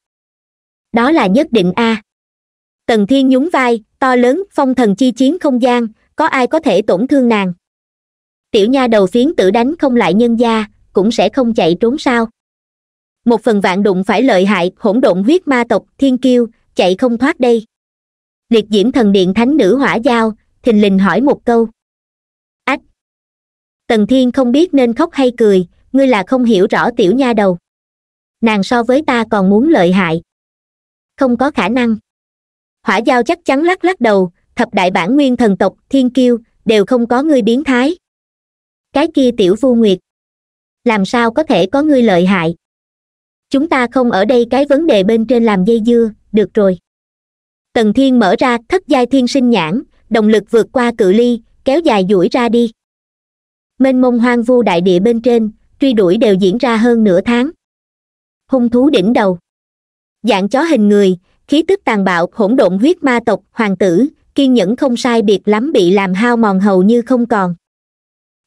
đó là nhất định a à. tần thiên nhún vai to lớn phong thần chi chiến không gian có ai có thể tổn thương nàng tiểu nha đầu phiến tử đánh không lại nhân gia cũng sẽ không chạy trốn sao một phần vạn đụng phải lợi hại hỗn độn huyết ma tộc thiên kiêu chạy không thoát đây liệt diễm thần điện thánh nữ hỏa giao thình lình hỏi một câu ách tần thiên không biết nên khóc hay cười ngươi là không hiểu rõ tiểu nha đầu nàng so với ta còn muốn lợi hại không có khả năng hỏa giao chắc chắn lắc lắc đầu thập đại bản nguyên thần tộc thiên kiêu đều không có ngươi biến thái cái kia tiểu vu nguyệt làm sao có thể có ngươi lợi hại chúng ta không ở đây cái vấn đề bên trên làm dây dưa được rồi tần thiên mở ra thất giai thiên sinh nhãn động lực vượt qua cự ly kéo dài duỗi ra đi mênh mông hoang vu đại địa bên trên truy đuổi đều diễn ra hơn nửa tháng hung thú đỉnh đầu dạng chó hình người khí tức tàn bạo hỗn độn huyết ma tộc hoàng tử kiên nhẫn không sai biệt lắm bị làm hao mòn hầu như không còn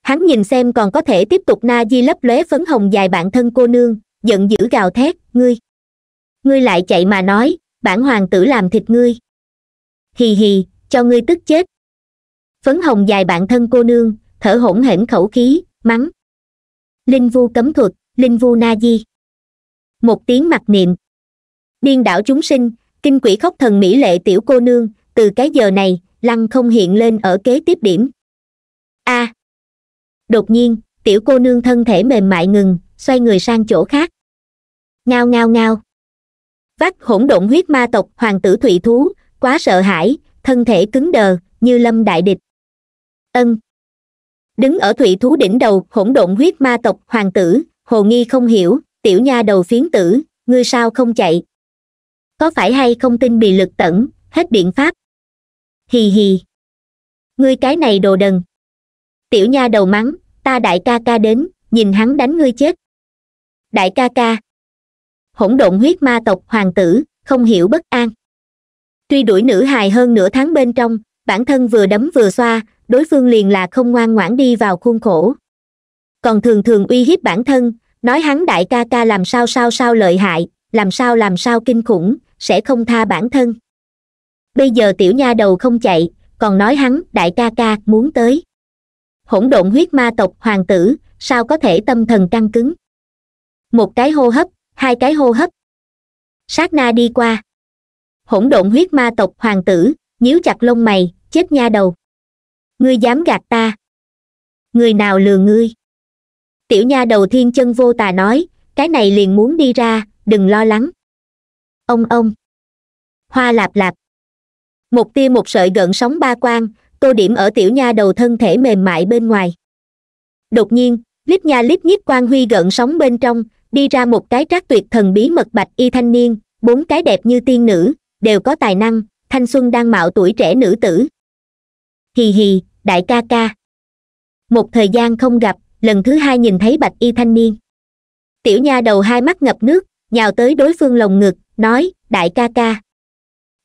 hắn nhìn xem còn có thể tiếp tục na di lấp lóe phấn hồng dài bản thân cô nương giận dữ gào thét ngươi ngươi lại chạy mà nói bản hoàng tử làm thịt ngươi hì hì cho ngươi tức chết phấn hồng dài bản thân cô nương thở hỗn hển khẩu khí mắng linh vu cấm thuật linh vu na di một tiếng mặc niệm điên đảo chúng sinh kinh quỷ khóc thần mỹ lệ tiểu cô nương từ cái giờ này lăng không hiện lên ở kế tiếp điểm a à. đột nhiên tiểu cô nương thân thể mềm mại ngừng xoay người sang chỗ khác ngao ngao ngao vắt hỗn độn huyết ma tộc hoàng tử thụy thú quá sợ hãi thân thể cứng đờ như lâm đại địch ân đứng ở thụy thú đỉnh đầu hỗn độn huyết ma tộc hoàng tử hồ nghi không hiểu tiểu nha đầu phiến tử ngươi sao không chạy có phải hay không tin bị lực tẩn hết biện pháp hì hì ngươi cái này đồ đần tiểu nha đầu mắng ta đại ca ca đến nhìn hắn đánh ngươi chết đại ca ca hỗn độn huyết ma tộc hoàng tử không hiểu bất an truy đuổi nữ hài hơn nửa tháng bên trong bản thân vừa đấm vừa xoa đối phương liền là không ngoan ngoãn đi vào khuôn khổ còn thường thường uy hiếp bản thân nói hắn đại ca ca làm sao sao sao lợi hại làm sao làm sao kinh khủng sẽ không tha bản thân bây giờ tiểu nha đầu không chạy còn nói hắn đại ca ca muốn tới hỗn độn huyết ma tộc hoàng tử sao có thể tâm thần căng cứng một cái hô hấp hai cái hô hấp sát na đi qua hỗn độn huyết ma tộc hoàng tử nhíu chặt lông mày chết nha đầu ngươi dám gạt ta người nào lừa ngươi tiểu nha đầu thiên chân vô tà nói cái này liền muốn đi ra đừng lo lắng ông ông hoa lạp lạp một tia một sợi gợn sóng ba quan, tô điểm ở tiểu nha đầu thân thể mềm mại bên ngoài đột nhiên lít nha lít nhít quan huy gợn sóng bên trong đi ra một cái trác tuyệt thần bí mật bạch y thanh niên bốn cái đẹp như tiên nữ đều có tài năng thanh xuân đang mạo tuổi trẻ nữ tử hì hì đại ca ca một thời gian không gặp lần thứ hai nhìn thấy bạch y thanh niên tiểu nha đầu hai mắt ngập nước nhào tới đối phương lồng ngực nói đại ca ca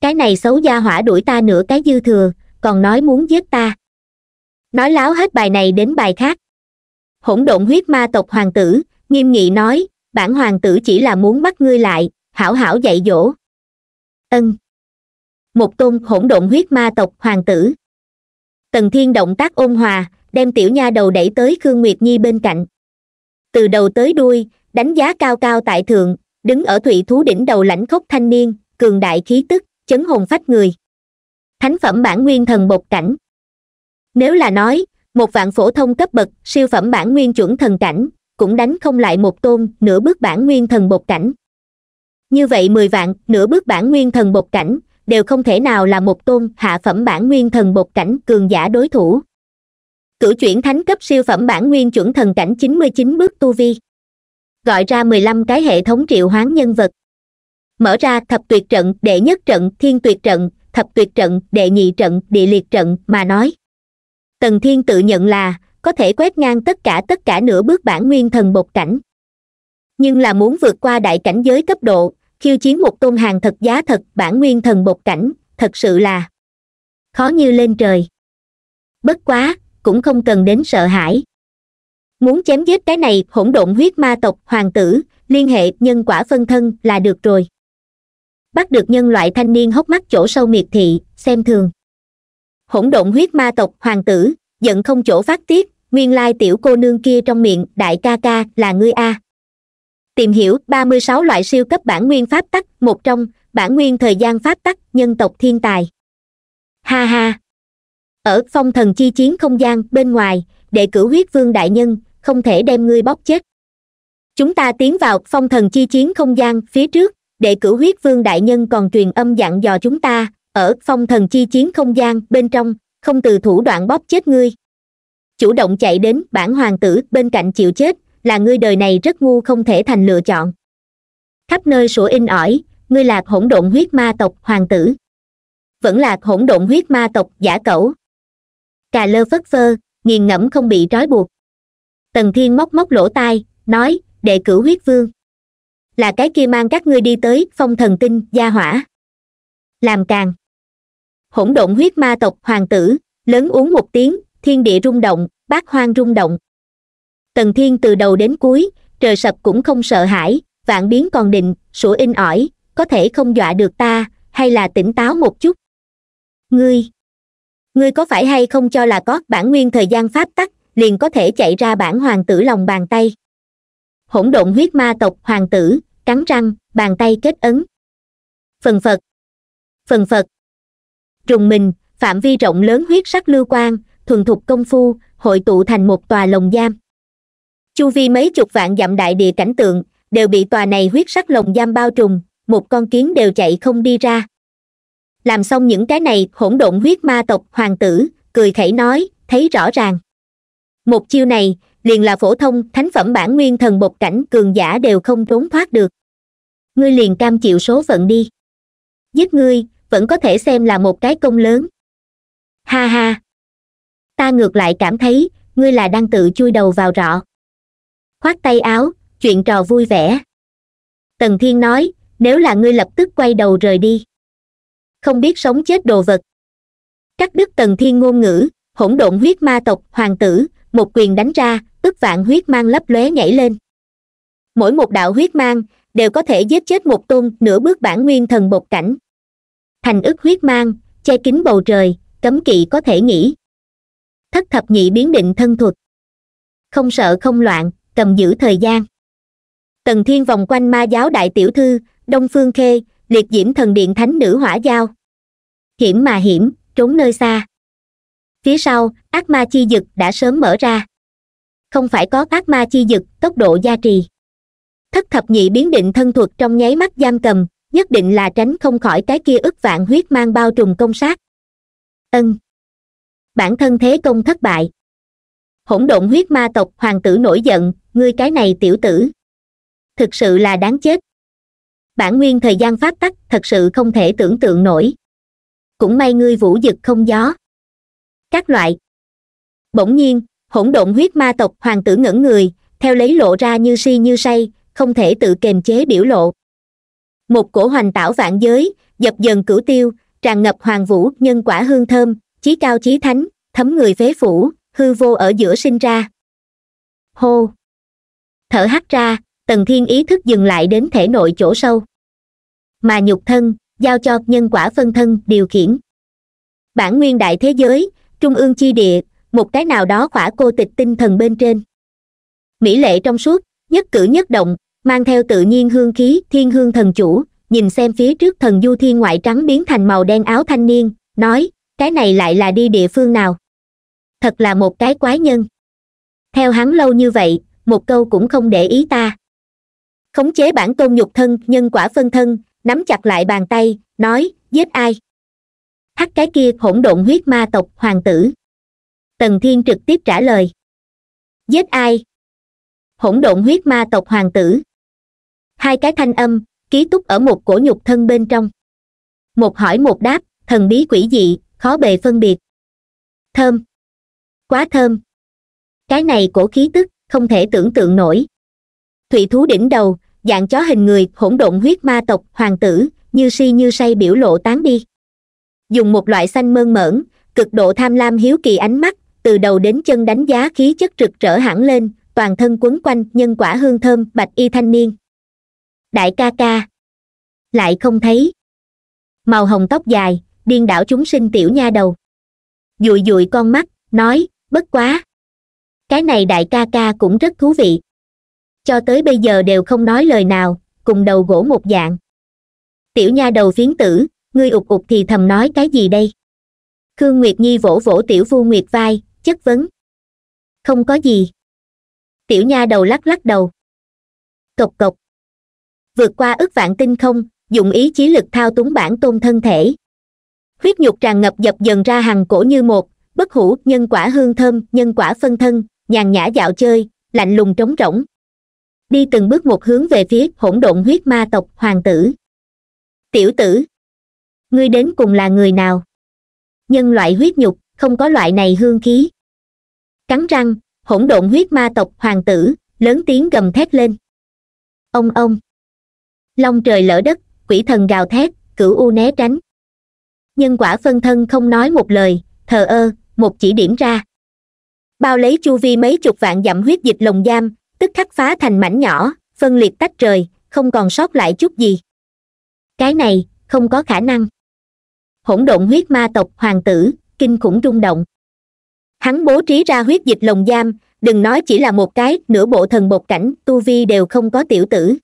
cái này xấu gia hỏa đuổi ta nửa cái dư thừa còn nói muốn giết ta nói láo hết bài này đến bài khác hỗn độn huyết ma tộc hoàng tử nghiêm nghị nói bản hoàng tử chỉ là muốn bắt ngươi lại hảo hảo dạy dỗ ân một tôn hỗn độn huyết ma tộc hoàng tử tần thiên động tác ôn hòa đem tiểu nha đầu đẩy tới khương nguyệt nhi bên cạnh từ đầu tới đuôi đánh giá cao cao tại thượng đứng ở thụy thú đỉnh đầu lãnh khốc thanh niên cường đại khí tức chấn hồn phách người thánh phẩm bản nguyên thần bột cảnh nếu là nói một vạn phổ thông cấp bậc siêu phẩm bản nguyên chuẩn thần cảnh cũng đánh không lại một tôn nửa bước bản nguyên thần bột cảnh như vậy mười vạn nửa bước bản nguyên thần bột cảnh đều không thể nào là một tôn hạ phẩm bản nguyên thần bột cảnh cường giả đối thủ cửu chuyển thánh cấp siêu phẩm bản nguyên chuẩn thần cảnh chín mươi chín bước tu vi gọi ra mười lăm cái hệ thống triệu hoán nhân vật mở ra thập tuyệt trận đệ nhất trận thiên tuyệt trận thập tuyệt trận đệ nhị trận địa liệt trận mà nói tần thiên tự nhận là có thể quét ngang tất cả tất cả nửa bước bản nguyên thần bột cảnh nhưng là muốn vượt qua đại cảnh giới cấp độ khiêu chiến một tôn hàng thật giá thật bản nguyên thần bột cảnh thật sự là khó như lên trời bất quá cũng không cần đến sợ hãi muốn chém giết cái này hỗn độn huyết ma tộc hoàng tử liên hệ nhân quả phân thân là được rồi bắt được nhân loại thanh niên hốc mắt chỗ sâu miệt thị xem thường hỗn độn huyết ma tộc hoàng tử giận không chỗ phát tiết nguyên lai tiểu cô nương kia trong miệng đại ca ca là ngươi a tìm hiểu 36 loại siêu cấp bản nguyên pháp tắc một trong bản nguyên thời gian pháp tắc nhân tộc thiên tài ha ha ở phong thần chi chiến không gian bên ngoài đệ cử huyết vương đại nhân không thể đem ngươi bóc chết chúng ta tiến vào phong thần chi chiến không gian phía trước đệ cử huyết vương đại nhân còn truyền âm dặn dò chúng ta ở phong thần chi chiến không gian bên trong không từ thủ đoạn bóp chết ngươi chủ động chạy đến bản hoàng tử bên cạnh chịu chết là ngươi đời này rất ngu không thể thành lựa chọn khắp nơi sủa in ỏi ngươi là hỗn độn huyết ma tộc hoàng tử vẫn là hỗn độn huyết ma tộc giả cẩu cà lơ phất phơ nghiền ngẫm không bị trói buộc tần thiên móc móc lỗ tai nói đệ cử huyết vương là cái kia mang các ngươi đi tới phong thần tinh gia hỏa làm càng hỗn độn huyết ma tộc hoàng tử lớn uống một tiếng thiên địa rung động bát hoang rung động tần thiên từ đầu đến cuối trời sập cũng không sợ hãi vạn biến còn định sủa in ỏi có thể không dọa được ta hay là tỉnh táo một chút ngươi ngươi có phải hay không cho là có bản nguyên thời gian pháp tắc liền có thể chạy ra bản hoàng tử lòng bàn tay hỗn độn huyết ma tộc hoàng tử cắn răng bàn tay kết ấn phần phật phần phật trùng mình phạm vi rộng lớn huyết sắc lưu quang thuần thục công phu hội tụ thành một tòa lồng giam chu vi mấy chục vạn dặm đại địa cảnh tượng đều bị tòa này huyết sắc lồng giam bao trùm một con kiến đều chạy không đi ra làm xong những cái này hỗn độn huyết ma tộc hoàng tử cười khẩy nói thấy rõ ràng một chiêu này liền là phổ thông thánh phẩm bản nguyên thần bột cảnh cường giả đều không trốn thoát được ngươi liền cam chịu số phận đi giết ngươi vẫn có thể xem là một cái công lớn ha ha ta ngược lại cảm thấy ngươi là đang tự chui đầu vào rọ khoác tay áo chuyện trò vui vẻ tần thiên nói nếu là ngươi lập tức quay đầu rời đi không biết sống chết đồ vật cắt đứt tần thiên ngôn ngữ hỗn độn huyết ma tộc hoàng tử một quyền đánh ra ức vạn huyết mang lấp lóe nhảy lên mỗi một đạo huyết mang đều có thể giết chết một tôn nửa bước bản nguyên thần bột cảnh thành ức huyết mang che kín bầu trời cấm kỵ có thể nghĩ thất thập nhị biến định thân thuật không sợ không loạn cầm giữ thời gian tần thiên vòng quanh ma giáo đại tiểu thư đông phương khê liệt diễm thần điện thánh nữ hỏa giao hiểm mà hiểm trốn nơi xa phía sau ác ma chi dực đã sớm mở ra không phải có ác ma chi dực tốc độ gia trì thất thập nhị biến định thân thuật trong nháy mắt giam cầm nhất định là tránh không khỏi cái kia ức vạn huyết mang bao trùm công sát ân bản thân thế công thất bại hỗn độn huyết ma tộc hoàng tử nổi giận ngươi cái này tiểu tử thực sự là đáng chết bản nguyên thời gian phát tắc thật sự không thể tưởng tượng nổi cũng may ngươi vũ dực không gió các loại bỗng nhiên hỗn độn huyết ma tộc hoàng tử ngẩn người theo lấy lộ ra như si như say không thể tự kềm chế biểu lộ một cổ hoành tảo vạn giới dập dần cửu tiêu tràn ngập hoàng vũ nhân quả hương thơm chí cao chí thánh thấm người phế phủ hư vô ở giữa sinh ra hô thở hắt ra tần thiên ý thức dừng lại đến thể nội chỗ sâu mà nhục thân giao cho nhân quả phân thân điều khiển bản nguyên đại thế giới trung ương chi địa một cái nào đó khỏa cô tịch tinh thần bên trên mỹ lệ trong suốt nhất cử nhất động mang theo tự nhiên hương khí thiên hương thần chủ nhìn xem phía trước thần du thiên ngoại trắng biến thành màu đen áo thanh niên nói cái này lại là đi địa phương nào thật là một cái quái nhân theo hắn lâu như vậy một câu cũng không để ý ta khống chế bản tôn nhục thân nhân quả phân thân nắm chặt lại bàn tay nói giết ai hắt cái kia hỗn độn huyết ma tộc hoàng tử tần thiên trực tiếp trả lời giết ai hỗn độn huyết ma tộc hoàng tử hai cái thanh âm ký túc ở một cổ nhục thân bên trong một hỏi một đáp thần bí quỷ dị khó bề phân biệt thơm quá thơm cái này cổ khí tức không thể tưởng tượng nổi thụy thú đỉnh đầu dạng chó hình người hỗn độn huyết ma tộc hoàng tử như si như say biểu lộ tán đi dùng một loại xanh mơn mởn cực độ tham lam hiếu kỳ ánh mắt từ đầu đến chân đánh giá khí chất rực rỡ hẳn lên toàn thân quấn quanh nhân quả hương thơm bạch y thanh niên đại ca ca lại không thấy màu hồng tóc dài điên đảo chúng sinh tiểu nha đầu dụi dụi con mắt nói bất quá cái này đại ca ca cũng rất thú vị cho tới bây giờ đều không nói lời nào cùng đầu gỗ một dạng tiểu nha đầu phiến tử ngươi ục ục thì thầm nói cái gì đây khương nguyệt nhi vỗ vỗ tiểu vu nguyệt vai chất vấn không có gì tiểu nha đầu lắc lắc đầu cộc cộc vượt qua ức vạn tinh không dụng ý chí lực thao túng bản tôn thân thể huyết nhục tràn ngập dập dần ra hàng cổ như một bất hủ nhân quả hương thơm nhân quả phân thân nhàn nhã dạo chơi lạnh lùng trống rỗng đi từng bước một hướng về phía hỗn độn huyết ma tộc hoàng tử tiểu tử ngươi đến cùng là người nào nhân loại huyết nhục không có loại này hương khí cắn răng hỗn độn huyết ma tộc hoàng tử lớn tiếng gầm thét lên ông ông long trời lỡ đất quỷ thần gào thét cửu u né tránh nhân quả phân thân không nói một lời thờ ơ một chỉ điểm ra bao lấy chu vi mấy chục vạn dặm huyết dịch lồng giam tức khắc phá thành mảnh nhỏ phân liệt tách rời không còn sót lại chút gì cái này không có khả năng hỗn độn huyết ma tộc hoàng tử kinh khủng rung động hắn bố trí ra huyết dịch lồng giam đừng nói chỉ là một cái nửa bộ thần bột cảnh tu vi đều không có tiểu tử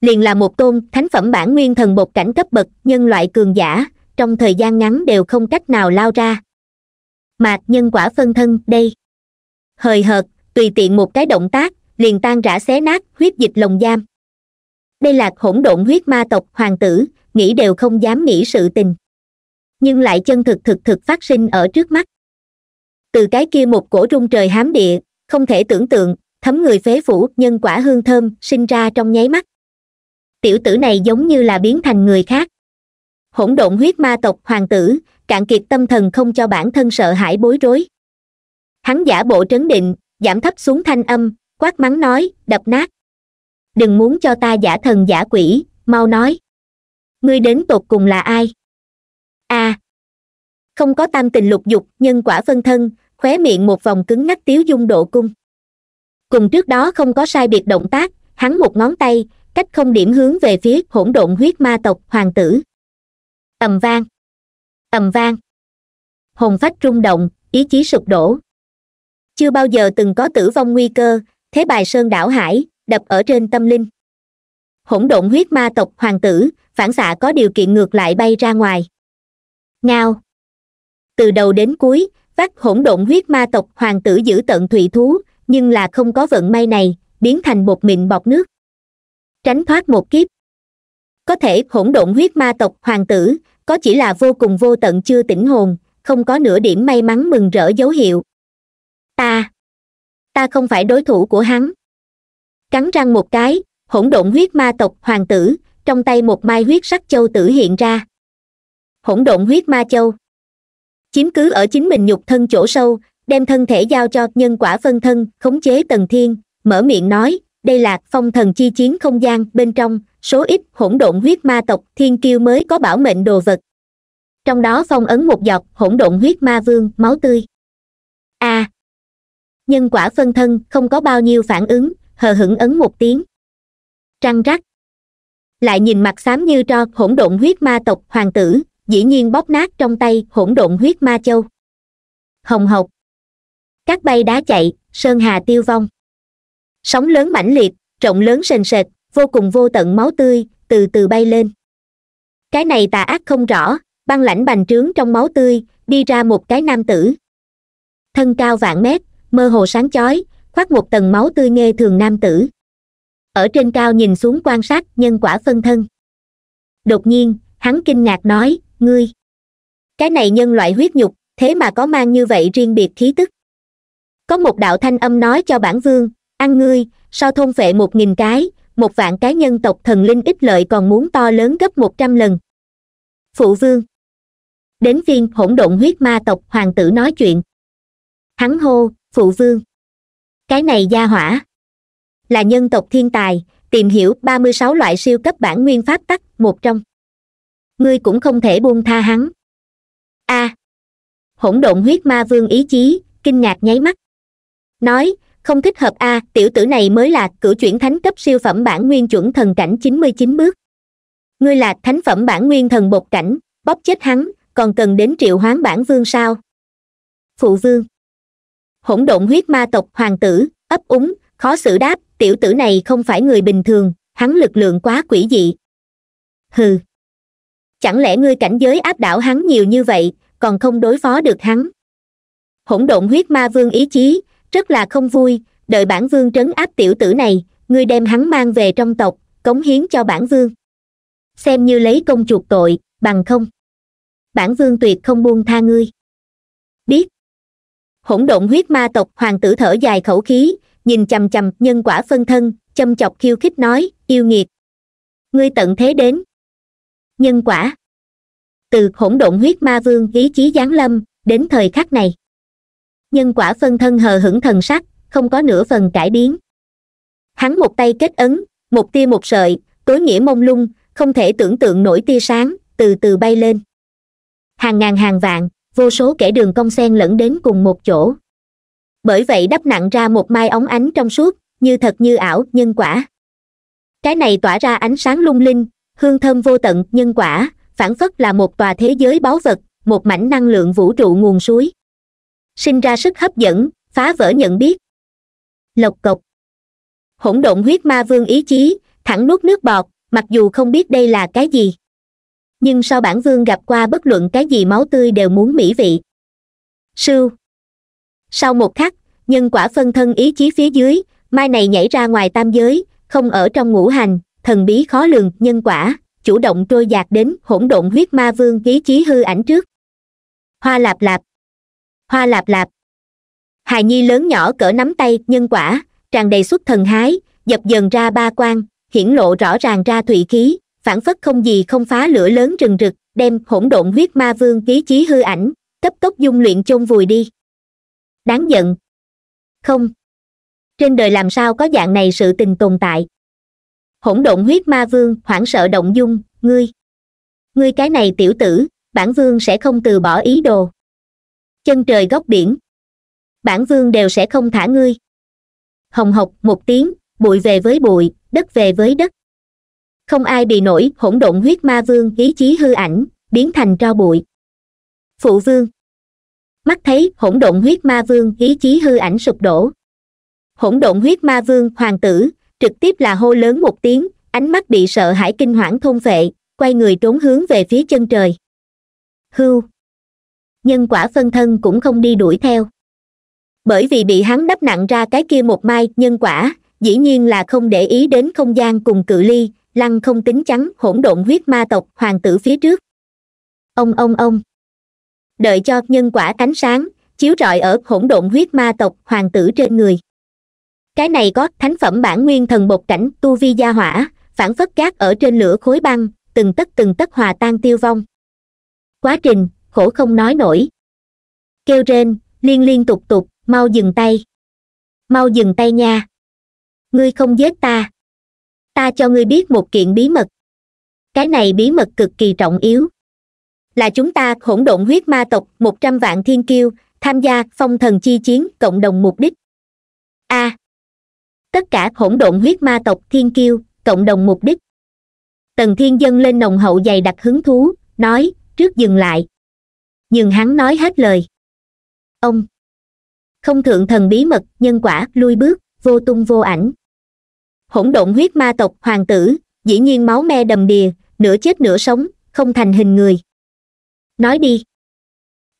liền là một tôn thánh phẩm bản nguyên thần bột cảnh cấp bậc nhân loại cường giả trong thời gian ngắn đều không cách nào lao ra mạc nhân quả phân thân đây hời hợt tùy tiện một cái động tác liền tan rã xé nát huyết dịch lồng giam đây là hỗn độn huyết ma tộc hoàng tử nghĩ đều không dám nghĩ sự tình nhưng lại chân thực thực thực phát sinh ở trước mắt từ cái kia một cổ rung trời hám địa không thể tưởng tượng thấm người phế phủ nhân quả hương thơm sinh ra trong nháy mắt tiểu tử này giống như là biến thành người khác hỗn độn huyết ma tộc hoàng tử cạn kiệt tâm thần không cho bản thân sợ hãi bối rối hắn giả bộ trấn định giảm thấp xuống thanh âm quát mắng nói đập nát đừng muốn cho ta giả thần giả quỷ mau nói ngươi đến tột cùng là ai a à, không có tam tình lục dục nhân quả phân thân khóe miệng một vòng cứng ngắc tiếu dung độ cung cùng trước đó không có sai biệt động tác hắn một ngón tay cách không điểm hướng về phía hỗn độn huyết ma tộc hoàng tử ầm vang ầm vang hồn phách rung động ý chí sụp đổ chưa bao giờ từng có tử vong nguy cơ thế bài sơn đảo hải đập ở trên tâm linh hỗn độn huyết ma tộc hoàng tử phản xạ có điều kiện ngược lại bay ra ngoài ngao từ đầu đến cuối vắt hỗn độn huyết ma tộc hoàng tử giữ tận thụy thú nhưng là không có vận may này biến thành bột mịn bọt nước tránh thoát một kiếp có thể hỗn độn huyết ma tộc hoàng tử có chỉ là vô cùng vô tận chưa tỉnh hồn không có nửa điểm may mắn mừng rỡ dấu hiệu ta ta không phải đối thủ của hắn cắn răng một cái hỗn độn huyết ma tộc hoàng tử trong tay một mai huyết sắc châu tử hiện ra hỗn độn huyết ma châu chiếm cứ ở chính mình nhục thân chỗ sâu đem thân thể giao cho nhân quả phân thân khống chế tầng thiên mở miệng nói đây là phong thần chi chiến không gian bên trong số ít hỗn độn huyết ma tộc thiên kiêu mới có bảo mệnh đồ vật trong đó phong ấn một giọt hỗn độn huyết ma vương máu tươi a à, nhân quả phân thân không có bao nhiêu phản ứng hờ hững ấn một tiếng trăng rắc lại nhìn mặt xám như tro hỗn độn huyết ma tộc hoàng tử dĩ nhiên bóp nát trong tay hỗn độn huyết ma châu hồng hộc các bay đá chạy sơn hà tiêu vong sóng lớn mãnh liệt rộng lớn sền sệt vô cùng vô tận máu tươi từ từ bay lên cái này tà ác không rõ băng lãnh bành trướng trong máu tươi đi ra một cái nam tử thân cao vạn mét mơ hồ sáng chói khoác một tầng máu tươi nghe thường nam tử ở trên cao nhìn xuống quan sát nhân quả phân thân đột nhiên hắn kinh ngạc nói ngươi cái này nhân loại huyết nhục thế mà có mang như vậy riêng biệt khí tức có một đạo thanh âm nói cho bản vương ăn ngươi sau thôn vệ một nghìn cái một vạn cái nhân tộc thần linh ích lợi còn muốn to lớn gấp một trăm lần phụ vương đến viên hỗn độn huyết ma tộc hoàng tử nói chuyện hắn hô phụ vương cái này gia hỏa là nhân tộc thiên tài tìm hiểu ba mươi sáu loại siêu cấp bản nguyên pháp tắc một trong ngươi cũng không thể buông tha hắn a à, hỗn độn huyết ma vương ý chí kinh ngạc nháy mắt nói không thích hợp a à, tiểu tử này mới là cửu chuyển thánh cấp siêu phẩm bản nguyên chuẩn thần cảnh chín mươi chín bước ngươi là thánh phẩm bản nguyên thần bột cảnh bóp chết hắn còn cần đến triệu hoán bản vương sao phụ vương hỗn độn huyết ma tộc hoàng tử ấp úng khó xử đáp tiểu tử này không phải người bình thường hắn lực lượng quá quỷ dị hừ chẳng lẽ ngươi cảnh giới áp đảo hắn nhiều như vậy còn không đối phó được hắn hỗn độn huyết ma vương ý chí rất là không vui đợi bản vương trấn áp tiểu tử này ngươi đem hắn mang về trong tộc cống hiến cho bản vương xem như lấy công chuộc tội bằng không bản vương tuyệt không buông tha ngươi biết hỗn độn huyết ma tộc hoàng tử thở dài khẩu khí nhìn chằm chằm nhân quả phân thân châm chọc khiêu khích nói yêu nghiệt ngươi tận thế đến nhân quả từ hỗn độn huyết ma vương ý chí giáng lâm đến thời khắc này nhân quả phân thân hờ hững thần sắc không có nửa phần cải biến hắn một tay kết ấn một tia một sợi tối nghĩa mông lung không thể tưởng tượng nổi tia sáng từ từ bay lên hàng ngàn hàng vạn vô số kẻ đường cong sen lẫn đến cùng một chỗ bởi vậy đắp nặng ra một mai ống ánh trong suốt như thật như ảo nhân quả cái này tỏa ra ánh sáng lung linh hương thơm vô tận nhân quả phản phất là một tòa thế giới báu vật một mảnh năng lượng vũ trụ nguồn suối sinh ra sức hấp dẫn phá vỡ nhận biết lộc cộc hỗn độn huyết ma vương ý chí thẳng nuốt nước bọt mặc dù không biết đây là cái gì nhưng sau bản vương gặp qua bất luận cái gì máu tươi đều muốn mỹ vị sư sau một khắc nhân quả phân thân ý chí phía dưới mai này nhảy ra ngoài tam giới không ở trong ngũ hành thần bí khó lường nhân quả chủ động trôi dạt đến hỗn độn huyết ma vương ý chí hư ảnh trước hoa lạp lạp hoa lạp lạp hài nhi lớn nhỏ cỡ nắm tay nhân quả tràn đầy xuất thần hái dập dần ra ba quan hiển lộ rõ ràng ra thủy khí phản phất không gì không phá lửa lớn rừng rực đem hỗn độn huyết ma vương ký chí hư ảnh cấp tốc dung luyện chôn vùi đi đáng giận không trên đời làm sao có dạng này sự tình tồn tại hỗn độn huyết ma vương hoảng sợ động dung ngươi ngươi cái này tiểu tử bản vương sẽ không từ bỏ ý đồ chân trời góc biển bản vương đều sẽ không thả ngươi hồng hộc một tiếng bụi về với bụi đất về với đất không ai bị nổi hỗn độn huyết ma vương ý chí hư ảnh biến thành tro bụi phụ vương mắt thấy hỗn độn huyết ma vương ý chí hư ảnh sụp đổ hỗn độn huyết ma vương hoàng tử trực tiếp là hô lớn một tiếng ánh mắt bị sợ hãi kinh hoảng thôn vệ quay người trốn hướng về phía chân trời hưu nhân quả phân thân cũng không đi đuổi theo bởi vì bị hắn đắp nặng ra cái kia một mai nhân quả dĩ nhiên là không để ý đến không gian cùng cự ly lăng không tính chắn hỗn độn huyết ma tộc hoàng tử phía trước ông ông ông đợi cho nhân quả ánh sáng chiếu rọi ở hỗn độn huyết ma tộc hoàng tử trên người cái này có thánh phẩm bản nguyên thần bột cảnh tu vi gia hỏa phản phất cát ở trên lửa khối băng từng tất từng tất hòa tan tiêu vong quá trình khổ không nói nổi kêu rên liên liên tục tục mau dừng tay mau dừng tay nha ngươi không giết ta ta cho ngươi biết một kiện bí mật cái này bí mật cực kỳ trọng yếu là chúng ta hỗn độn huyết ma tộc một trăm vạn thiên kiêu tham gia phong thần chi chiến cộng đồng mục đích a à, tất cả hỗn độn huyết ma tộc thiên kiêu cộng đồng mục đích tần thiên dân lên nồng hậu dày đặc hứng thú nói trước dừng lại nhưng hắn nói hết lời ông không thượng thần bí mật nhân quả lui bước vô tung vô ảnh hỗn độn huyết ma tộc hoàng tử dĩ nhiên máu me đầm đìa nửa chết nửa sống không thành hình người nói đi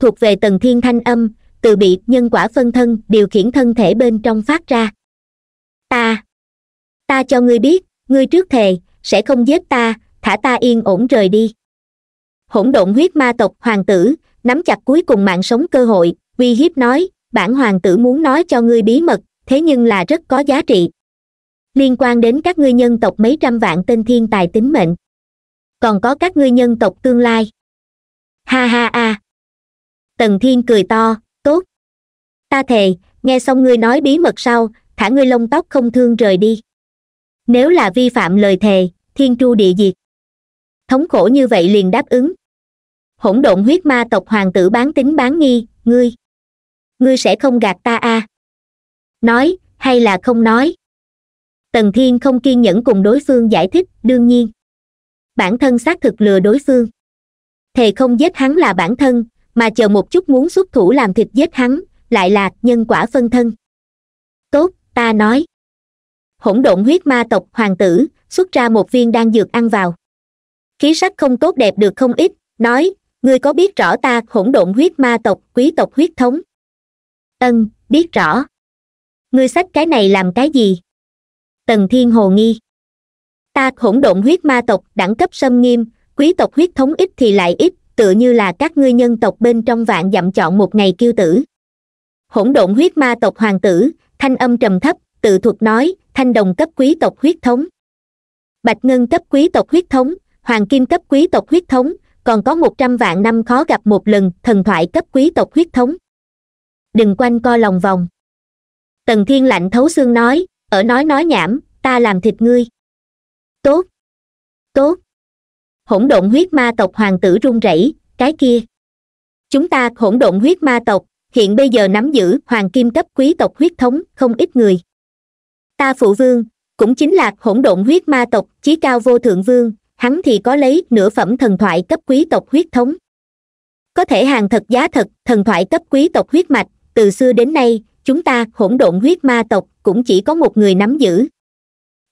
thuộc về tầng thiên thanh âm từ bị nhân quả phân thân điều khiển thân thể bên trong phát ra ta ta cho ngươi biết ngươi trước thề sẽ không giết ta thả ta yên ổn rời đi hỗn độn huyết ma tộc hoàng tử nắm chặt cuối cùng mạng sống cơ hội uy hiếp nói bản hoàng tử muốn nói cho ngươi bí mật thế nhưng là rất có giá trị liên quan đến các ngươi nhân tộc mấy trăm vạn tên thiên tài tính mệnh còn có các ngươi nhân tộc tương lai ha ha a à. tần thiên cười to tốt ta thề nghe xong ngươi nói bí mật sau thả ngươi lông tóc không thương rời đi nếu là vi phạm lời thề thiên tru địa diệt thống khổ như vậy liền đáp ứng hỗn độn huyết ma tộc hoàng tử bán tính bán nghi ngươi ngươi sẽ không gạt ta a à? nói hay là không nói tần thiên không kiên nhẫn cùng đối phương giải thích đương nhiên bản thân xác thực lừa đối phương thề không giết hắn là bản thân mà chờ một chút muốn xuất thủ làm thịt giết hắn lại là nhân quả phân thân tốt ta nói hỗn độn huyết ma tộc hoàng tử xuất ra một viên đan dược ăn vào khí sắc không tốt đẹp được không ít nói ngươi có biết rõ ta hỗn độn huyết ma tộc quý tộc huyết thống ân biết rõ ngươi sách cái này làm cái gì tần thiên hồ nghi ta hỗn độn huyết ma tộc đẳng cấp xâm nghiêm quý tộc huyết thống ít thì lại ít tựa như là các ngươi nhân tộc bên trong vạn dặm chọn một ngày kiêu tử hỗn độn huyết ma tộc hoàng tử thanh âm trầm thấp tự thuật nói thanh đồng cấp quý tộc huyết thống bạch ngân cấp quý tộc huyết thống hoàng kim cấp quý tộc huyết thống còn có một trăm vạn năm khó gặp một lần thần thoại cấp quý tộc huyết thống đừng quanh co lòng vòng tần thiên lạnh thấu xương nói ở nói nói nhảm ta làm thịt ngươi tốt tốt hỗn độn huyết ma tộc hoàng tử run rẩy cái kia chúng ta hỗn độn huyết ma tộc hiện bây giờ nắm giữ hoàng kim cấp quý tộc huyết thống không ít người ta phụ vương cũng chính là hỗn độn huyết ma tộc chí cao vô thượng vương hắn thì có lấy nửa phẩm thần thoại cấp quý tộc huyết thống có thể hàng thật giá thật thần thoại cấp quý tộc huyết mạch từ xưa đến nay chúng ta hỗn độn huyết ma tộc cũng chỉ có một người nắm giữ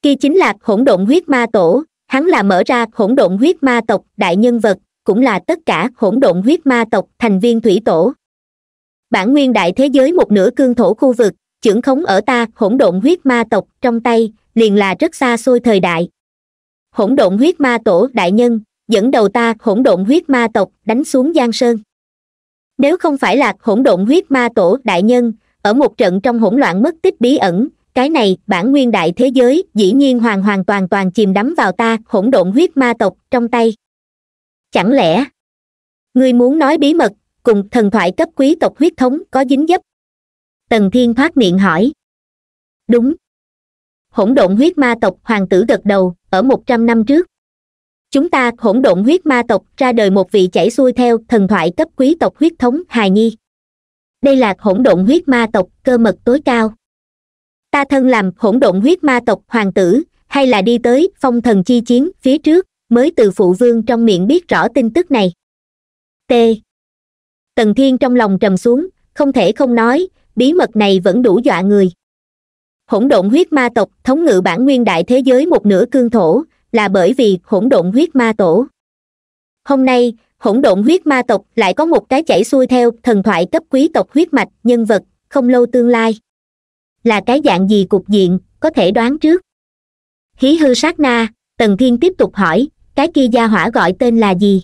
kia chính là hỗn độn huyết ma tổ hắn là mở ra hỗn độn huyết ma tộc đại nhân vật cũng là tất cả hỗn độn huyết ma tộc thành viên thủy tổ bản nguyên đại thế giới một nửa cương thổ khu vực trưởng khống ở ta hỗn độn huyết ma tộc trong tay liền là rất xa xôi thời đại hỗn độn huyết ma tổ đại nhân dẫn đầu ta hỗn độn huyết ma tộc đánh xuống giang sơn nếu không phải là hỗn độn huyết ma tổ đại nhân ở một trận trong hỗn loạn mất tích bí ẩn cái này bản nguyên đại thế giới dĩ nhiên hoàn hoàn toàn toàn chìm đắm vào ta hỗn độn huyết ma tộc trong tay chẳng lẽ ngươi muốn nói bí mật cùng thần thoại cấp quý tộc huyết thống có dính dấp tần thiên thoát miệng hỏi đúng hỗn độn huyết ma tộc hoàng tử gật đầu ở một trăm năm trước chúng ta hỗn độn huyết ma tộc ra đời một vị chảy xuôi theo thần thoại cấp quý tộc huyết thống hài nhi đây là hỗn độn huyết ma tộc cơ mật tối cao ta thân làm hỗn độn huyết ma tộc hoàng tử hay là đi tới phong thần chi chiến phía trước mới từ phụ vương trong miệng biết rõ tin tức này t tần thiên trong lòng trầm xuống không thể không nói bí mật này vẫn đủ dọa người hỗn độn huyết ma tộc thống ngự bản nguyên đại thế giới một nửa cương thổ là bởi vì hỗn độn huyết ma tổ hôm nay hỗn độn huyết ma tộc lại có một cái chảy xuôi theo thần thoại cấp quý tộc huyết mạch nhân vật không lâu tương lai là cái dạng gì cục diện có thể đoán trước hí hư sát na tần thiên tiếp tục hỏi cái kia gia hỏa gọi tên là gì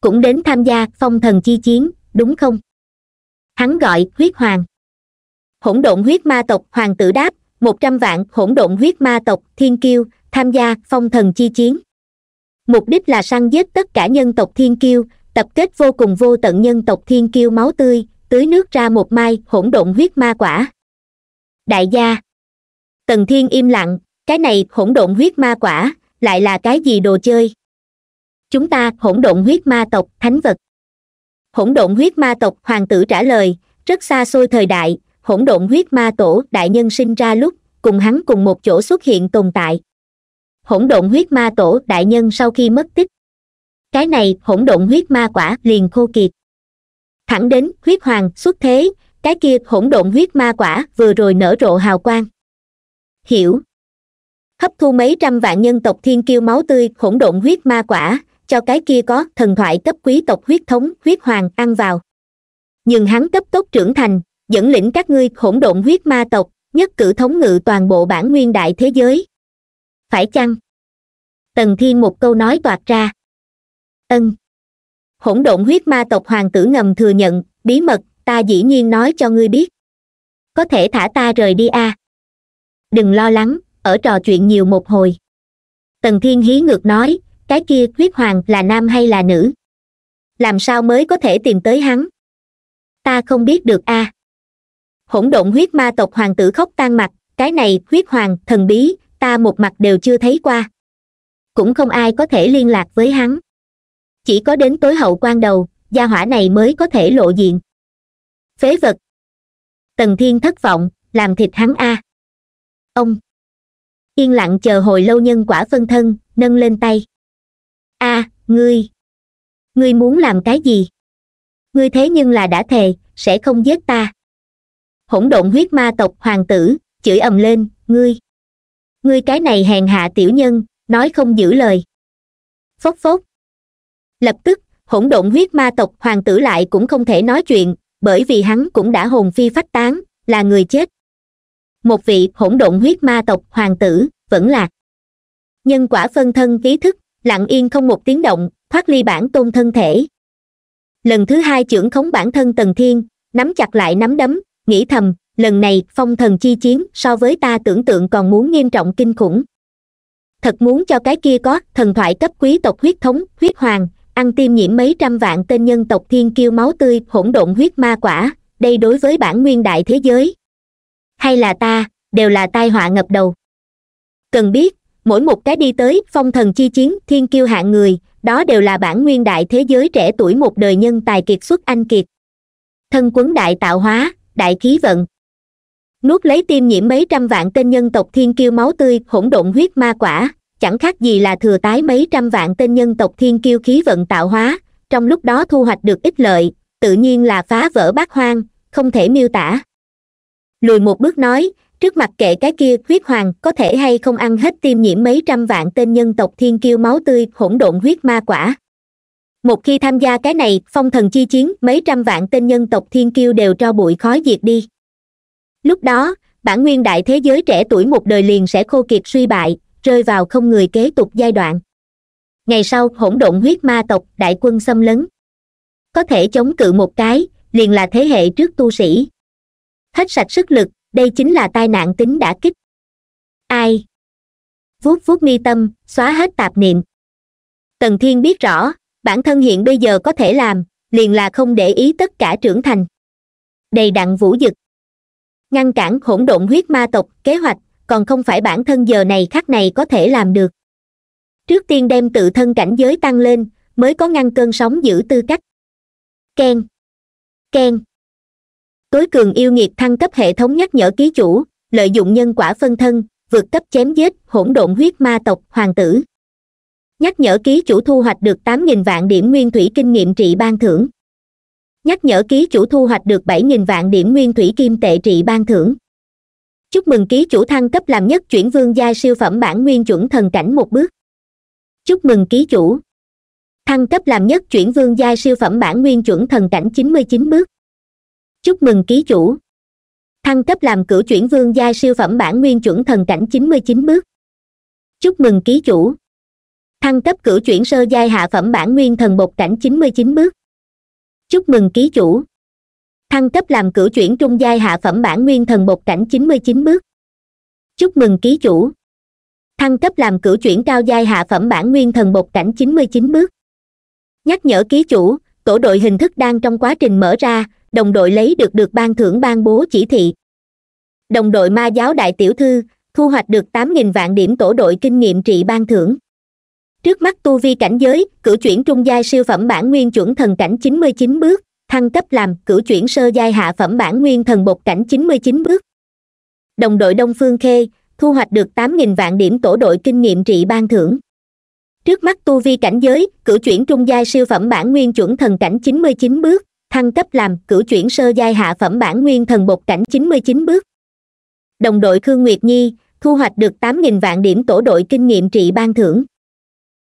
cũng đến tham gia phong thần chi chiến đúng không hắn gọi huyết hoàng hỗn độn huyết ma tộc hoàng tử đáp một trăm vạn hỗn độn huyết ma tộc thiên kiêu tham gia phong thần chi chiến mục đích là săn giết tất cả nhân tộc thiên kiêu tập kết vô cùng vô tận nhân tộc thiên kiêu máu tươi tưới nước ra một mai hỗn độn huyết ma quả đại gia tần thiên im lặng cái này hỗn độn huyết ma quả lại là cái gì đồ chơi chúng ta hỗn độn huyết ma tộc thánh vật hỗn độn huyết ma tộc hoàng tử trả lời rất xa xôi thời đại hỗn độn huyết ma tổ đại nhân sinh ra lúc cùng hắn cùng một chỗ xuất hiện tồn tại hỗn độn huyết ma tổ đại nhân sau khi mất tích cái này hỗn độn huyết ma quả liền khô kiệt thẳng đến huyết hoàng xuất thế cái kia hỗn độn huyết ma quả vừa rồi nở rộ hào quang hiểu hấp thu mấy trăm vạn nhân tộc thiên kiêu máu tươi hỗn độn huyết ma quả cho cái kia có thần thoại cấp quý tộc huyết thống huyết hoàng ăn vào nhưng hắn cấp tốc trưởng thành dẫn lĩnh các ngươi hỗn độn huyết ma tộc nhất cử thống ngự toàn bộ bản nguyên đại thế giới phải chăng tần thiên một câu nói toạt ra ân hỗn độn huyết ma tộc hoàng tử ngầm thừa nhận bí mật ta dĩ nhiên nói cho ngươi biết có thể thả ta rời đi a à. đừng lo lắng ở trò chuyện nhiều một hồi tần thiên hí ngược nói cái kia huyết hoàng là nam hay là nữ làm sao mới có thể tìm tới hắn ta không biết được a à. hỗn độn huyết ma tộc hoàng tử khóc tan mặt cái này huyết hoàng thần bí ta một mặt đều chưa thấy qua cũng không ai có thể liên lạc với hắn chỉ có đến tối hậu quan đầu gia hỏa này mới có thể lộ diện phế vật tần thiên thất vọng làm thịt hắn a à. ông yên lặng chờ hồi lâu nhân quả phân thân nâng lên tay a à, ngươi ngươi muốn làm cái gì ngươi thế nhưng là đã thề sẽ không giết ta hỗn độn huyết ma tộc hoàng tử chửi ầm lên ngươi ngươi cái này hèn hạ tiểu nhân nói không giữ lời phốc phốc lập tức hỗn độn huyết ma tộc hoàng tử lại cũng không thể nói chuyện bởi vì hắn cũng đã hồn phi phách tán là người chết một vị hỗn độn huyết ma tộc hoàng tử vẫn lạc nhân quả phân thân ký thức lặng yên không một tiếng động thoát ly bản tôn thân thể lần thứ hai trưởng khống bản thân tần thiên nắm chặt lại nắm đấm nghĩ thầm lần này phong thần chi chiến so với ta tưởng tượng còn muốn nghiêm trọng kinh khủng thật muốn cho cái kia có thần thoại cấp quý tộc huyết thống huyết hoàng ăn tiêm nhiễm mấy trăm vạn tên nhân tộc thiên kiêu máu tươi hỗn độn huyết ma quả đây đối với bản nguyên đại thế giới hay là ta đều là tai họa ngập đầu cần biết mỗi một cái đi tới phong thần chi chiến thiên kiêu hạng người đó đều là bản nguyên đại thế giới trẻ tuổi một đời nhân tài kiệt xuất anh kiệt thân quấn đại tạo hóa đại khí vận nuốt lấy tim nhiễm mấy trăm vạn tên nhân tộc thiên kiêu máu tươi hỗn độn huyết ma quả chẳng khác gì là thừa tái mấy trăm vạn tên nhân tộc thiên kiêu khí vận tạo hóa trong lúc đó thu hoạch được ích lợi tự nhiên là phá vỡ bát hoang không thể miêu tả lùi một bước nói trước mặt kệ cái kia huyết hoàng có thể hay không ăn hết tiêm nhiễm mấy trăm vạn tên nhân tộc thiên kiêu máu tươi hỗn độn huyết ma quả một khi tham gia cái này phong thần chi chiến mấy trăm vạn tên nhân tộc thiên kiêu đều cho bụi khói diệt đi lúc đó bản nguyên đại thế giới trẻ tuổi một đời liền sẽ khô kiệt suy bại rơi vào không người kế tục giai đoạn ngày sau hỗn độn huyết ma tộc đại quân xâm lấn có thể chống cự một cái liền là thế hệ trước tu sĩ hết sạch sức lực đây chính là tai nạn tính đã kích ai vuốt vuốt mi tâm xóa hết tạp niệm tần thiên biết rõ bản thân hiện bây giờ có thể làm liền là không để ý tất cả trưởng thành đầy đặn vũ dực ngăn cản hỗn độn huyết ma tộc kế hoạch còn không phải bản thân giờ này khắc này có thể làm được trước tiên đem tự thân cảnh giới tăng lên mới có ngăn cơn sóng giữ tư cách keng keng tối cường yêu nghiệt thăng cấp hệ thống nhắc nhở ký chủ lợi dụng nhân quả phân thân vượt cấp chém giết hỗn độn huyết ma tộc hoàng tử nhắc nhở ký chủ thu hoạch được tám nghìn vạn điểm nguyên thủy kinh nghiệm trị ban thưởng nhắc nhở ký chủ thu hoạch được bảy nghìn vạn điểm nguyên thủy kim tệ trị ban thưởng chúc mừng ký chủ thăng cấp làm nhất chuyển vương gia siêu phẩm bản nguyên chuẩn thần cảnh một bước chúc mừng ký chủ thăng cấp làm nhất chuyển vương gia siêu phẩm bản nguyên chuẩn thần cảnh chín mươi chín bước chúc mừng ký chủ thăng cấp làm cửu chuyển vương gia siêu phẩm bản nguyên chuẩn thần cảnh chín mươi chín bước chúc mừng ký chủ thăng cấp cửu chuyển sơ giai hạ phẩm bản nguyên thần bột cảnh chín mươi chín bước chúc mừng ký chủ thăng cấp làm cửu chuyển trung giai hạ phẩm bản nguyên thần bột cảnh chín mươi chín bước chúc mừng ký chủ thăng cấp làm cửu chuyển cao giai hạ phẩm bản nguyên thần bột cảnh chín mươi chín bước nhắc nhở ký chủ tổ đội hình thức đang trong quá trình mở ra đồng đội lấy được được ban thưởng ban bố chỉ thị đồng đội ma giáo đại tiểu thư thu hoạch được tám nghìn vạn điểm tổ đội kinh nghiệm trị ban thưởng trước mắt tu vi cảnh giới cử chuyển trung giai siêu phẩm bản nguyên chuẩn thần cảnh chín mươi chín bước thăng cấp làm cử chuyển sơ giai hạ phẩm bản nguyên thần bột cảnh chín mươi chín bước đồng đội đông phương khê thu hoạch được tám nghìn vạn điểm tổ đội kinh nghiệm trị ban thưởng trước mắt tu vi cảnh giới cử chuyển trung giai siêu phẩm bản nguyên chuẩn thần cảnh chín mươi chín bước thăng cấp làm cử chuyển sơ giai hạ phẩm bản nguyên thần bột cảnh chín mươi chín bước đồng đội khương nguyệt nhi thu hoạch được tám nghìn vạn điểm tổ đội kinh nghiệm trị ban thưởng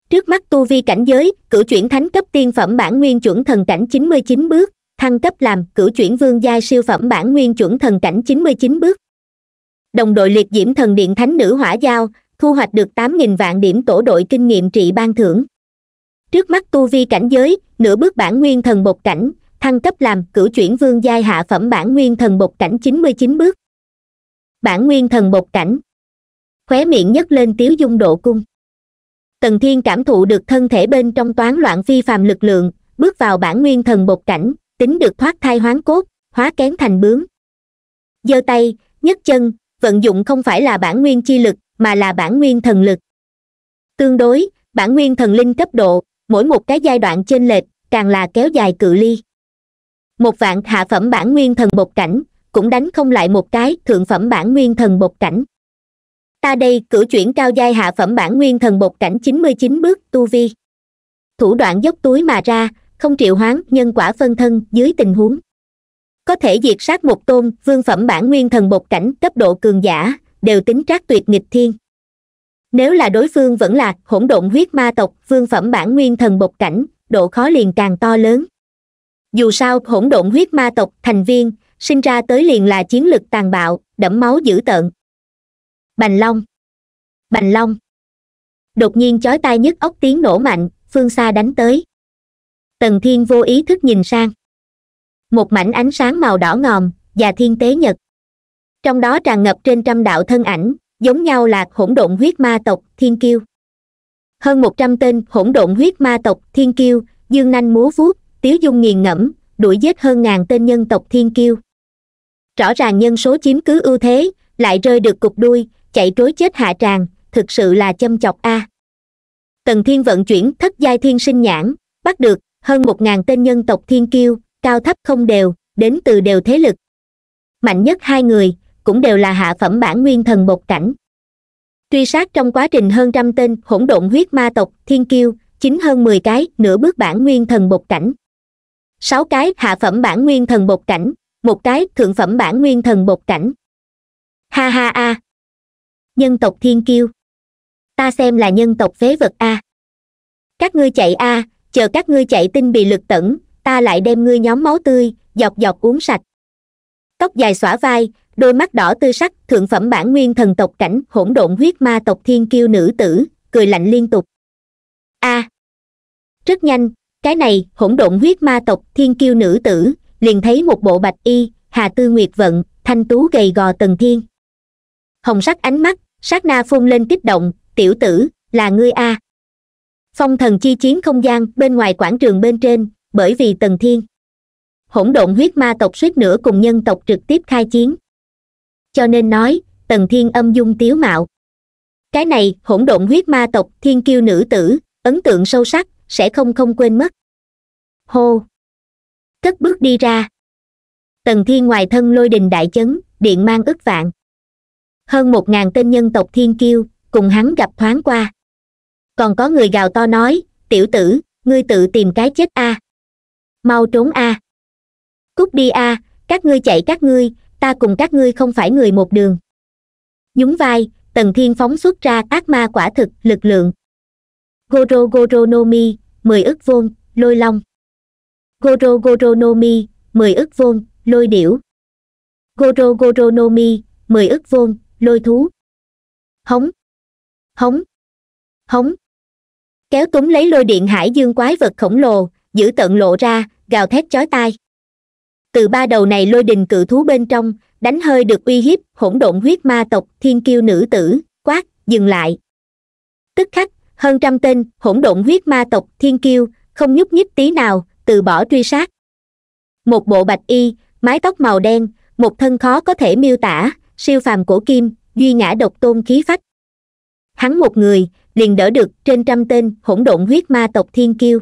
trước mắt tu vi cảnh giới cử chuyển thánh cấp tiên phẩm bản nguyên chuẩn thần cảnh chín mươi chín bước thăng cấp làm cử chuyển vương gia siêu phẩm bản nguyên chuẩn thần cảnh chín mươi chín bước đồng đội liệt diễm thần điện thánh nữ hỏa giao thu hoạch được tám nghìn vạn điểm tổ đội kinh nghiệm trị ban thưởng trước mắt tu vi cảnh giới nửa bước bản nguyên thần bột cảnh thăng cấp làm cử chuyển vương giai hạ phẩm bản nguyên thần bột cảnh chín mươi chín bước bản nguyên thần bột cảnh khóe miệng nhấc lên tiếu dung độ cung tần thiên cảm thụ được thân thể bên trong toán loạn phi phàm lực lượng bước vào bản nguyên thần bột cảnh tính được thoát thai hoán cốt hóa kén thành bướm giơ tay nhấc chân vận dụng không phải là bản nguyên chi lực mà là bản nguyên thần lực tương đối bản nguyên thần linh cấp độ mỗi một cái giai đoạn trên lệch càng là kéo dài cự ly một vạn hạ phẩm bản nguyên thần bột cảnh cũng đánh không lại một cái thượng phẩm bản nguyên thần bột cảnh ta đây cử chuyển cao giai hạ phẩm bản nguyên thần bột cảnh chín mươi chín bước tu vi thủ đoạn dốc túi mà ra không triệu hoán nhân quả phân thân dưới tình huống có thể diệt sát một tôn vương phẩm bản nguyên thần bột cảnh cấp độ cường giả đều tính trác tuyệt nghịch thiên nếu là đối phương vẫn là hỗn độn huyết ma tộc vương phẩm bản nguyên thần bột cảnh độ khó liền càng to lớn dù sao hỗn độn huyết ma tộc thành viên sinh ra tới liền là chiến lực tàn bạo đẫm máu dữ tợn bành long bành long đột nhiên chói tai nhức ốc tiếng nổ mạnh phương xa đánh tới tần thiên vô ý thức nhìn sang một mảnh ánh sáng màu đỏ ngòm và thiên tế nhật trong đó tràn ngập trên trăm đạo thân ảnh giống nhau là hỗn độn huyết ma tộc thiên kiêu hơn một trăm tên hỗn độn huyết ma tộc thiên kiêu dương nanh múa vuốt tiếu dung nghiền ngẫm đuổi giết hơn ngàn tên nhân tộc thiên kiêu rõ ràng nhân số chiếm cứ ưu thế lại rơi được cục đuôi chạy trối chết hạ tràng thực sự là châm chọc a à. tần thiên vận chuyển thất giai thiên sinh nhãn bắt được hơn một ngàn tên nhân tộc thiên kiêu cao thấp không đều đến từ đều thế lực mạnh nhất hai người cũng đều là hạ phẩm bản nguyên thần bột cảnh truy sát trong quá trình hơn trăm tên hỗn độn huyết ma tộc thiên kiêu chính hơn mười cái nửa bước bản nguyên thần bột cảnh sáu cái hạ phẩm bản nguyên thần bột cảnh một cái thượng phẩm bản nguyên thần bột cảnh ha ha a à, nhân tộc thiên kiêu ta xem là nhân tộc phế vật a các ngươi chạy a chờ các ngươi chạy tinh bị lực tẩn ta lại đem ngươi nhóm máu tươi dọc dọc uống sạch tóc dài xõa vai đôi mắt đỏ tươi sắc thượng phẩm bản nguyên thần tộc cảnh hỗn độn huyết ma tộc thiên kiêu nữ tử cười lạnh liên tục a rất nhanh cái này hỗn độn huyết ma tộc thiên kiêu nữ tử liền thấy một bộ bạch y hà tư nguyệt vận thanh tú gầy gò tần thiên hồng sắc ánh mắt sát na phun lên kích động tiểu tử là ngươi a phong thần chi chiến không gian bên ngoài quảng trường bên trên bởi vì tần thiên hỗn độn huyết ma tộc suýt nữa cùng nhân tộc trực tiếp khai chiến cho nên nói tần thiên âm dung tiếu mạo cái này hỗn độn huyết ma tộc thiên kiêu nữ tử ấn tượng sâu sắc sẽ không không quên mất hô cất bước đi ra tần thiên ngoài thân lôi đình đại chấn điện mang ức vạn hơn một ngàn tên nhân tộc thiên kiêu cùng hắn gặp thoáng qua còn có người gào to nói tiểu tử ngươi tự tìm cái chết a à. mau trốn a à. cút đi a à, các ngươi chạy các ngươi ta cùng các ngươi không phải người một đường nhún vai tần thiên phóng xuất ra ác ma quả thực lực lượng goro goro no mi mười ức vôn lôi long goro goro no mi mười ức vôn lôi điểu goro goro no mi mười ức vôn lôi thú hống hống hống kéo túng lấy lôi điện hải dương quái vật khổng lồ giữ tận lộ ra gào thét chói tai từ ba đầu này lôi đình cự thú bên trong đánh hơi được uy hiếp hỗn độn huyết ma tộc thiên kiêu nữ tử quát dừng lại tức khắc hơn trăm tên hỗn độn huyết ma tộc thiên kiêu không nhúc nhích tí nào từ bỏ truy sát một bộ bạch y mái tóc màu đen một thân khó có thể miêu tả siêu phàm cổ kim duy ngã độc tôn khí phách hắn một người liền đỡ được trên trăm tên hỗn độn huyết ma tộc thiên kiêu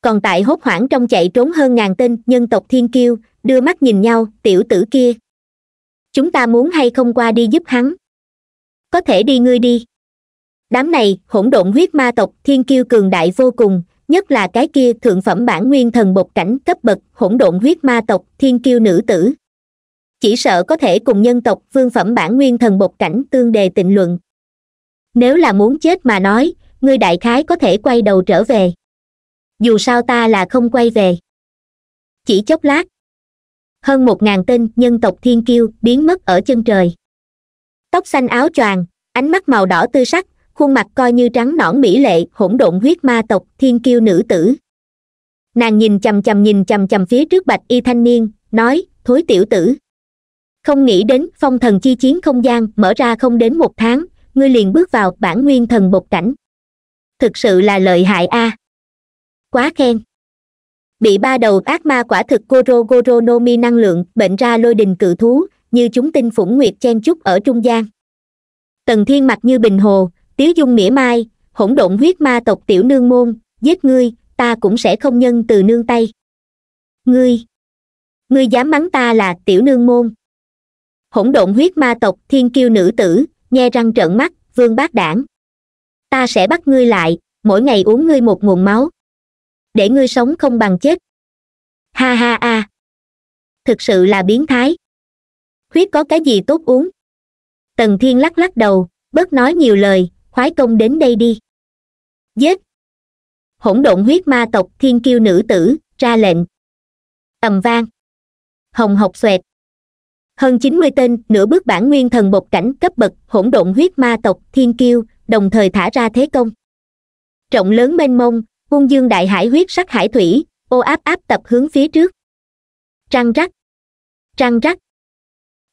còn tại hốt hoảng trong chạy trốn hơn ngàn tên nhân tộc thiên kiêu đưa mắt nhìn nhau tiểu tử kia chúng ta muốn hay không qua đi giúp hắn có thể đi ngươi đi đám này hỗn độn huyết ma tộc thiên kiêu cường đại vô cùng nhất là cái kia thượng phẩm bản nguyên thần bột cảnh cấp bậc hỗn độn huyết ma tộc thiên kiêu nữ tử chỉ sợ có thể cùng nhân tộc vương phẩm bản nguyên thần bột cảnh tương đề tịnh luận nếu là muốn chết mà nói ngươi đại khái có thể quay đầu trở về dù sao ta là không quay về chỉ chốc lát hơn một ngàn tên nhân tộc thiên kiêu biến mất ở chân trời tóc xanh áo choàng ánh mắt màu đỏ tươi sắc khuôn mặt coi như trắng nõn mỹ lệ hỗn độn huyết ma tộc thiên kiêu nữ tử nàng nhìn chằm chằm nhìn chằm chằm phía trước bạch y thanh niên nói thối tiểu tử không nghĩ đến phong thần chi chiến không gian mở ra không đến một tháng ngươi liền bước vào bản nguyên thần bột cảnh thực sự là lợi hại a à. quá khen bị ba đầu ác ma quả thực goro goro no mi năng lượng bệnh ra lôi đình cự thú như chúng tinh phủng nguyệt chen chúc ở trung gian tần thiên mặt như bình hồ tiếu dung mỉa mai hỗn độn huyết ma tộc tiểu nương môn giết ngươi ta cũng sẽ không nhân từ nương tay ngươi ngươi dám mắng ta là tiểu nương môn hỗn độn huyết ma tộc thiên kiêu nữ tử nhe răng trợn mắt vương bát đản ta sẽ bắt ngươi lại mỗi ngày uống ngươi một nguồn máu để ngươi sống không bằng chết ha ha a thực sự là biến thái huyết có cái gì tốt uống tần thiên lắc lắc đầu bớt nói nhiều lời khoái công đến đây đi giết hỗn độn huyết ma tộc thiên kiêu nữ tử ra lệnh tầm vang hồng học xoẹt hơn chín mươi tên nửa bước bản nguyên thần bộc cảnh cấp bậc hỗn độn huyết ma tộc thiên kiêu đồng thời thả ra thế công trọng lớn mênh mông hung dương đại hải huyết sắc hải thủy ô áp áp tập hướng phía trước trăng rắc trăng rắc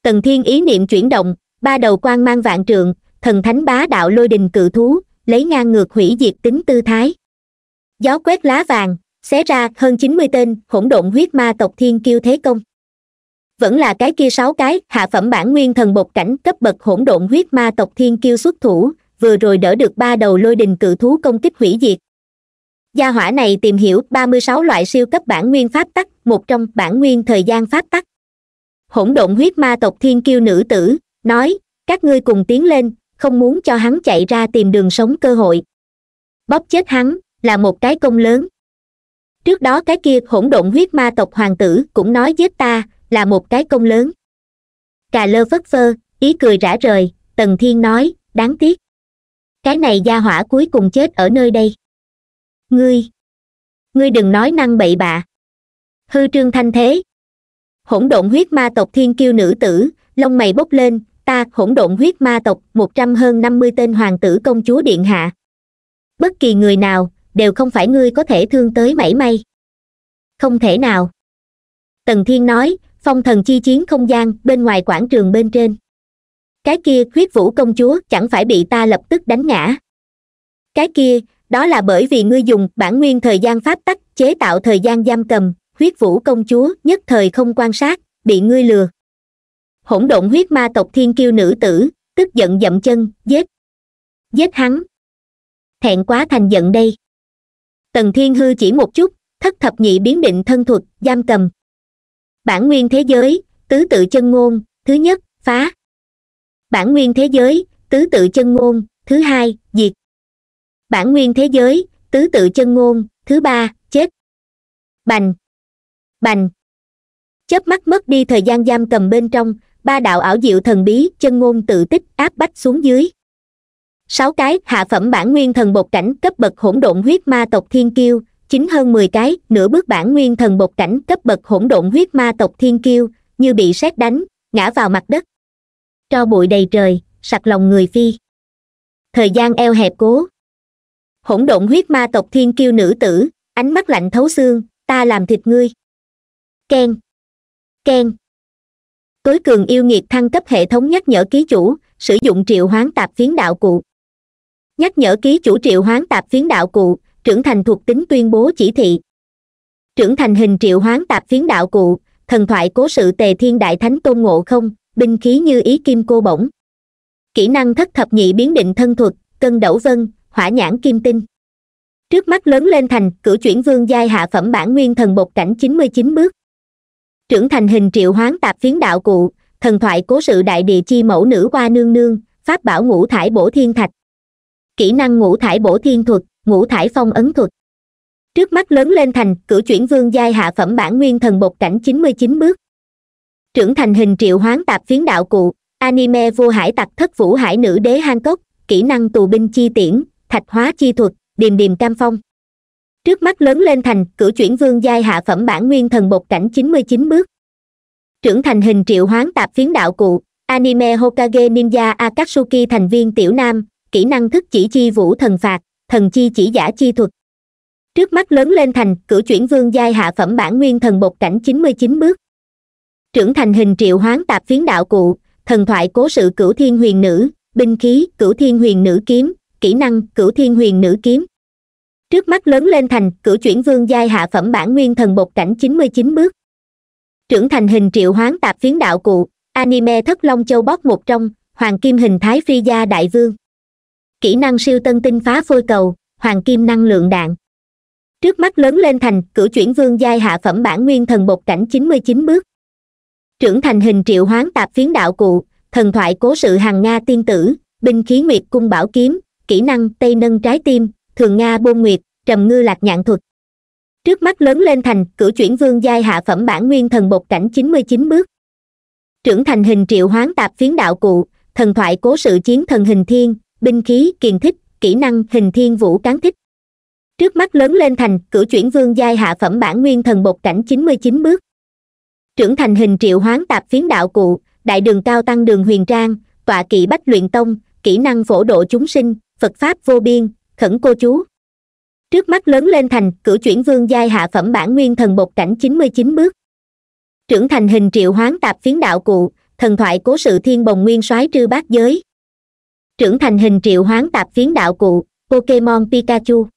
tần thiên ý niệm chuyển động ba đầu quan mang vạn trượng thần thánh bá đạo lôi đình cự thú lấy ngang ngược hủy diệt tính tư thái gió quét lá vàng xé ra hơn chín mươi tên hỗn độn huyết ma tộc thiên kiêu thế công vẫn là cái kia sáu cái hạ phẩm bản nguyên thần bột cảnh cấp bậc hỗn độn huyết ma tộc thiên kiêu xuất thủ vừa rồi đỡ được ba đầu lôi đình cự thú công kích hủy diệt gia hỏa này tìm hiểu ba mươi sáu loại siêu cấp bản nguyên pháp tắc một trong bản nguyên thời gian pháp tắc hỗn độn huyết ma tộc thiên kiêu nữ tử nói các ngươi cùng tiến lên không muốn cho hắn chạy ra tìm đường sống cơ hội bóp chết hắn là một cái công lớn trước đó cái kia hỗn độn huyết ma tộc hoàng tử cũng nói giết ta là một cái công lớn cà lơ phất phơ ý cười rã rời tần thiên nói đáng tiếc cái này gia hỏa cuối cùng chết ở nơi đây ngươi ngươi đừng nói năng bậy bạ hư trương thanh thế hỗn độn huyết ma tộc thiên kiêu nữ tử lông mày bốc lên ta hỗn độn huyết ma tộc một trăm hơn năm mươi tên hoàng tử công chúa điện hạ bất kỳ người nào đều không phải ngươi có thể thương tới mảy may không thể nào tần thiên nói phong thần chi chiến không gian bên ngoài quảng trường bên trên cái kia khuyết vũ công chúa chẳng phải bị ta lập tức đánh ngã cái kia đó là bởi vì ngươi dùng bản nguyên thời gian pháp tắc chế tạo thời gian giam cầm huyết vũ công chúa nhất thời không quan sát bị ngươi lừa hỗn độn huyết ma tộc thiên kiêu nữ tử tức giận dậm chân giết giết hắn thẹn quá thành giận đây tần thiên hư chỉ một chút thất thập nhị biến định thân thuật giam cầm bản nguyên thế giới tứ tự chân ngôn thứ nhất phá bản nguyên thế giới tứ tự chân ngôn thứ hai diệt bản nguyên thế giới tứ tự chân ngôn thứ ba chết bành bành chớp mắt mất đi thời gian giam cầm bên trong ba đạo ảo diệu thần bí chân ngôn tự tích áp bách xuống dưới sáu cái hạ phẩm bản nguyên thần bột cảnh cấp bậc hỗn độn huyết ma tộc thiên kiêu chính hơn mười cái nửa bước bản nguyên thần bột cảnh cấp bậc hỗn độn huyết ma tộc thiên kiêu như bị sét đánh ngã vào mặt đất cho bụi đầy trời sặc lòng người phi thời gian eo hẹp cố hỗn độn huyết ma tộc thiên kiêu nữ tử ánh mắt lạnh thấu xương ta làm thịt ngươi ken ken tối cường yêu nghiệt thăng cấp hệ thống nhắc nhở ký chủ sử dụng triệu hoán tạp phiến đạo cụ nhắc nhở ký chủ triệu hoán tạp phiến đạo cụ trưởng thành thuộc tính tuyên bố chỉ thị trưởng thành hình triệu hoán tạp phiến đạo cụ thần thoại cố sự tề thiên đại thánh tôn ngộ không binh khí như ý kim cô bổng kỹ năng thất thập nhị biến định thân thuật cân đẩu vân hỏa nhãn kim tinh trước mắt lớn lên thành cử chuyển vương giai hạ phẩm bản nguyên thần bột cảnh chín mươi chín bước trưởng thành hình triệu hoán tạp phiến đạo cụ thần thoại cố sự đại địa chi mẫu nữ qua nương nương pháp bảo ngũ thải bổ thiên thạch kỹ năng ngũ thải bổ thiên thuật ngũ thải phong ấn thuật trước mắt lớn lên thành cửu chuyển vương giai hạ phẩm bản nguyên thần bột cảnh 99 bước trưởng thành hình triệu hoán tạp phiến đạo cụ anime vô hải tặc thất vũ hải nữ đế hang cốc kỹ năng tù binh chi tiễn thạch hóa chi thuật điềm điềm cam phong trước mắt lớn lên thành cửu chuyển vương giai hạ phẩm bản nguyên thần bột cảnh 99 bước trưởng thành hình triệu hoán tạp phiến đạo cụ anime hokage ninja akatsuki thành viên tiểu nam kỹ năng thức chỉ chi vũ thần phạt thần chi chỉ giả chi thuật trước mắt lớn lên thành cử chuyển vương giai hạ phẩm bản nguyên thần bột cảnh chín mươi chín bước trưởng thành hình triệu hoán tạp phiến đạo cụ thần thoại cố sự cửu thiên huyền nữ binh khí cửu thiên huyền nữ kiếm kỹ năng cửu thiên huyền nữ kiếm trước mắt lớn lên thành cửu chuyển vương giai hạ phẩm bản nguyên thần bột cảnh chín mươi chín bước trưởng thành hình triệu hoán tạp phiến đạo cụ anime thất long châu bóp một trong hoàng kim hình thái phi gia đại vương kỹ năng siêu tân tinh phá phôi cầu hoàng kim năng lượng đạn trước mắt lớn lên thành cử chuyển vương giai hạ phẩm bản nguyên thần bột cảnh chín mươi chín bước trưởng thành hình triệu hoán tạp phiến đạo cụ thần thoại cố sự hàng nga tiên tử binh khí nguyệt cung bảo kiếm kỹ năng tây nâng trái tim thường nga bôn nguyệt trầm ngư lạc nhạn thuật trước mắt lớn lên thành cử chuyển vương giai hạ phẩm bản nguyên thần bột cảnh chín mươi chín bước trưởng thành hình triệu hoán tạp phiến đạo cụ thần thoại cố sự chiến thần hình thiên binh khí kiền thích kỹ năng hình thiên vũ cán thích trước mắt lớn lên thành cửu chuyển vương giai hạ phẩm bản nguyên thần bột cảnh chín mươi chín bước trưởng thành hình triệu hoán tạp phiến đạo cụ đại đường cao tăng đường huyền trang tọa kỵ bách luyện tông kỹ năng phổ độ chúng sinh phật pháp vô biên khẩn cô chú trước mắt lớn lên thành cửu chuyển vương giai hạ phẩm bản nguyên thần bột cảnh chín mươi chín bước trưởng thành hình triệu hoán tạp phiến đạo cụ thần thoại cố sự thiên bồng nguyên soái trư bát giới trưởng thành hình triệu hoán tạp phiến đạo cụ pokemon pikachu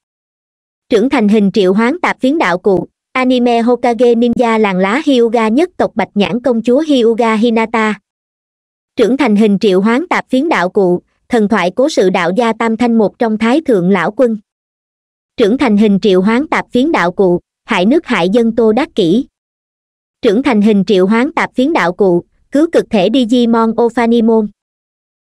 trưởng thành hình triệu hoán tạp phiến đạo cụ anime hokage ninja làng lá hyuga nhất tộc bạch nhãn công chúa hyuga hinata trưởng thành hình triệu hoán tạp phiến đạo cụ thần thoại cố sự đạo gia tam thanh một trong thái thượng lão quân trưởng thành hình triệu hoán tạp phiến đạo cụ hại nước hại dân tô đắc kỷ trưởng thành hình triệu hoán tạp phiến đạo cụ cứu cực thể digimon ophanimon